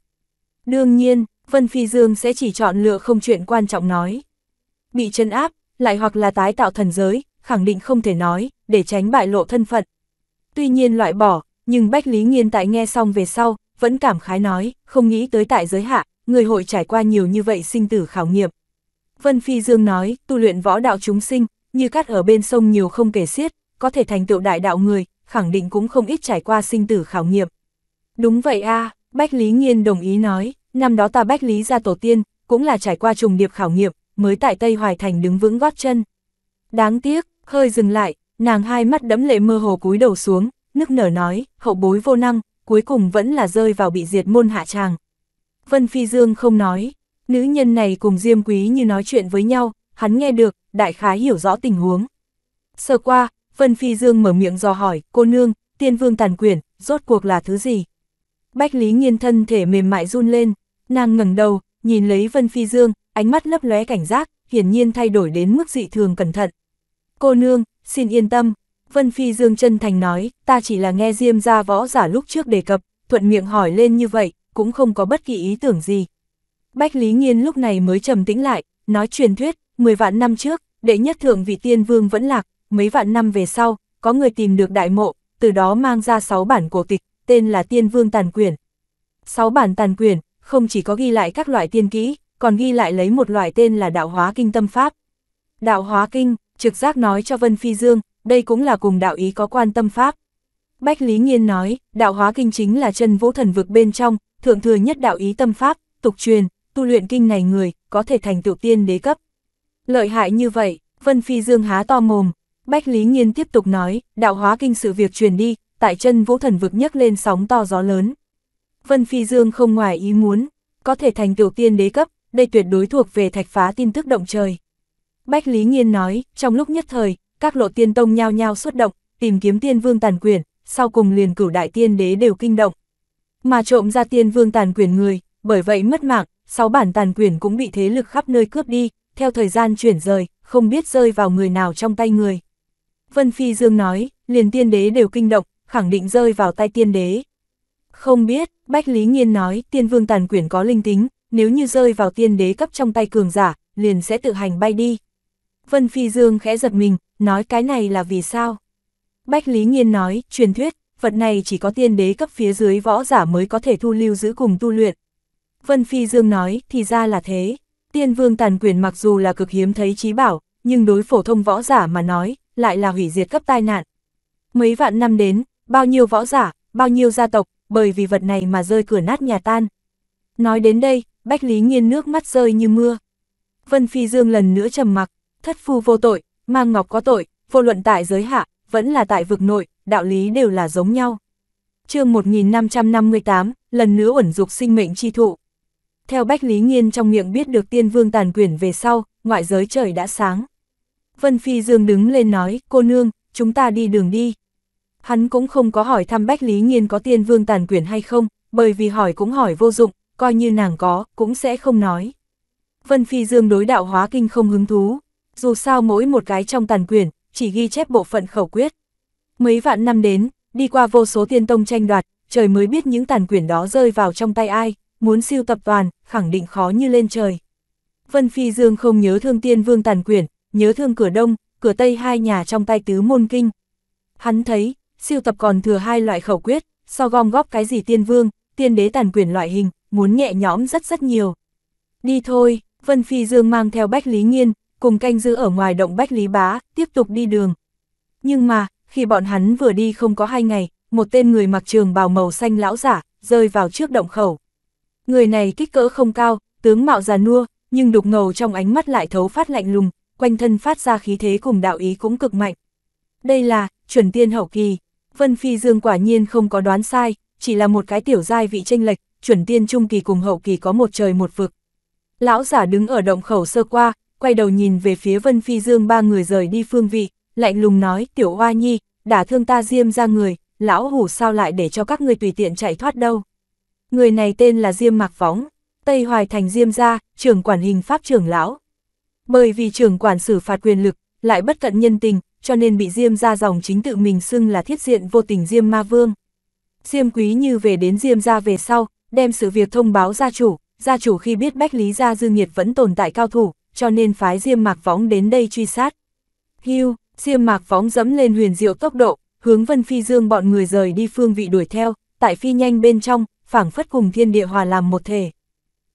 Đương nhiên, Vân Phi Dương sẽ chỉ chọn lựa không chuyện quan trọng nói bị chân áp, lại hoặc là tái tạo thần giới, khẳng định không thể nói, để tránh bại lộ thân phận. Tuy nhiên loại bỏ, nhưng Bách Lý Nghiên tại nghe xong về sau, vẫn cảm khái nói, không nghĩ tới tại giới hạ, người hội trải qua nhiều như vậy sinh tử khảo nghiệm. Vân Phi Dương nói, tu luyện võ đạo chúng sinh, như cát ở bên sông nhiều không kể xiết, có thể thành tựu đại đạo người, khẳng định cũng không ít trải qua sinh tử khảo nghiệm. Đúng vậy a Bách Lý Nghiên đồng ý nói, năm đó ta Bách Lý ra tổ tiên, cũng là trải qua trùng điệp khảo nghiệm, mới tại Tây Hoài Thành đứng vững gót chân. Đáng tiếc, hơi dừng lại, nàng hai mắt đẫm lệ mơ hồ cúi đầu xuống, nức nở nói, hậu bối vô năng, cuối cùng vẫn là rơi vào bị diệt môn hạ tràng. Vân Phi Dương không nói, nữ nhân này cùng Diêm Quý như nói chuyện với nhau, hắn nghe được, đại khái hiểu rõ tình huống. Sơ qua, Vân Phi Dương mở miệng dò hỏi, cô nương, tiên vương tàn quyển, rốt cuộc là thứ gì? Bách Lý Nghiên thân thể mềm mại run lên, nàng ngẩng đầu, nhìn lấy Vân Phi Dương, ánh mắt lấp lóe cảnh giác, hiển nhiên thay đổi đến mức dị thường cẩn thận. Cô nương, xin yên tâm, Vân Phi Dương chân thành nói, ta chỉ là nghe Diêm gia võ giả lúc trước đề cập, thuận miệng hỏi lên như vậy, cũng không có bất kỳ ý tưởng gì. Bách Lý Nhiên lúc này mới trầm tĩnh lại, nói truyền thuyết, 10 vạn năm trước, đệ nhất thượng vị tiên vương vẫn lạc, mấy vạn năm về sau, có người tìm được đại mộ, từ đó mang ra 6 bản cổ tịch, tên là Tiên Vương Tàn Quyển. 6 bản Tàn Quyển, không chỉ có ghi lại các loại tiên kỹ, còn ghi lại lấy một loại tên là đạo hóa kinh tâm pháp. Đạo hóa kinh, trực giác nói cho Vân Phi Dương, đây cũng là cùng đạo ý có quan tâm pháp. Bách Lý Nghiên nói, đạo hóa kinh chính là chân vũ thần vực bên trong, thượng thừa nhất đạo ý tâm pháp, tục truyền, tu luyện kinh này người, có thể thành tựu tiên đế cấp. Lợi hại như vậy, Vân Phi Dương há to mồm, Bách Lý Nghiên tiếp tục nói, đạo hóa kinh sự việc truyền đi, tại chân vũ thần vực nhấc lên sóng to gió lớn. Vân Phi Dương không ngoài ý muốn, có thể thành tựu tiên đế cấp, đây tuyệt đối thuộc về thạch phá tin tức động trời. Bách Lý Nghiên nói, trong lúc nhất thời, các lộ tiên tông nhao nhao xuất động, tìm kiếm tiên vương tàn quyển, sau cùng liền cửu đại tiên đế đều kinh động. Mà trộm ra tiên vương tàn quyển người, bởi vậy mất mạng, sáu bản tàn quyển cũng bị thế lực khắp nơi cướp đi, theo thời gian chuyển rời, không biết rơi vào người nào trong tay người. Vân Phi Dương nói, liền tiên đế đều kinh động, khẳng định rơi vào tay tiên đế. Không biết, Bách Lý Nghiên nói, tiên vương tàn quyển có linh tính, nếu như rơi vào tiên đế cấp trong tay cường giả, liền sẽ tự hành bay đi. Vân Phi Dương khẽ giật mình, nói cái này là vì sao? Bách Lý Nghiên nói, truyền thuyết, vật này chỉ có tiên đế cấp phía dưới võ giả mới có thể thu lưu giữ cùng tu luyện. Vân Phi Dương nói, thì ra là thế. Tiên vương tàn quyền mặc dù là cực hiếm thấy trí bảo, nhưng đối phổ thông võ giả mà nói, lại là hủy diệt cấp tai nạn. Mấy vạn năm đến, bao nhiêu võ giả, bao nhiêu gia tộc, bởi vì vật này mà rơi cửa nát nhà tan. Nói đến đây, Bách Lý Nghiên nước mắt rơi như mưa. Vân Phi Dương lần nữa trầm mặc, thất phu vô tội, mang ngọc có tội, vô luận tại giới hạ, vẫn là tại vực nội, đạo lý đều là giống nhau. chương 1558, lần nữa ẩn dục sinh mệnh chi thụ. Theo Bách Lý Nghiên trong miệng biết được tiên vương tàn quyển về sau, ngoại giới trời đã sáng. Vân Phi Dương đứng lên nói, cô nương, chúng ta đi đường đi. Hắn cũng không có hỏi thăm Bách Lý Nghiên có tiên vương tàn quyển hay không, bởi vì hỏi cũng hỏi vô dụng, coi như nàng có, cũng sẽ không nói. Vân Phi Dương đối đạo hóa kinh không hứng thú, dù sao mỗi một cái trong tàn quyền, chỉ ghi chép bộ phận khẩu quyết. Mấy vạn năm đến, đi qua vô số tiên tông tranh đoạt, trời mới biết những tàn quyển đó rơi vào trong tay ai, muốn siêu tập toàn, khẳng định khó như lên trời. Vân Phi Dương không nhớ thương tiên vương tàn quyển, nhớ thương cửa đông, cửa tây hai nhà trong tay tứ môn kinh. Hắn thấy, siêu tập còn thừa hai loại khẩu quyết, so gom góp cái gì tiên vương, tiên đế tàn quyển loại hình, muốn nhẹ nhõm rất rất nhiều. Đi thôi, Vân Phi Dương mang theo Bách Lý Nghiên, cùng canh giữ ở ngoài động Bách Lý Bá, tiếp tục đi đường. Nhưng mà, khi bọn hắn vừa đi không có hai ngày, một tên người mặc trường bào màu xanh lão giả, rơi vào trước động khẩu. Người này kích cỡ không cao, tướng mạo già nua, nhưng đục ngầu trong ánh mắt lại thấu phát lạnh lùng, quanh thân phát ra khí thế cùng đạo ý cũng cực mạnh. Đây là, chuẩn tiên hậu kỳ, Vân Phi Dương quả nhiên không có đoán sai, chỉ là một cái tiểu giai vị tranh lệch, chuẩn tiên trung kỳ cùng hậu kỳ có một trời một vực. Lão giả đứng ở động khẩu sơ qua, quay đầu nhìn về phía Vân Phi Dương ba người rời đi phương vị, lạnh lùng nói, tiểu hoa nhi, đã thương ta diêm ra người, lão hủ sao lại để cho các người tùy tiện chạy thoát đâu. Người này tên là Diêm Mạc Võng, Tây Hoài Thành Diêm Gia, trưởng quản hình pháp trưởng lão. Bởi vì trưởng quản xử phạt quyền lực, lại bất cận nhân tình, cho nên bị Diêm Gia dòng chính tự mình xưng là thiết diện vô tình Diêm Ma Vương. Diêm Quý như về đến Diêm Gia về sau, đem sự việc thông báo gia chủ, gia chủ khi biết Bách Lý Gia Dư nhiệt vẫn tồn tại cao thủ, cho nên phái Diêm Mạc Võng đến đây truy sát. Hưu, Diêm Mạc Võng dẫm lên huyền diệu tốc độ, hướng Vân Phi Dương bọn người rời đi phương vị đuổi theo, tại phi nhanh bên trong, phảng phất cùng thiên địa hòa làm một thể.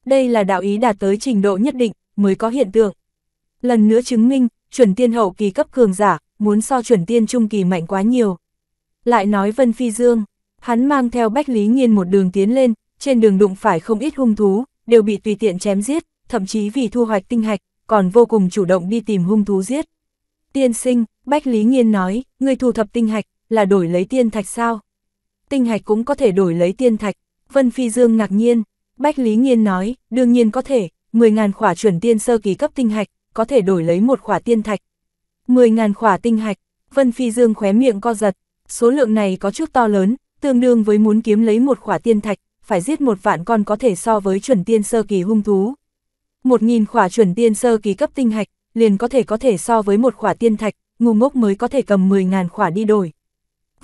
Đây là đạo ý đạt tới trình độ nhất định, mới có hiện tượng. Lần nữa chứng minh, chuẩn tiên hậu kỳ cấp cường giả, muốn so chuẩn tiên trung kỳ mạnh quá nhiều. Lại nói Vân Phi Dương, hắn mang theo Bách Lý nhiên một đường tiến lên, trên đường đụng phải không ít hung thú, đều bị tùy tiện chém giết, thậm chí vì thu hoạch tinh hạch, còn vô cùng chủ động đi tìm hung thú giết. Tiên sinh, Bách Lý Nghiên nói, người thu thập tinh hạch, là đổi lấy tiên thạch sao? Tinh hạch cũng có thể đổi lấy tiên thạch, Vân Phi Dương ngạc nhiên, Bách Lý Nghiên nói, đương nhiên có thể, 10.000 khỏa chuẩn tiên sơ kỳ cấp tinh hạch, có thể đổi lấy một khỏa tiên thạch. 10.000 khỏa tinh hạch, Vân Phi Dương khóe miệng co giật, số lượng này có chút to lớn, tương đương với muốn kiếm lấy một khỏa tiên thạch, phải giết một vạn con có thể so với chuẩn tiên sơ kỳ hung thú. Một nghìn khỏa chuẩn tiên sơ kỳ cấp tinh hạch, liền có thể có thể so với một khỏa tiên thạch, ngu ngốc mới có thể cầm 10.000 khỏa đi đổi.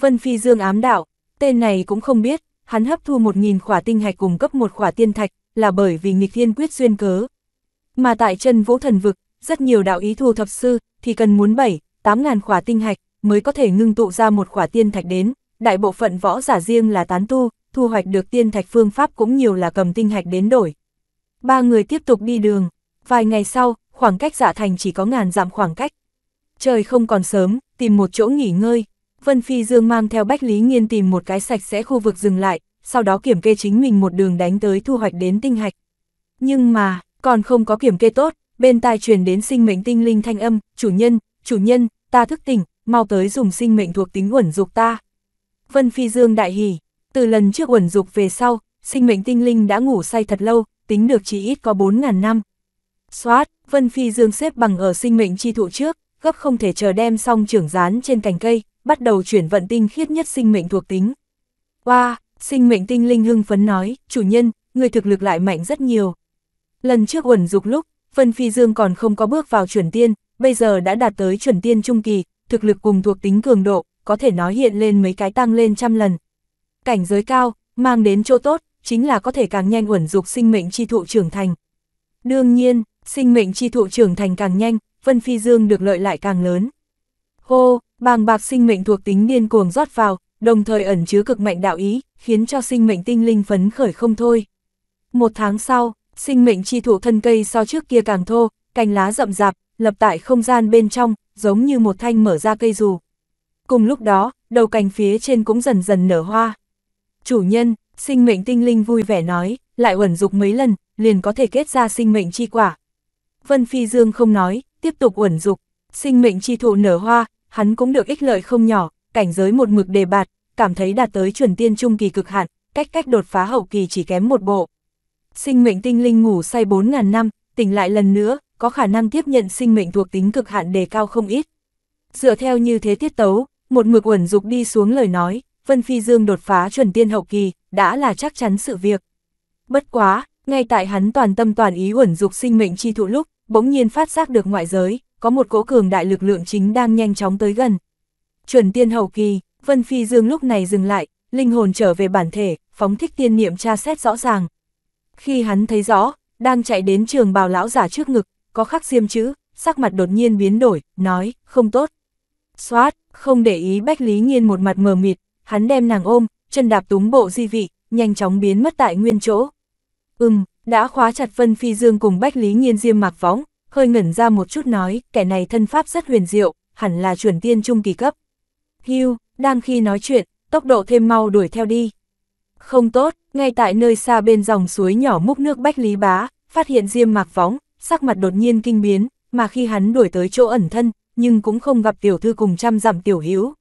Vân Phi Dương ám đạo, tên này cũng không biết, hắn hấp thu 1.000 khỏa tinh hạch cùng cấp một khỏa tiên thạch, là bởi vì nghịch thiên quyết duyên cớ. Mà tại chân vũ thần vực, rất nhiều đạo ý thu thập sư, thì cần muốn 7, 8.000 khỏa tinh hạch, mới có thể ngưng tụ ra một khỏa tiên thạch đến, đại bộ phận võ giả riêng là tán tu, thu hoạch được tiên thạch phương pháp cũng nhiều là cầm tinh hạch đến đổi. Ba người tiếp tục đi đường, vài ngày sau, khoảng cách dạ thành chỉ có ngàn dặm khoảng cách. Trời không còn sớm, tìm một chỗ nghỉ ngơi, Vân Phi Dương mang theo Bách Lý Nghiên tìm một cái sạch sẽ khu vực dừng lại, sau đó kiểm kê chính mình một đường đánh tới thu hoạch đến tinh hạch. Nhưng mà, còn không có kiểm kê tốt, bên tai truyền đến sinh mệnh tinh linh thanh âm, chủ nhân, chủ nhân, ta thức tỉnh, mau tới dùng sinh mệnh thuộc tính uẩn dục ta. Vân Phi Dương đại hỉ, từ lần trước uẩn dục về sau, sinh mệnh tinh linh đã ngủ say thật lâu, tính được chỉ ít có 4.000 năm. Xoát, Vân Phi Dương xếp bằng ở sinh mệnh chi thụ trước, gấp không thể chờ đem xong trưởng rán trên cành cây, bắt đầu chuyển vận tinh khiết nhất sinh mệnh thuộc tính. Wow, sinh mệnh tinh linh hưng phấn nói, chủ nhân, người thực lực lại mạnh rất nhiều. Lần trước uẩn dục lúc, Vân Phi Dương còn không có bước vào chuẩn tiên, bây giờ đã đạt tới chuẩn tiên trung kỳ, thực lực cùng thuộc tính cường độ, có thể nói hiện lên mấy cái tăng lên trăm lần cảnh giới cao, mang đến chỗ tốt, chính là có thể càng nhanh uẩn dục sinh mệnh chi thụ trưởng thành. Đương nhiên, sinh mệnh chi thụ trưởng thành càng nhanh, Vân Phi Dương được lợi lại càng lớn. Hô, bàng bạc sinh mệnh thuộc tính điên cuồng rót vào, đồng thời ẩn chứa cực mạnh đạo ý, khiến cho sinh mệnh tinh linh phấn khởi không thôi. Một tháng sau, sinh mệnh chi thụ thân cây so trước kia càng thô, cành lá rậm rạp, lập tại không gian bên trong, giống như một thanh mở ra cây dù. Cùng lúc đó, đầu cành phía trên cũng dần dần nở hoa chủ nhân, sinh mệnh tinh linh vui vẻ nói, lại uẩn dục mấy lần, liền có thể kết ra sinh mệnh chi quả. Vân Phi Dương không nói, tiếp tục uẩn dục, sinh mệnh chi thụ nở hoa, hắn cũng được ích lợi không nhỏ, cảnh giới một mực đề bạt, cảm thấy đạt tới chuẩn tiên trung kỳ cực hạn, cách cách đột phá hậu kỳ chỉ kém một bộ. Sinh mệnh tinh linh ngủ say 4.000 năm, tỉnh lại lần nữa, có khả năng tiếp nhận sinh mệnh thuộc tính cực hạn đề cao không ít. Dựa theo như thế tiết tấu, một mực uẩn dục đi xuống lời nói, Vân Phi Dương đột phá chuẩn tiên hậu kỳ, đã là chắc chắn sự việc. Bất quá, ngay tại hắn toàn tâm toàn ý uẩn dục sinh mệnh chi thụ lúc, bỗng nhiên phát giác được ngoại giới, có một cỗ cường đại lực lượng chính đang nhanh chóng tới gần. Chuẩn tiên hậu kỳ, Vân Phi Dương lúc này dừng lại, linh hồn trở về bản thể, phóng thích tiên niệm tra xét rõ ràng. Khi hắn thấy rõ, đang chạy đến trường bào lão giả trước ngực, có khắc diêm chữ, sắc mặt đột nhiên biến đổi, nói, không tốt. Xoát, không để ý Bách Lý nhiên một mặt mờ mịt, hắn đem nàng ôm, chân đạp túng bộ di vị, nhanh chóng biến mất tại nguyên chỗ. Ừm, đã khóa chặt Vân Phi Dương cùng Bách Lý nhiên Diêm mạc võng, hơi ngẩn ra một chút nói, kẻ này thân pháp rất huyền diệu, hẳn là chuẩn tiên trung kỳ cấp. Hưu, đang khi nói chuyện, tốc độ thêm mau đuổi theo đi. Không tốt, ngay tại nơi xa bên dòng suối nhỏ múc nước Bách Lý Bá, phát hiện Diêm Mạc Võng, sắc mặt đột nhiên kinh biến, mà khi hắn đuổi tới chỗ ẩn thân, nhưng cũng không gặp tiểu thư cùng trăm dặm tiểu hữu.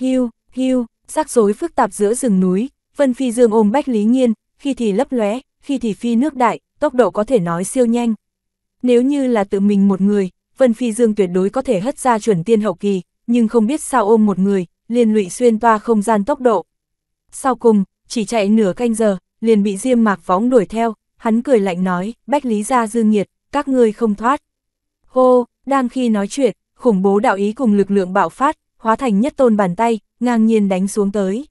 Hưu, hưu, rắc rối phức tạp giữa rừng núi, Vân Phi Dương ôm Bách Lý Nhiên, khi thì lấp lóe, khi thì phi nước đại, tốc độ có thể nói siêu nhanh. Nếu như là tự mình một người, Vân Phi Dương tuyệt đối có thể hất ra chuẩn tiên hậu kỳ, nhưng không biết sao ôm một người, liền lụy xuyên toa không gian tốc độ. Sau cùng, chỉ chạy nửa canh giờ, liền bị Diêm Mạc Võng đuổi theo, hắn cười lạnh nói, Bách Lý gia dư nghiệt, các ngươi không thoát. Hô, đang khi nói chuyện, khủng bố đạo ý cùng lực lượng bạo phát, hóa thành nhất tôn bàn tay, ngang nhiên đánh xuống tới.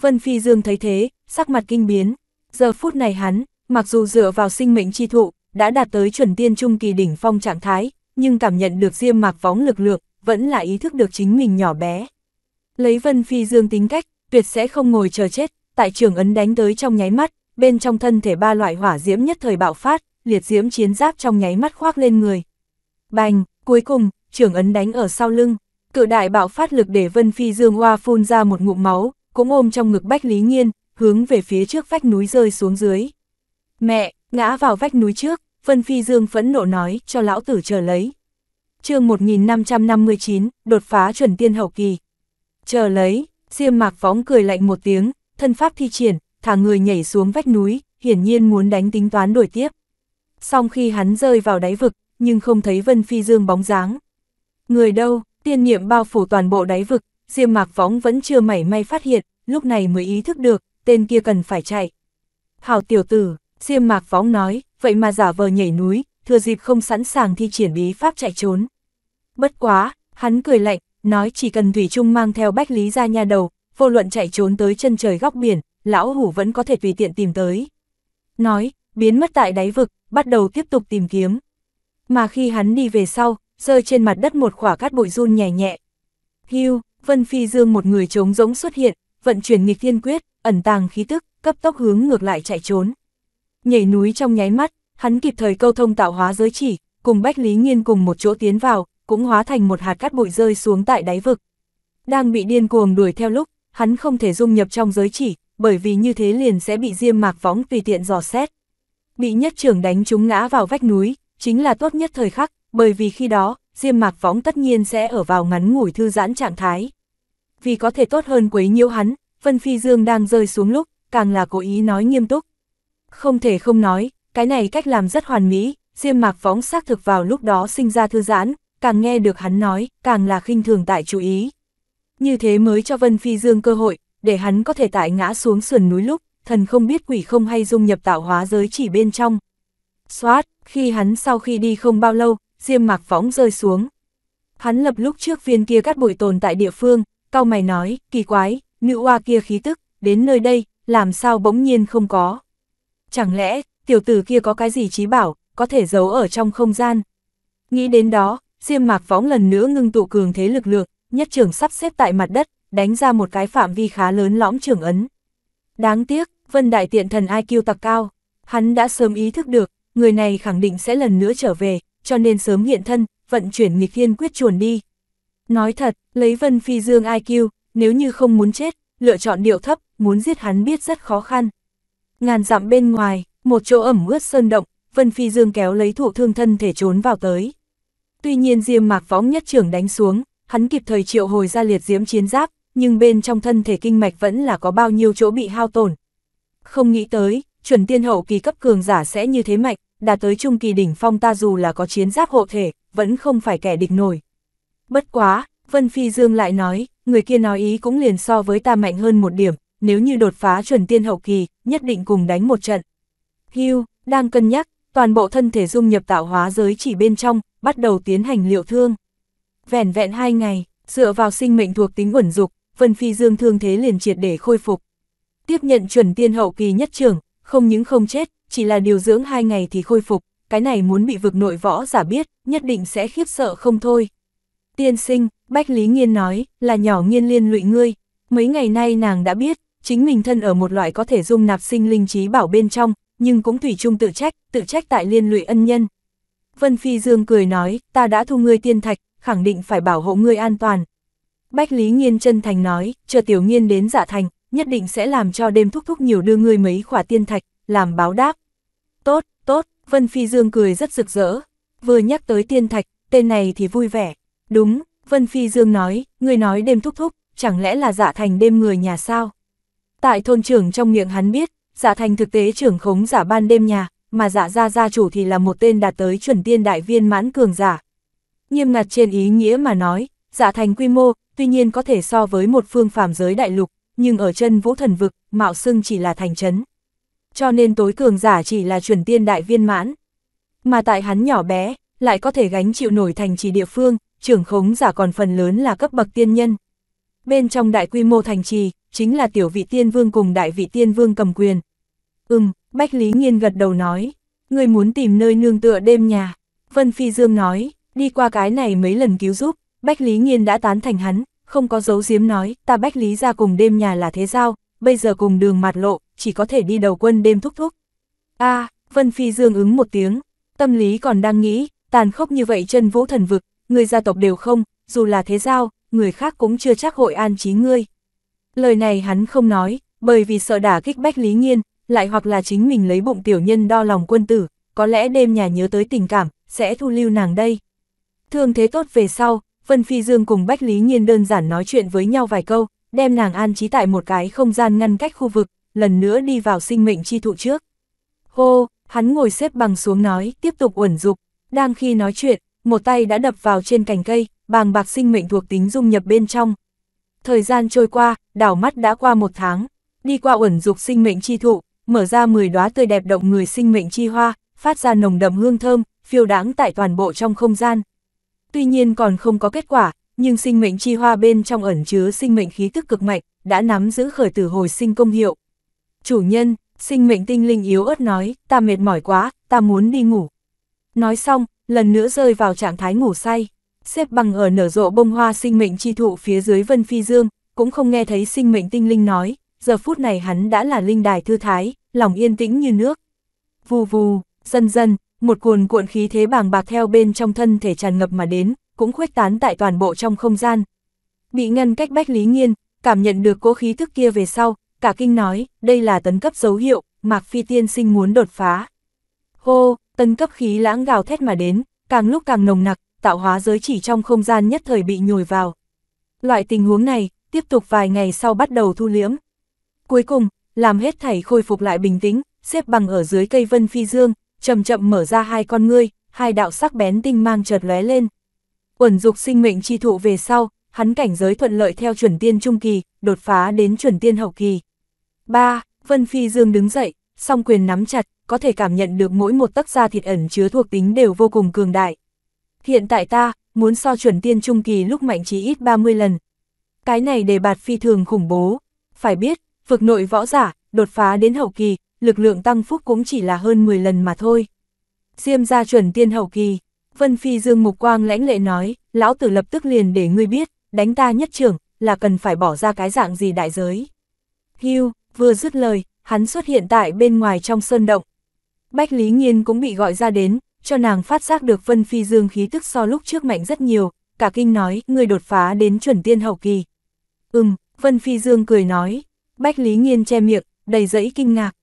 Vân Phi Dương thấy thế, sắc mặt kinh biến. Giờ phút này hắn, mặc dù dựa vào sinh mệnh chi thụ, đã đạt tới chuẩn tiên trung kỳ đỉnh phong trạng thái, nhưng cảm nhận được diêm mạc võng lực lượng, vẫn là ý thức được chính mình nhỏ bé. Lấy Vân Phi Dương tính cách, tuyệt sẽ không ngồi chờ chết, tại trường ấn đánh tới trong nháy mắt, bên trong thân thể ba loại hỏa diễm nhất thời bạo phát, liệt diễm chiến giáp trong nháy mắt khoác lên người. Bành, cuối cùng, trường ấn đánh ở sau lưng, cự đại bạo phát lực để Vân Phi Dương Hoa phun ra một ngụm máu, cũng ôm trong ngực Bách Lý nhiên hướng về phía trước vách núi rơi xuống dưới. Mẹ, ngã vào vách núi trước, Vân Phi Dương phẫn nộ nói, cho lão tử chờ lấy. chương 1559, đột phá chuẩn tiên hậu kỳ. Chờ lấy, Diêm Mạc Phóng cười lạnh một tiếng, thân pháp thi triển, thả người nhảy xuống vách núi, hiển nhiên muốn đánh tính toán đổi tiếp. Song khi hắn rơi vào đáy vực, nhưng không thấy Vân Phi Dương bóng dáng. Người đâu, Tiên niệm bao phủ toàn bộ đáy vực, Diêm Mạc Võng vẫn chưa mảy may phát hiện, lúc này mới ý thức được, tên kia cần phải chạy. Hảo tiểu tử, Diêm Mạc Võng nói, vậy mà giả vờ nhảy núi, thừa dịp không sẵn sàng thi triển bí pháp chạy trốn. Bất quá, hắn cười lạnh, nói chỉ cần Thủy Trung mang theo Bách Lý ra nhà đầu, vô luận chạy trốn tới chân trời góc biển, lão hủ vẫn có thể tùy tiện tìm tới. Nói, biến mất tại đáy vực, bắt đầu tiếp tục tìm kiếm. Mà khi hắn đi về sau, rơi trên mặt đất một khỏa cát bụi run nhẹ nhẹ. Hưu, Vân Phi Dương một người trống rỗng xuất hiện, vận chuyển nghịch thiên quyết, ẩn tàng khí tức, cấp tốc hướng ngược lại chạy trốn. Nhảy núi trong nháy mắt, hắn kịp thời câu thông tạo hóa giới chỉ, cùng Bách Lý Nghiên cùng một chỗ tiến vào, cũng hóa thành một hạt cát bụi rơi xuống tại đáy vực. Đang bị điên cuồng đuổi theo lúc, hắn không thể dung nhập trong giới chỉ, bởi vì như thế liền sẽ bị diêm mạc võng tùy tiện dò xét. Bị nhất trưởng đánh trúng ngã vào vách núi, chính là tốt nhất thời khắc, bởi vì khi đó, Diêm Mạc Võng tất nhiên sẽ ở vào ngắn ngủi thư giãn trạng thái. Vì có thể tốt hơn quấy nhiễu hắn, Vân Phi Dương đang rơi xuống lúc, càng là cố ý nói nghiêm túc. Không thể không nói, cái này cách làm rất hoàn mỹ, Diêm Mạc Võng xác thực vào lúc đó sinh ra thư giãn, càng nghe được hắn nói, càng là khinh thường tại chú ý. Như thế mới cho Vân Phi Dương cơ hội, để hắn có thể tại ngã xuống sườn núi lúc, thần không biết quỷ không hay dung nhập tạo hóa giới chỉ bên trong. Xoát, khi hắn sau khi đi không bao lâu, diêm mạc võng rơi xuống. Hắn lập lúc trước viên kia cắt bụi tồn tại địa phương, cao mày nói, kỳ quái, nữ oa kia khí tức, đến nơi đây, làm sao bỗng nhiên không có. Chẳng lẽ, tiểu tử kia có cái gì trí bảo, có thể giấu ở trong không gian. Nghĩ đến đó, diêm mạc võng lần nữa ngưng tụ cường thế lực lượng, nhất trưởng sắp xếp tại mặt đất, đánh ra một cái phạm vi khá lớn lõm trưởng ấn. Đáng tiếc, Vân Đại Tiện Thần IQ tặc cao, hắn đã sớm ý thức được, người này khẳng định sẽ lần nữa trở về, cho nên sớm hiện thân, vận chuyển nghịch thiên quyết chuồn đi. Nói thật, lấy Vân Phi Dương IQ, nếu như không muốn chết, lựa chọn điệu thấp, muốn giết hắn biết rất khó khăn. Ngàn dặm bên ngoài, một chỗ ẩm ướt sơn động, Vân Phi Dương kéo lấy thụ thương thân thể trốn vào tới. Tuy nhiên Diêm Mạc Võng nhất trưởng đánh xuống, hắn kịp thời triệu hồi ra liệt diễm chiến giáp, nhưng bên trong thân thể kinh mạch vẫn là có bao nhiêu chỗ bị hao tổn. Không nghĩ tới, chuẩn tiên hậu kỳ cấp cường giả sẽ như thế mạnh, đã tới trung kỳ đỉnh phong ta dù là có chiến giáp hộ thể, vẫn không phải kẻ địch nổi. Bất quá, Vân Phi Dương lại nói, người kia nói ý cũng liền so với ta mạnh hơn một điểm, nếu như đột phá chuẩn tiên hậu kỳ, nhất định cùng đánh một trận. Hưu, đang cân nhắc, toàn bộ thân thể dung nhập tạo hóa giới chỉ bên trong, bắt đầu tiến hành liệu thương. vẹn vẹn hai ngày, dựa vào sinh mệnh thuộc tính ẩn dục, Vân Phi Dương thương thế liền triệt để khôi phục. Tiếp nhận chuẩn tiên hậu kỳ nhất trưởng, không những không chết, chỉ là điều dưỡng hai ngày thì khôi phục, cái này muốn bị vực nội võ giả biết, nhất định sẽ khiếp sợ không thôi. Tiên sinh, Bách Lý Nghiên nói, là nhỏ nghiên liên lụy ngươi. Mấy ngày nay nàng đã biết, chính mình thân ở một loại có thể dung nạp sinh linh trí bảo bên trong, nhưng cũng thủy chung tự trách, tự trách tại liên lụy ân nhân. Vân Phi Dương cười nói, ta đã thu ngươi tiên thạch, khẳng định phải bảo hộ ngươi an toàn. Bách Lý Nghiên chân thành nói, chờ tiểu nghiên đến giả thành, nhất định sẽ làm cho đêm thúc thúc nhiều đưa ngươi mấy khỏa tiên thạch, làm báo đáp. Tốt, tốt, Vân Phi Dương cười rất rực rỡ, vừa nhắc tới tiên thạch, tên này thì vui vẻ. Đúng, Vân Phi Dương nói, người nói đêm thúc thúc, chẳng lẽ là dạ thành đêm người nhà sao? Tại thôn trưởng trong miệng hắn biết, dạ thành thực tế trưởng khống giả ban đêm nhà, mà dạ gia gia chủ thì là một tên đạt tới chuẩn tiên đại viên mãn cường giả. Nghiêm ngặt trên ý nghĩa mà nói, dạ thành quy mô, tuy nhiên có thể so với một phương phàm giới đại lục, nhưng ở chân vũ thần vực, mạo xưng chỉ là thành trấn cho nên tối cường giả chỉ là chuẩn tiên đại viên mãn. Mà tại hắn nhỏ bé, lại có thể gánh chịu nổi thành trì địa phương, trưởng khống giả còn phần lớn là cấp bậc tiên nhân. Bên trong đại quy mô thành trì, chính là tiểu vị tiên vương cùng đại vị tiên vương cầm quyền. Ừm, Bách Lý Nghiên gật đầu nói, người muốn tìm nơi nương tựa đêm nhà. Vân Phi Dương nói, đi qua cái này mấy lần cứu giúp, Bách Lý Nghiên đã tán thành hắn, không có dấu giếm nói, ta Bách Lý ra cùng đêm nhà là thế giao, bây giờ cùng đường mặt lộ, chỉ có thể đi đầu quân đêm thúc thúc. a à, Vân Phi Dương ứng một tiếng, tâm lý còn đang nghĩ, tàn khốc như vậy chân vũ thần vực, người gia tộc đều không, dù là thế giao, người khác cũng chưa chắc hội an trí ngươi. Lời này hắn không nói, bởi vì sợ đả kích bách lý nghiên, lại hoặc là chính mình lấy bụng tiểu nhân đo lòng quân tử, có lẽ đêm nhà nhớ tới tình cảm, sẽ thu lưu nàng đây. Thương thế tốt về sau, Vân Phi Dương cùng Bách Lý Nhiên đơn giản nói chuyện với nhau vài câu, đem nàng an trí tại một cái không gian ngăn cách khu vực, lần nữa đi vào sinh mệnh chi thụ trước. Hô, hắn ngồi xếp bằng xuống nói, tiếp tục uẩn dục. Đang khi nói chuyện, một tay đã đập vào trên cành cây, bàng bạc sinh mệnh thuộc tính dung nhập bên trong. Thời gian trôi qua, đảo mắt đã qua một tháng, đi qua uẩn dục sinh mệnh chi thụ, mở ra 10 đóa tươi đẹp động người sinh mệnh chi hoa, phát ra nồng đậm hương thơm, phiêu đáng tại toàn bộ trong không gian. Tuy nhiên còn không có kết quả, nhưng sinh mệnh chi hoa bên trong ẩn chứa sinh mệnh khí tức cực mạnh, đã nắm giữ khởi tử hồi sinh công hiệu chủ nhân, sinh mệnh tinh linh yếu ớt nói, ta mệt mỏi quá, ta muốn đi ngủ. Nói xong, lần nữa rơi vào trạng thái ngủ say, xếp bằng ở nở rộ bông hoa sinh mệnh chi thụ phía dưới Vân Phi Dương, cũng không nghe thấy sinh mệnh tinh linh nói, giờ phút này hắn đã là linh đài thư thái, lòng yên tĩnh như nước. Vù vù, dần dần, một cuồn cuộn khí thế bàng bạc theo bên trong thân thể tràn ngập mà đến, cũng khuếch tán tại toàn bộ trong không gian. Bị ngăn cách Bách Lý Nghiên, cảm nhận được cố khí thức kia về sau, cả kinh nói, đây là tấn cấp dấu hiệu, Mạc Phi tiên sinh muốn đột phá. Hô, tấn cấp khí lãng gào thét mà đến, càng lúc càng nồng nặc, tạo hóa giới chỉ trong không gian nhất thời bị nhồi vào. Loại tình huống này, tiếp tục vài ngày sau bắt đầu thu liễm. Cuối cùng, làm hết thảy khôi phục lại bình tĩnh, xếp bằng ở dưới cây vân phi dương, chậm chậm mở ra hai con ngươi, hai đạo sắc bén tinh mang chợt lóe lên. Uẩn dục sinh mệnh chi thụ về sau, hắn cảnh giới thuận lợi theo chuẩn tiên trung kỳ, đột phá đến chuẩn tiên hậu kỳ ba Vân Phi Dương đứng dậy, song quyền nắm chặt, có thể cảm nhận được mỗi một tấc da thịt ẩn chứa thuộc tính đều vô cùng cường đại. Hiện tại ta, muốn so chuẩn tiên trung kỳ lúc mạnh chí ít 30 lần. Cái này đề bạt phi thường khủng bố. Phải biết, vực nội võ giả, đột phá đến hậu kỳ, lực lượng tăng phúc cũng chỉ là hơn 10 lần mà thôi. Diêm ra chuẩn tiên hậu kỳ, Vân Phi Dương Mục Quang lãnh lệ nói, lão tử lập tức liền để ngươi biết, đánh ta nhất trưởng, là cần phải bỏ ra cái dạng gì đại giới. Hưu, Vừa dứt lời, hắn xuất hiện tại bên ngoài trong sơn động. Bách Lý nhiên cũng bị gọi ra đến, cho nàng phát giác được Vân Phi Dương khí tức so lúc trước mạnh rất nhiều, cả kinh nói, người đột phá đến chuẩn tiên hậu kỳ. Ừm, Vân Phi Dương cười nói, Bách Lý nhiên che miệng, đầy dẫy kinh ngạc.